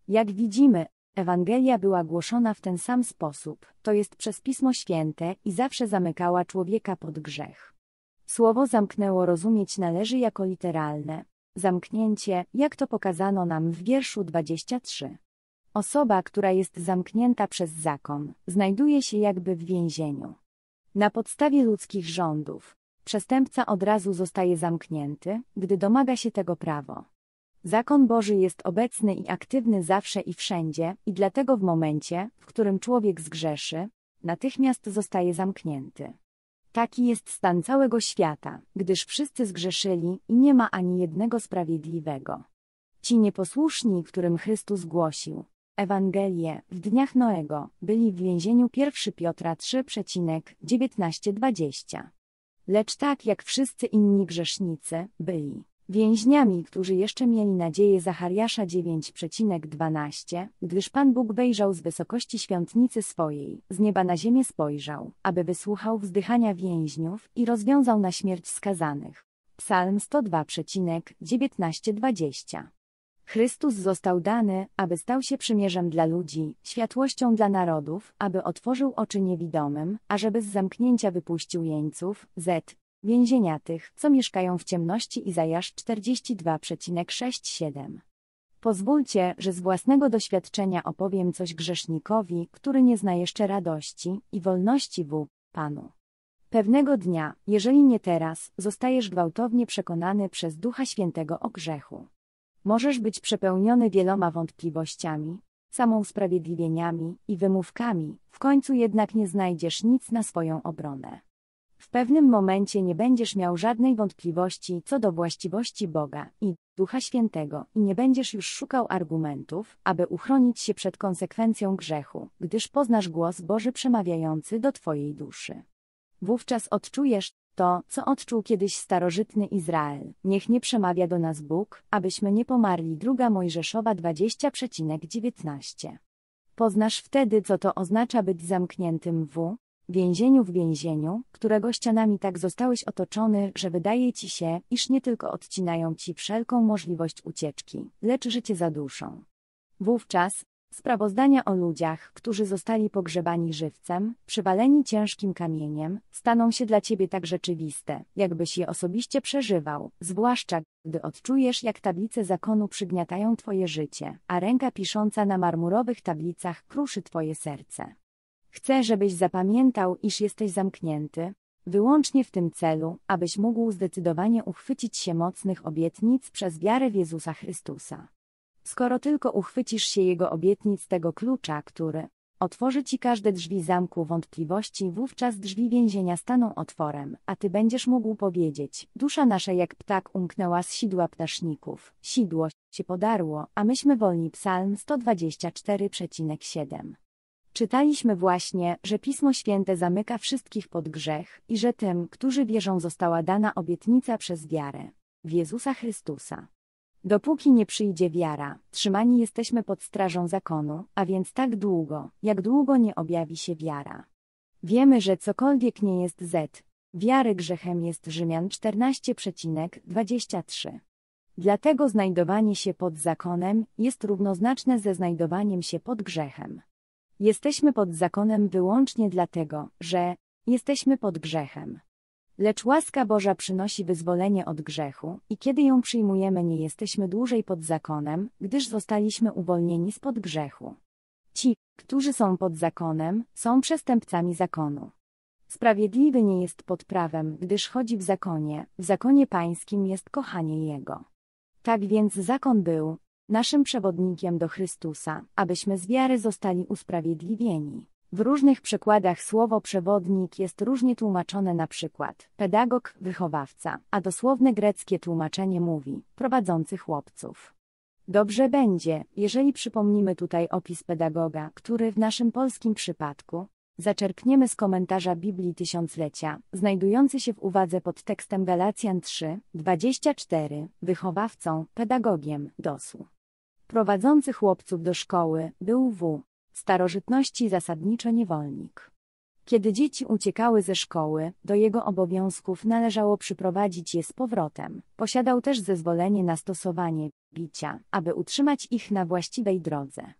Jak widzimy, Ewangelia była głoszona w ten sam sposób, to jest przez Pismo Święte i zawsze zamykała człowieka pod grzech. Słowo zamknęło rozumieć należy jako literalne, Zamknięcie, jak to pokazano nam w wierszu 23. Osoba, która jest zamknięta przez zakon, znajduje się jakby w więzieniu. Na podstawie ludzkich rządów, przestępca od razu zostaje zamknięty, gdy domaga się tego prawo. Zakon Boży jest obecny i aktywny zawsze i wszędzie, i dlatego w momencie, w którym człowiek zgrzeszy, natychmiast zostaje zamknięty. Taki jest stan całego świata, gdyż wszyscy zgrzeszyli i nie ma ani jednego sprawiedliwego. Ci nieposłuszni, którym Chrystus głosił Ewangelię w dniach Noego, byli w więzieniu 1 Piotra 3,19-20. Lecz tak jak wszyscy inni grzesznicy, byli Więźniami, którzy jeszcze mieli nadzieję Zachariasza 9,12, gdyż Pan Bóg wejrzał z wysokości świątnicy swojej, z nieba na ziemię spojrzał, aby wysłuchał wzdychania więźniów i rozwiązał na śmierć skazanych. Psalm 102,19-20 Chrystus został dany, aby stał się przymierzem dla ludzi, światłością dla narodów, aby otworzył oczy niewidomym, ażeby z zamknięcia wypuścił jeńców. Z tych, co mieszkają w ciemności i 42,67. Pozwólcie, że z własnego doświadczenia opowiem coś grzesznikowi, który nie zna jeszcze radości i wolności w Panu. Pewnego dnia, jeżeli nie teraz, zostajesz gwałtownie przekonany przez Ducha Świętego o grzechu. Możesz być przepełniony wieloma wątpliwościami, samousprawiedliwieniami i wymówkami, w końcu jednak nie znajdziesz nic na swoją obronę. W pewnym momencie nie będziesz miał żadnej wątpliwości co do właściwości Boga i Ducha Świętego i nie będziesz już szukał argumentów, aby uchronić się przed konsekwencją grzechu, gdyż poznasz głos Boży przemawiający do Twojej duszy. Wówczas odczujesz to, co odczuł kiedyś starożytny Izrael. Niech nie przemawia do nas Bóg, abyśmy nie pomarli. Druga Mojżeszowa 20,19. Poznasz wtedy, co to oznacza być zamkniętym w Więzieniu w więzieniu, którego ścianami tak zostałeś otoczony, że wydaje ci się, iż nie tylko odcinają ci wszelką możliwość ucieczki, lecz że cię zaduszą. Wówczas, sprawozdania o ludziach, którzy zostali pogrzebani żywcem, przywaleni ciężkim kamieniem, staną się dla ciebie tak rzeczywiste, jakbyś je osobiście przeżywał, zwłaszcza gdy odczujesz, jak tablice zakonu przygniatają twoje życie, a ręka pisząca na marmurowych tablicach kruszy twoje serce. Chcę, żebyś zapamiętał, iż jesteś zamknięty, wyłącznie w tym celu, abyś mógł zdecydowanie uchwycić się mocnych obietnic przez wiarę w Jezusa Chrystusa. Skoro tylko uchwycisz się Jego obietnic tego klucza, który otworzy ci każde drzwi zamku wątpliwości, wówczas drzwi więzienia staną otworem, a ty będziesz mógł powiedzieć: Dusza nasza jak ptak umknęła z sidła ptaszników, sidło się podarło, a myśmy wolni. Psalm 124,7 Czytaliśmy właśnie, że Pismo Święte zamyka wszystkich pod grzech i że tym, którzy wierzą, została dana obietnica przez wiarę w Jezusa Chrystusa. Dopóki nie przyjdzie wiara, trzymani jesteśmy pod strażą zakonu, a więc tak długo, jak długo nie objawi się wiara. Wiemy, że cokolwiek nie jest z wiary grzechem jest Rzymian 14,23. Dlatego znajdowanie się pod zakonem jest równoznaczne ze znajdowaniem się pod grzechem. Jesteśmy pod zakonem wyłącznie dlatego, że jesteśmy pod grzechem. Lecz łaska Boża przynosi wyzwolenie od grzechu, i kiedy ją przyjmujemy, nie jesteśmy dłużej pod zakonem, gdyż zostaliśmy uwolnieni spod grzechu. Ci, którzy są pod zakonem, są przestępcami zakonu. Sprawiedliwy nie jest pod prawem, gdyż chodzi w zakonie, w zakonie pańskim jest kochanie Jego. Tak więc zakon był, naszym przewodnikiem do Chrystusa, abyśmy z wiary zostali usprawiedliwieni. W różnych przykładach słowo przewodnik jest różnie tłumaczone na przykład pedagog, wychowawca, a dosłowne greckie tłumaczenie mówi prowadzący chłopców. Dobrze będzie, jeżeli przypomnimy tutaj opis pedagoga, który w naszym polskim przypadku zaczerpniemy z komentarza Biblii Tysiąclecia, znajdujący się w uwadze pod tekstem Galacjan 3, 24, wychowawcą, pedagogiem, dosłu. Prowadzący chłopców do szkoły był W. Starożytności zasadniczo niewolnik. Kiedy dzieci uciekały ze szkoły, do jego obowiązków należało przyprowadzić je z powrotem. Posiadał też zezwolenie na stosowanie bicia, aby utrzymać ich na właściwej drodze.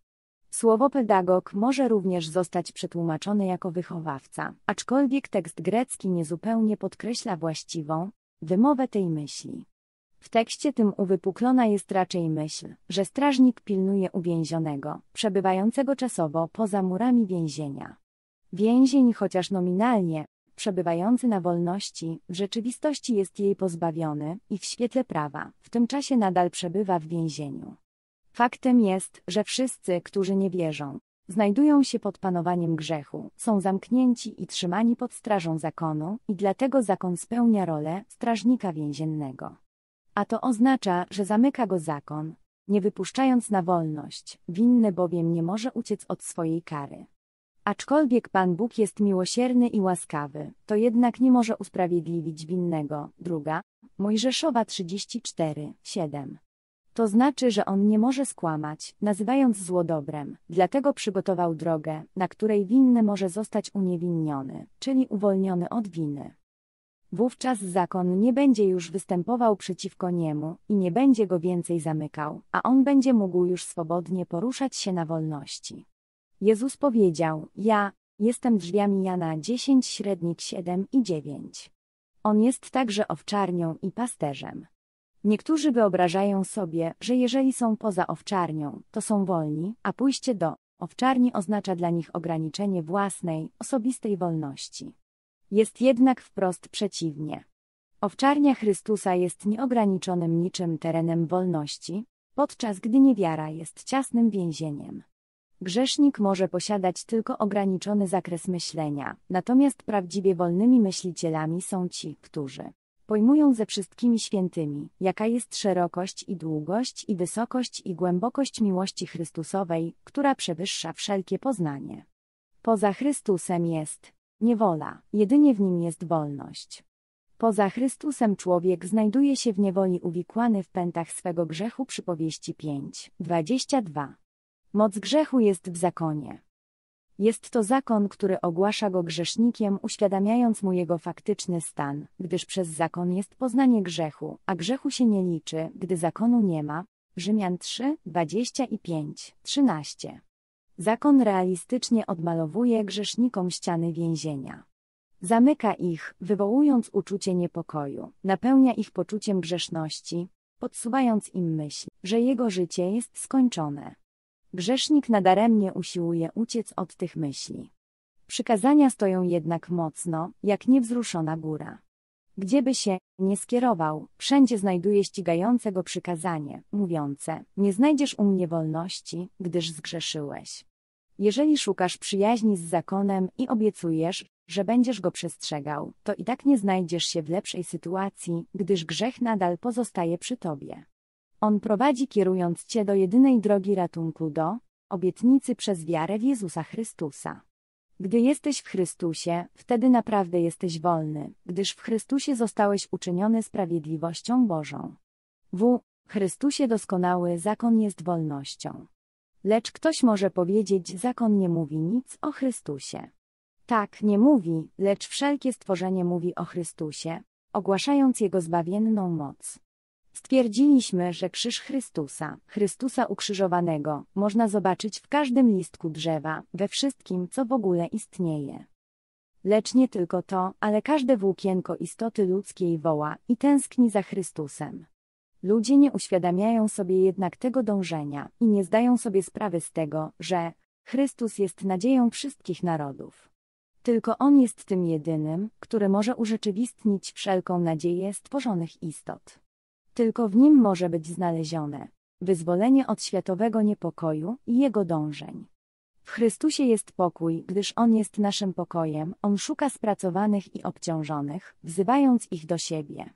Słowo pedagog może również zostać przetłumaczone jako wychowawca, aczkolwiek tekst grecki niezupełnie podkreśla właściwą wymowę tej myśli. W tekście tym uwypuklona jest raczej myśl, że strażnik pilnuje uwięzionego, przebywającego czasowo poza murami więzienia. Więzień, chociaż nominalnie, przebywający na wolności, w rzeczywistości jest jej pozbawiony i w świetle prawa, w tym czasie nadal przebywa w więzieniu. Faktem jest, że wszyscy, którzy nie wierzą, znajdują się pod panowaniem grzechu, są zamknięci i trzymani pod strażą zakonu i dlatego zakon spełnia rolę strażnika więziennego. A to oznacza, że zamyka go zakon, nie wypuszczając na wolność, winny bowiem nie może uciec od swojej kary. Aczkolwiek Pan Bóg jest miłosierny i łaskawy, to jednak nie może usprawiedliwić winnego. Druga, Mojżeszowa 34, 7. To znaczy, że on nie może skłamać, nazywając zło dobrem, dlatego przygotował drogę, na której winny może zostać uniewinniony, czyli uwolniony od winy. Wówczas zakon nie będzie już występował przeciwko niemu i nie będzie go więcej zamykał, a on będzie mógł już swobodnie poruszać się na wolności. Jezus powiedział: Ja jestem drzwiami Jana 10 średnik 7 i 9. On jest także owczarnią i pasterzem. Niektórzy wyobrażają sobie, że jeżeli są poza owczarnią, to są wolni, a pójście do owczarni oznacza dla nich ograniczenie własnej, osobistej wolności. Jest jednak wprost przeciwnie. Owczarnia Chrystusa jest nieograniczonym niczym terenem wolności, podczas gdy niewiara jest ciasnym więzieniem. Grzesznik może posiadać tylko ograniczony zakres myślenia, natomiast prawdziwie wolnymi myślicielami są ci, którzy pojmują ze wszystkimi świętymi, jaka jest szerokość i długość i wysokość i głębokość miłości Chrystusowej, która przewyższa wszelkie poznanie. Poza Chrystusem jest Niewola, jedynie w nim jest wolność. Poza Chrystusem człowiek znajduje się w niewoli uwikłany w pętach swego grzechu przypowieści 5, 22. Moc grzechu jest w zakonie. Jest to zakon, który ogłasza go grzesznikiem, uświadamiając mu jego faktyczny stan, gdyż przez zakon jest poznanie grzechu, a grzechu się nie liczy, gdy zakonu nie ma. Rzymian 3, 25, 13. Zakon realistycznie odmalowuje grzesznikom ściany więzienia. Zamyka ich, wywołując uczucie niepokoju, napełnia ich poczuciem grzeszności, podsuwając im myśl, że jego życie jest skończone. Grzesznik nadaremnie usiłuje uciec od tych myśli. Przykazania stoją jednak mocno, jak niewzruszona góra by się nie skierował, wszędzie znajduje ścigające go przykazanie, mówiące: Nie znajdziesz u mnie wolności, gdyż zgrzeszyłeś. Jeżeli szukasz przyjaźni z zakonem i obiecujesz, że będziesz go przestrzegał, to i tak nie znajdziesz się w lepszej sytuacji, gdyż grzech nadal pozostaje przy tobie. On prowadzi kierując cię do jedynej drogi ratunku do obietnicy przez wiarę w Jezusa Chrystusa. Gdy jesteś w Chrystusie, wtedy naprawdę jesteś wolny, gdyż w Chrystusie zostałeś uczyniony sprawiedliwością Bożą. W. Chrystusie doskonały zakon jest wolnością. Lecz ktoś może powiedzieć, zakon nie mówi nic o Chrystusie. Tak, nie mówi, lecz wszelkie stworzenie mówi o Chrystusie, ogłaszając Jego zbawienną moc. Stwierdziliśmy, że krzyż Chrystusa, Chrystusa ukrzyżowanego, można zobaczyć w każdym listku drzewa, we wszystkim, co w ogóle istnieje. Lecz nie tylko to, ale każde włókienko istoty ludzkiej woła i tęskni za Chrystusem. Ludzie nie uświadamiają sobie jednak tego dążenia i nie zdają sobie sprawy z tego, że Chrystus jest nadzieją wszystkich narodów. Tylko On jest tym jedynym, który może urzeczywistnić wszelką nadzieję stworzonych istot. Tylko w nim może być znalezione wyzwolenie od światowego niepokoju i jego dążeń. W Chrystusie jest pokój, gdyż On jest naszym pokojem, On szuka spracowanych i obciążonych, wzywając ich do siebie.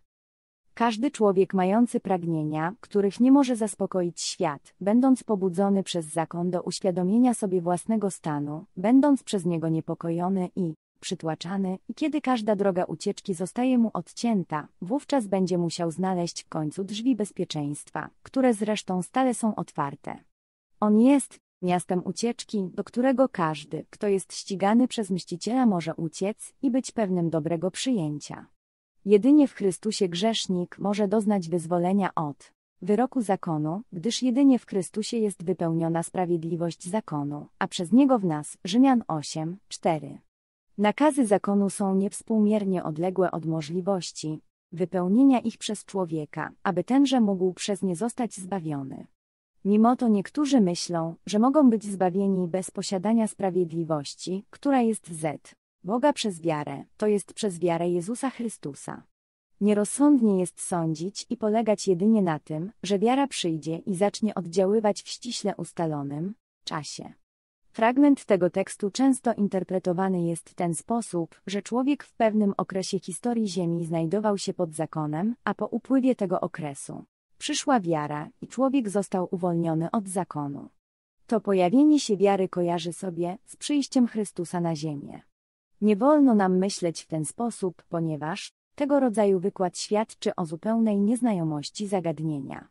Każdy człowiek mający pragnienia, których nie może zaspokoić świat, będąc pobudzony przez zakon do uświadomienia sobie własnego stanu, będąc przez niego niepokojony i przytłaczany i kiedy każda droga ucieczki zostaje mu odcięta, wówczas będzie musiał znaleźć w końcu drzwi bezpieczeństwa, które zresztą stale są otwarte. On jest miastem ucieczki, do którego każdy, kto jest ścigany przez mściciela może uciec i być pewnym dobrego przyjęcia. Jedynie w Chrystusie grzesznik może doznać wyzwolenia od wyroku zakonu, gdyż jedynie w Chrystusie jest wypełniona sprawiedliwość zakonu, a przez niego w nas Rzymian 8, 4. Nakazy zakonu są niewspółmiernie odległe od możliwości wypełnienia ich przez człowieka, aby tenże mógł przez nie zostać zbawiony. Mimo to niektórzy myślą, że mogą być zbawieni bez posiadania sprawiedliwości, która jest z Boga przez wiarę, to jest przez wiarę Jezusa Chrystusa. Nierozsądnie jest sądzić i polegać jedynie na tym, że wiara przyjdzie i zacznie oddziaływać w ściśle ustalonym czasie. Fragment tego tekstu często interpretowany jest w ten sposób, że człowiek w pewnym okresie historii Ziemi znajdował się pod zakonem, a po upływie tego okresu przyszła wiara i człowiek został uwolniony od zakonu. To pojawienie się wiary kojarzy sobie z przyjściem Chrystusa na Ziemię. Nie wolno nam myśleć w ten sposób, ponieważ tego rodzaju wykład świadczy o zupełnej nieznajomości zagadnienia.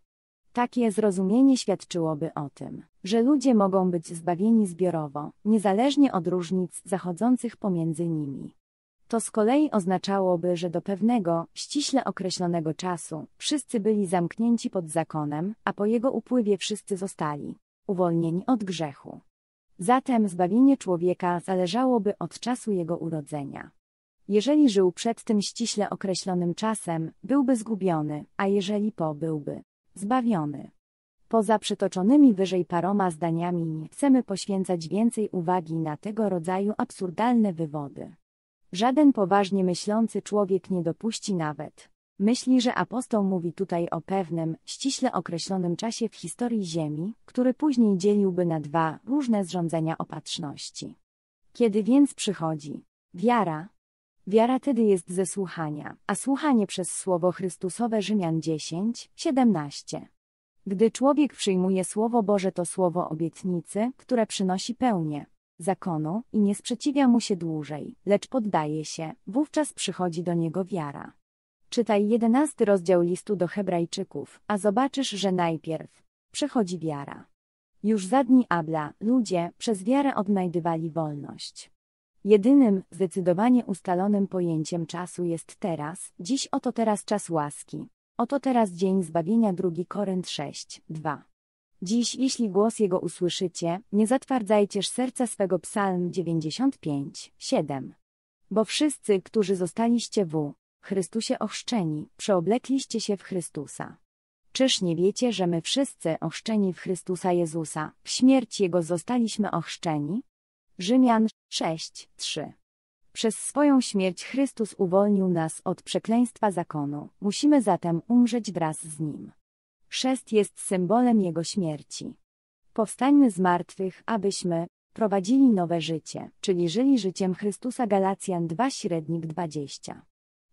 Takie zrozumienie świadczyłoby o tym, że ludzie mogą być zbawieni zbiorowo, niezależnie od różnic zachodzących pomiędzy nimi. To z kolei oznaczałoby, że do pewnego, ściśle określonego czasu, wszyscy byli zamknięci pod zakonem, a po jego upływie wszyscy zostali uwolnieni od grzechu. Zatem zbawienie człowieka zależałoby od czasu jego urodzenia. Jeżeli żył przed tym ściśle określonym czasem, byłby zgubiony, a jeżeli po byłby zbawiony. Poza przytoczonymi wyżej paroma zdaniami nie chcemy poświęcać więcej uwagi na tego rodzaju absurdalne wywody. Żaden poważnie myślący człowiek nie dopuści nawet. Myśli, że apostoł mówi tutaj o pewnym, ściśle określonym czasie w historii Ziemi, który później dzieliłby na dwa różne zrządzenia opatrzności. Kiedy więc przychodzi wiara, Wiara tedy jest ze słuchania, a słuchanie przez Słowo Chrystusowe Rzymian 10, 17. Gdy człowiek przyjmuje Słowo Boże to Słowo obietnicy, które przynosi pełnię zakonu i nie sprzeciwia mu się dłużej, lecz poddaje się, wówczas przychodzi do niego wiara. Czytaj jedenasty rozdział listu do Hebrajczyków, a zobaczysz, że najpierw przychodzi wiara. Już za dni Abla ludzie przez wiarę odnajdywali wolność. Jedynym, zdecydowanie ustalonym pojęciem czasu jest teraz, dziś oto teraz czas łaski. Oto teraz dzień zbawienia 2 Korynt 6, 2. Dziś, jeśli głos Jego usłyszycie, nie zatwardzajcież serca swego psalm 95, 7. Bo wszyscy, którzy zostaliście w Chrystusie ochrzczeni, przeoblekliście się w Chrystusa. Czyż nie wiecie, że my wszyscy ochrzczeni w Chrystusa Jezusa, w śmierć Jego zostaliśmy ochrzczeni? Rzymian 6:3. Przez swoją śmierć Chrystus uwolnił nas od przekleństwa zakonu, musimy zatem umrzeć wraz z Nim. Chrzest jest symbolem Jego śmierci. Powstańmy z martwych, abyśmy prowadzili nowe życie, czyli żyli życiem Chrystusa Galacjan 2 średnik 20.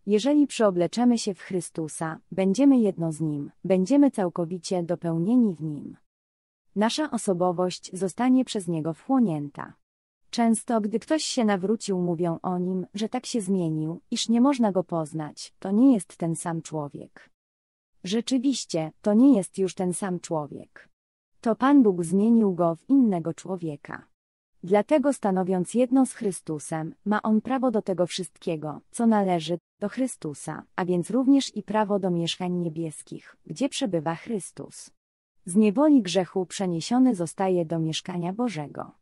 Jeżeli przyobleczemy się w Chrystusa, będziemy jedno z Nim, będziemy całkowicie dopełnieni w Nim. Nasza osobowość zostanie przez Niego wchłonięta. Często, gdy ktoś się nawrócił, mówią o nim, że tak się zmienił, iż nie można go poznać, to nie jest ten sam człowiek. Rzeczywiście, to nie jest już ten sam człowiek. To Pan Bóg zmienił go w innego człowieka. Dlatego stanowiąc jedno z Chrystusem, ma on prawo do tego wszystkiego, co należy do Chrystusa, a więc również i prawo do mieszkań niebieskich, gdzie przebywa Chrystus. Z niewoli grzechu przeniesiony zostaje do mieszkania Bożego.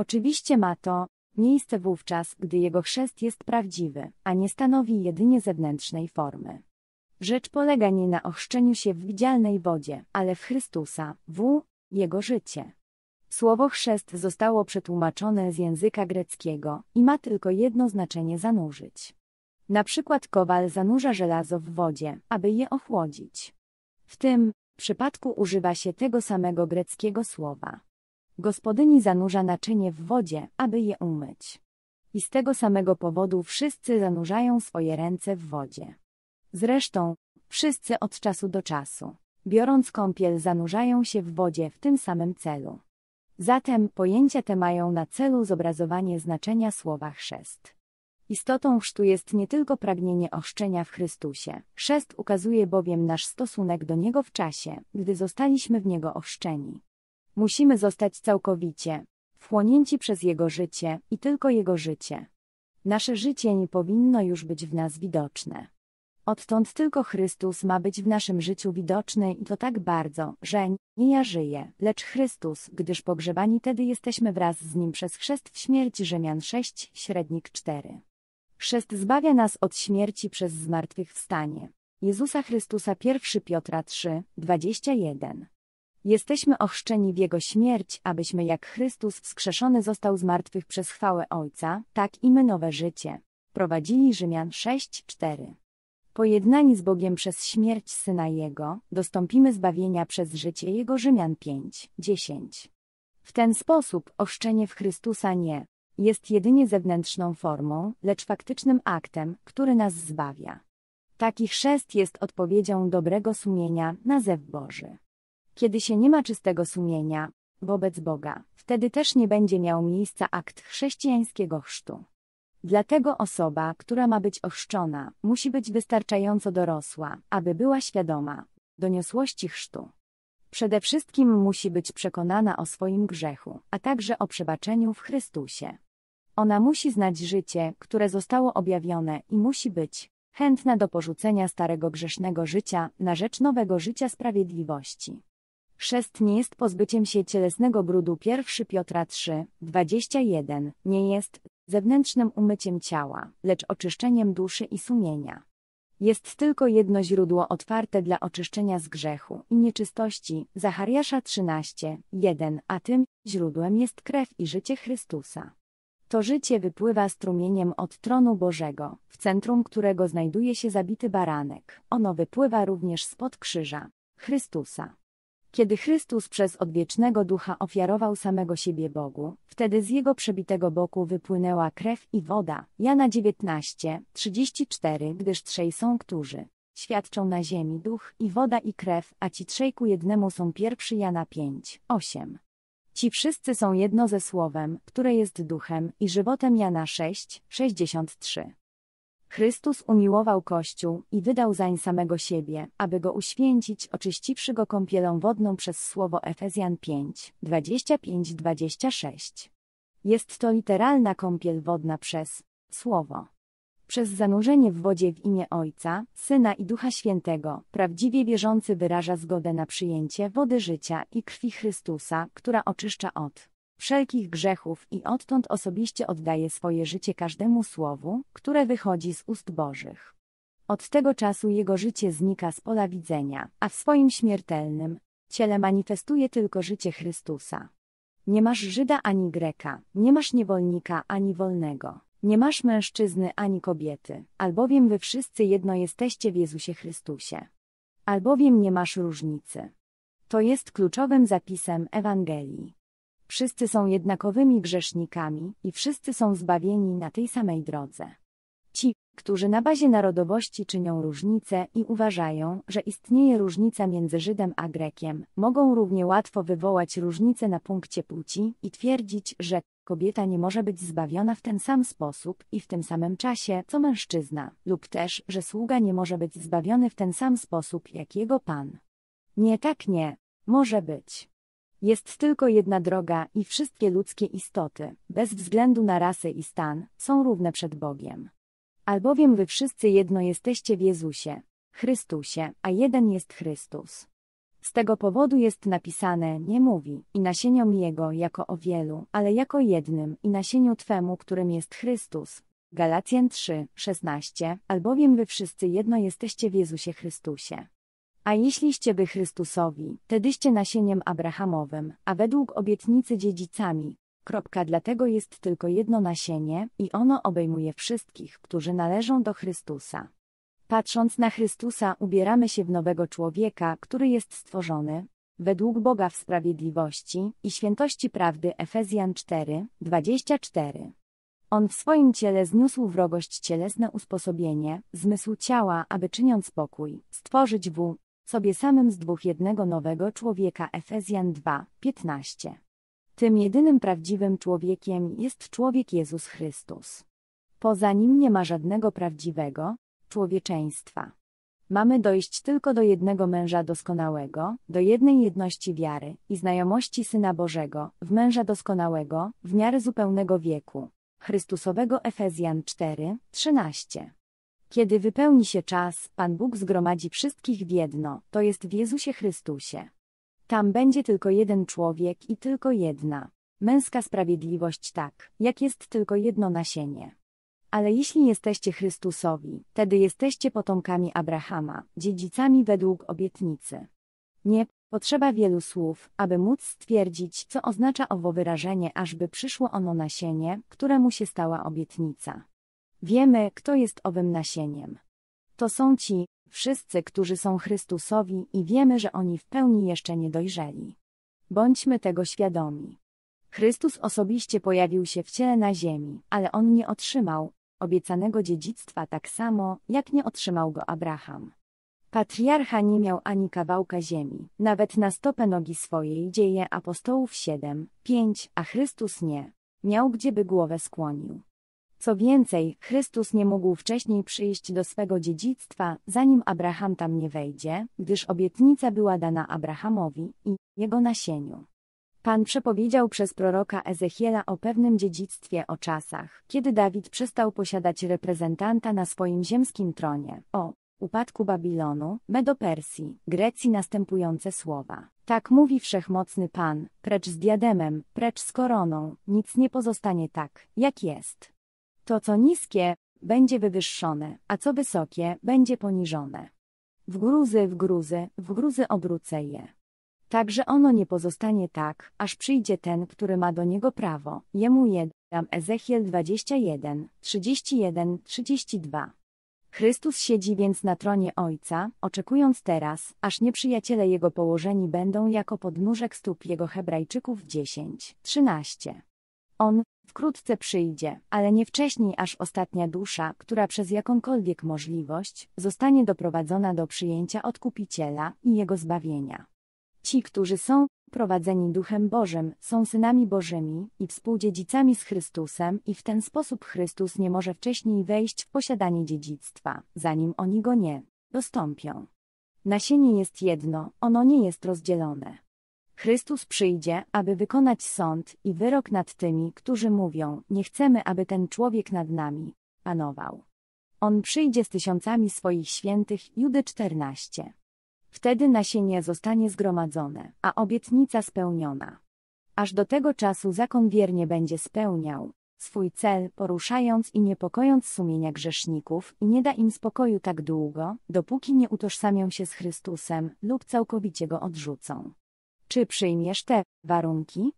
Oczywiście ma to miejsce wówczas, gdy jego chrzest jest prawdziwy, a nie stanowi jedynie zewnętrznej formy. Rzecz polega nie na ochrzczeniu się w widzialnej wodzie, ale w Chrystusa, w jego życie. Słowo chrzest zostało przetłumaczone z języka greckiego i ma tylko jedno znaczenie zanurzyć. Na przykład kowal zanurza żelazo w wodzie, aby je ochłodzić. W tym przypadku używa się tego samego greckiego słowa. Gospodyni zanurza naczynie w wodzie, aby je umyć. I z tego samego powodu wszyscy zanurzają swoje ręce w wodzie. Zresztą, wszyscy od czasu do czasu, biorąc kąpiel, zanurzają się w wodzie w tym samym celu. Zatem pojęcia te mają na celu zobrazowanie znaczenia słowa chrzest. Istotą chrztu jest nie tylko pragnienie ochrzczenia w Chrystusie. Chrzest ukazuje bowiem nasz stosunek do Niego w czasie, gdy zostaliśmy w Niego ochrzczeni. Musimy zostać całkowicie wchłonięci przez Jego życie i tylko Jego życie. Nasze życie nie powinno już być w nas widoczne. Odtąd tylko Chrystus ma być w naszym życiu widoczny i to tak bardzo, że nie ja żyję, lecz Chrystus, gdyż pogrzebani tedy jesteśmy wraz z Nim przez chrzest w śmierci Rzemian 6, średnik 4. Chrzest zbawia nas od śmierci przez zmartwychwstanie. Jezusa Chrystusa 1 Piotra 3, 21 Jesteśmy ochrzczeni w Jego śmierć, abyśmy jak Chrystus wskrzeszony został z martwych przez chwałę Ojca, tak i my nowe życie. Prowadzili Rzymian 6:4. Pojednani z Bogiem przez śmierć Syna Jego, dostąpimy zbawienia przez życie Jego Rzymian 5:10. W ten sposób ochrzczenie w Chrystusa nie jest jedynie zewnętrzną formą, lecz faktycznym aktem, który nas zbawia. Taki chrzest jest odpowiedzią dobrego sumienia na zew Boży. Kiedy się nie ma czystego sumienia, wobec Boga, wtedy też nie będzie miał miejsca akt chrześcijańskiego chrztu. Dlatego osoba, która ma być ochrzczona, musi być wystarczająco dorosła, aby była świadoma doniosłości chrztu. Przede wszystkim musi być przekonana o swoim grzechu, a także o przebaczeniu w Chrystusie. Ona musi znać życie, które zostało objawione i musi być chętna do porzucenia starego grzesznego życia na rzecz nowego życia sprawiedliwości. Chrzest nie jest pozbyciem się cielesnego brudu 1 Piotra 3, 21, nie jest zewnętrznym umyciem ciała, lecz oczyszczeniem duszy i sumienia. Jest tylko jedno źródło otwarte dla oczyszczenia z grzechu i nieczystości, Zachariasza 13, 1, a tym źródłem jest krew i życie Chrystusa. To życie wypływa strumieniem od tronu Bożego, w centrum którego znajduje się zabity baranek. Ono wypływa również spod krzyża Chrystusa. Kiedy Chrystus przez odwiecznego ducha ofiarował samego siebie Bogu, wtedy z jego przebitego boku wypłynęła krew i woda. Jana 19, 34, gdyż trzej są którzy. Świadczą na ziemi duch i woda i krew, a ci trzej ku jednemu są pierwszy Jana 5, 8. Ci wszyscy są jedno ze słowem, które jest duchem i żywotem Jana 6, 63. Chrystus umiłował Kościół i wydał zań samego siebie, aby go uświęcić, oczyściwszy go kąpielą wodną przez słowo Efezjan 5, 25-26. Jest to literalna kąpiel wodna przez słowo. Przez zanurzenie w wodzie w imię Ojca, Syna i Ducha Świętego, prawdziwie wierzący wyraża zgodę na przyjęcie wody życia i krwi Chrystusa, która oczyszcza od wszelkich grzechów i odtąd osobiście oddaje swoje życie każdemu słowu, które wychodzi z ust Bożych. Od tego czasu jego życie znika z pola widzenia, a w swoim śmiertelnym ciele manifestuje tylko życie Chrystusa. Nie masz Żyda ani Greka, nie masz niewolnika ani wolnego, nie masz mężczyzny ani kobiety, albowiem wy wszyscy jedno jesteście w Jezusie Chrystusie. Albowiem nie masz różnicy. To jest kluczowym zapisem Ewangelii. Wszyscy są jednakowymi grzesznikami i wszyscy są zbawieni na tej samej drodze. Ci, którzy na bazie narodowości czynią różnice i uważają, że istnieje różnica między Żydem a Grekiem, mogą równie łatwo wywołać różnicę na punkcie płci i twierdzić, że kobieta nie może być zbawiona w ten sam sposób i w tym samym czasie, co mężczyzna, lub też, że sługa nie może być zbawiony w ten sam sposób, jak jego pan. Nie tak nie, może być. Jest tylko jedna droga i wszystkie ludzkie istoty, bez względu na rasę i stan, są równe przed Bogiem. Albowiem wy wszyscy jedno jesteście w Jezusie, Chrystusie, a jeden jest Chrystus. Z tego powodu jest napisane, nie mówi, i nasieniom Jego jako o wielu, ale jako jednym, i nasieniu Twemu, którym jest Chrystus. Galacjan 3, 16, albowiem wy wszyscy jedno jesteście w Jezusie Chrystusie. A jeśliście by Chrystusowi, tedyście nasieniem Abrahamowym, a według obietnicy dziedzicami. Kropka, dlatego jest tylko jedno nasienie, i ono obejmuje wszystkich, którzy należą do Chrystusa. Patrząc na Chrystusa, ubieramy się w nowego człowieka, który jest stworzony, według Boga w sprawiedliwości i świętości prawdy Efezjan 4, 24. On w swoim ciele zniósł wrogość cielesne usposobienie, zmysł ciała, aby czyniąc pokój, stworzyć w sobie samym z dwóch jednego nowego człowieka Efezjan 2, 15. Tym jedynym prawdziwym człowiekiem jest człowiek Jezus Chrystus. Poza nim nie ma żadnego prawdziwego człowieczeństwa. Mamy dojść tylko do jednego męża doskonałego, do jednej jedności wiary i znajomości Syna Bożego, w męża doskonałego, w miarę zupełnego wieku. Chrystusowego Efezjan 4, 13. Kiedy wypełni się czas, Pan Bóg zgromadzi wszystkich w jedno, to jest w Jezusie Chrystusie. Tam będzie tylko jeden człowiek i tylko jedna. Męska sprawiedliwość tak, jak jest tylko jedno nasienie. Ale jeśli jesteście Chrystusowi, wtedy jesteście potomkami Abrahama, dziedzicami według obietnicy. Nie potrzeba wielu słów, aby móc stwierdzić, co oznacza owo wyrażenie, ażby przyszło ono nasienie, któremu się stała obietnica. Wiemy, kto jest owym nasieniem. To są ci, wszyscy, którzy są Chrystusowi i wiemy, że oni w pełni jeszcze nie dojrzeli. Bądźmy tego świadomi. Chrystus osobiście pojawił się w ciele na ziemi, ale on nie otrzymał obiecanego dziedzictwa tak samo, jak nie otrzymał go Abraham. Patriarcha nie miał ani kawałka ziemi, nawet na stopę nogi swojej dzieje apostołów 7, 5, a Chrystus nie. Miał gdzieby głowę skłonił. Co więcej, Chrystus nie mógł wcześniej przyjść do swego dziedzictwa, zanim Abraham tam nie wejdzie, gdyż obietnica była dana Abrahamowi i jego nasieniu. Pan przepowiedział przez proroka Ezechiela o pewnym dziedzictwie o czasach, kiedy Dawid przestał posiadać reprezentanta na swoim ziemskim tronie, o upadku Babilonu, Medopersji, Grecji następujące słowa. Tak mówi wszechmocny Pan, precz z diademem, precz z koroną, nic nie pozostanie tak, jak jest. To co niskie, będzie wywyższone, a co wysokie, będzie poniżone. W gruzy, w gruzy, w gruzy obrócę je. Także ono nie pozostanie tak, aż przyjdzie ten, który ma do niego prawo. Jemu je Ezechiel 21, 31, 32. Chrystus siedzi więc na tronie Ojca, oczekując teraz, aż nieprzyjaciele Jego położeni będą jako podnóżek stóp Jego Hebrajczyków 10, 13. On, wkrótce przyjdzie, ale nie wcześniej aż ostatnia dusza, która przez jakąkolwiek możliwość zostanie doprowadzona do przyjęcia odkupiciela i jego zbawienia. Ci, którzy są prowadzeni Duchem Bożym, są synami Bożymi i współdziedzicami z Chrystusem i w ten sposób Chrystus nie może wcześniej wejść w posiadanie dziedzictwa, zanim oni go nie dostąpią. Nasienie jest jedno, ono nie jest rozdzielone. Chrystus przyjdzie, aby wykonać sąd i wyrok nad tymi, którzy mówią: Nie chcemy, aby ten człowiek nad nami panował. On przyjdzie z tysiącami swoich świętych, Judy 14. Wtedy nasienie zostanie zgromadzone, a obietnica spełniona. Aż do tego czasu zakon wiernie będzie spełniał swój cel, poruszając i niepokojąc sumienia grzeszników i nie da im spokoju tak długo, dopóki nie utożsamią się z Chrystusem lub całkowicie go odrzucą. Czy przyjmiesz te warunki?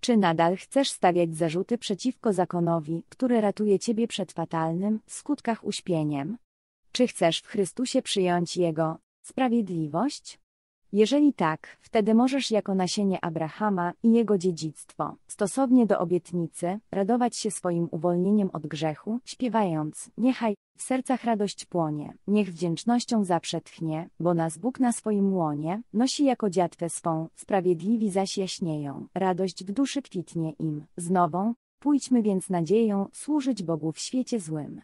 Czy nadal chcesz stawiać zarzuty przeciwko zakonowi, który ratuje ciebie przed fatalnym w skutkach uśpieniem? Czy chcesz w Chrystusie przyjąć Jego sprawiedliwość? Jeżeli tak, wtedy możesz jako nasienie Abrahama i jego dziedzictwo, stosownie do obietnicy, radować się swoim uwolnieniem od grzechu, śpiewając, niechaj w sercach radość płonie, niech wdzięcznością zaprzetchnie, bo nas Bóg na swoim łonie nosi jako dziatwę swą, sprawiedliwi zaś jaśnieją, radość w duszy kwitnie im. znowu, pójdźmy więc nadzieją służyć Bogu w świecie złym.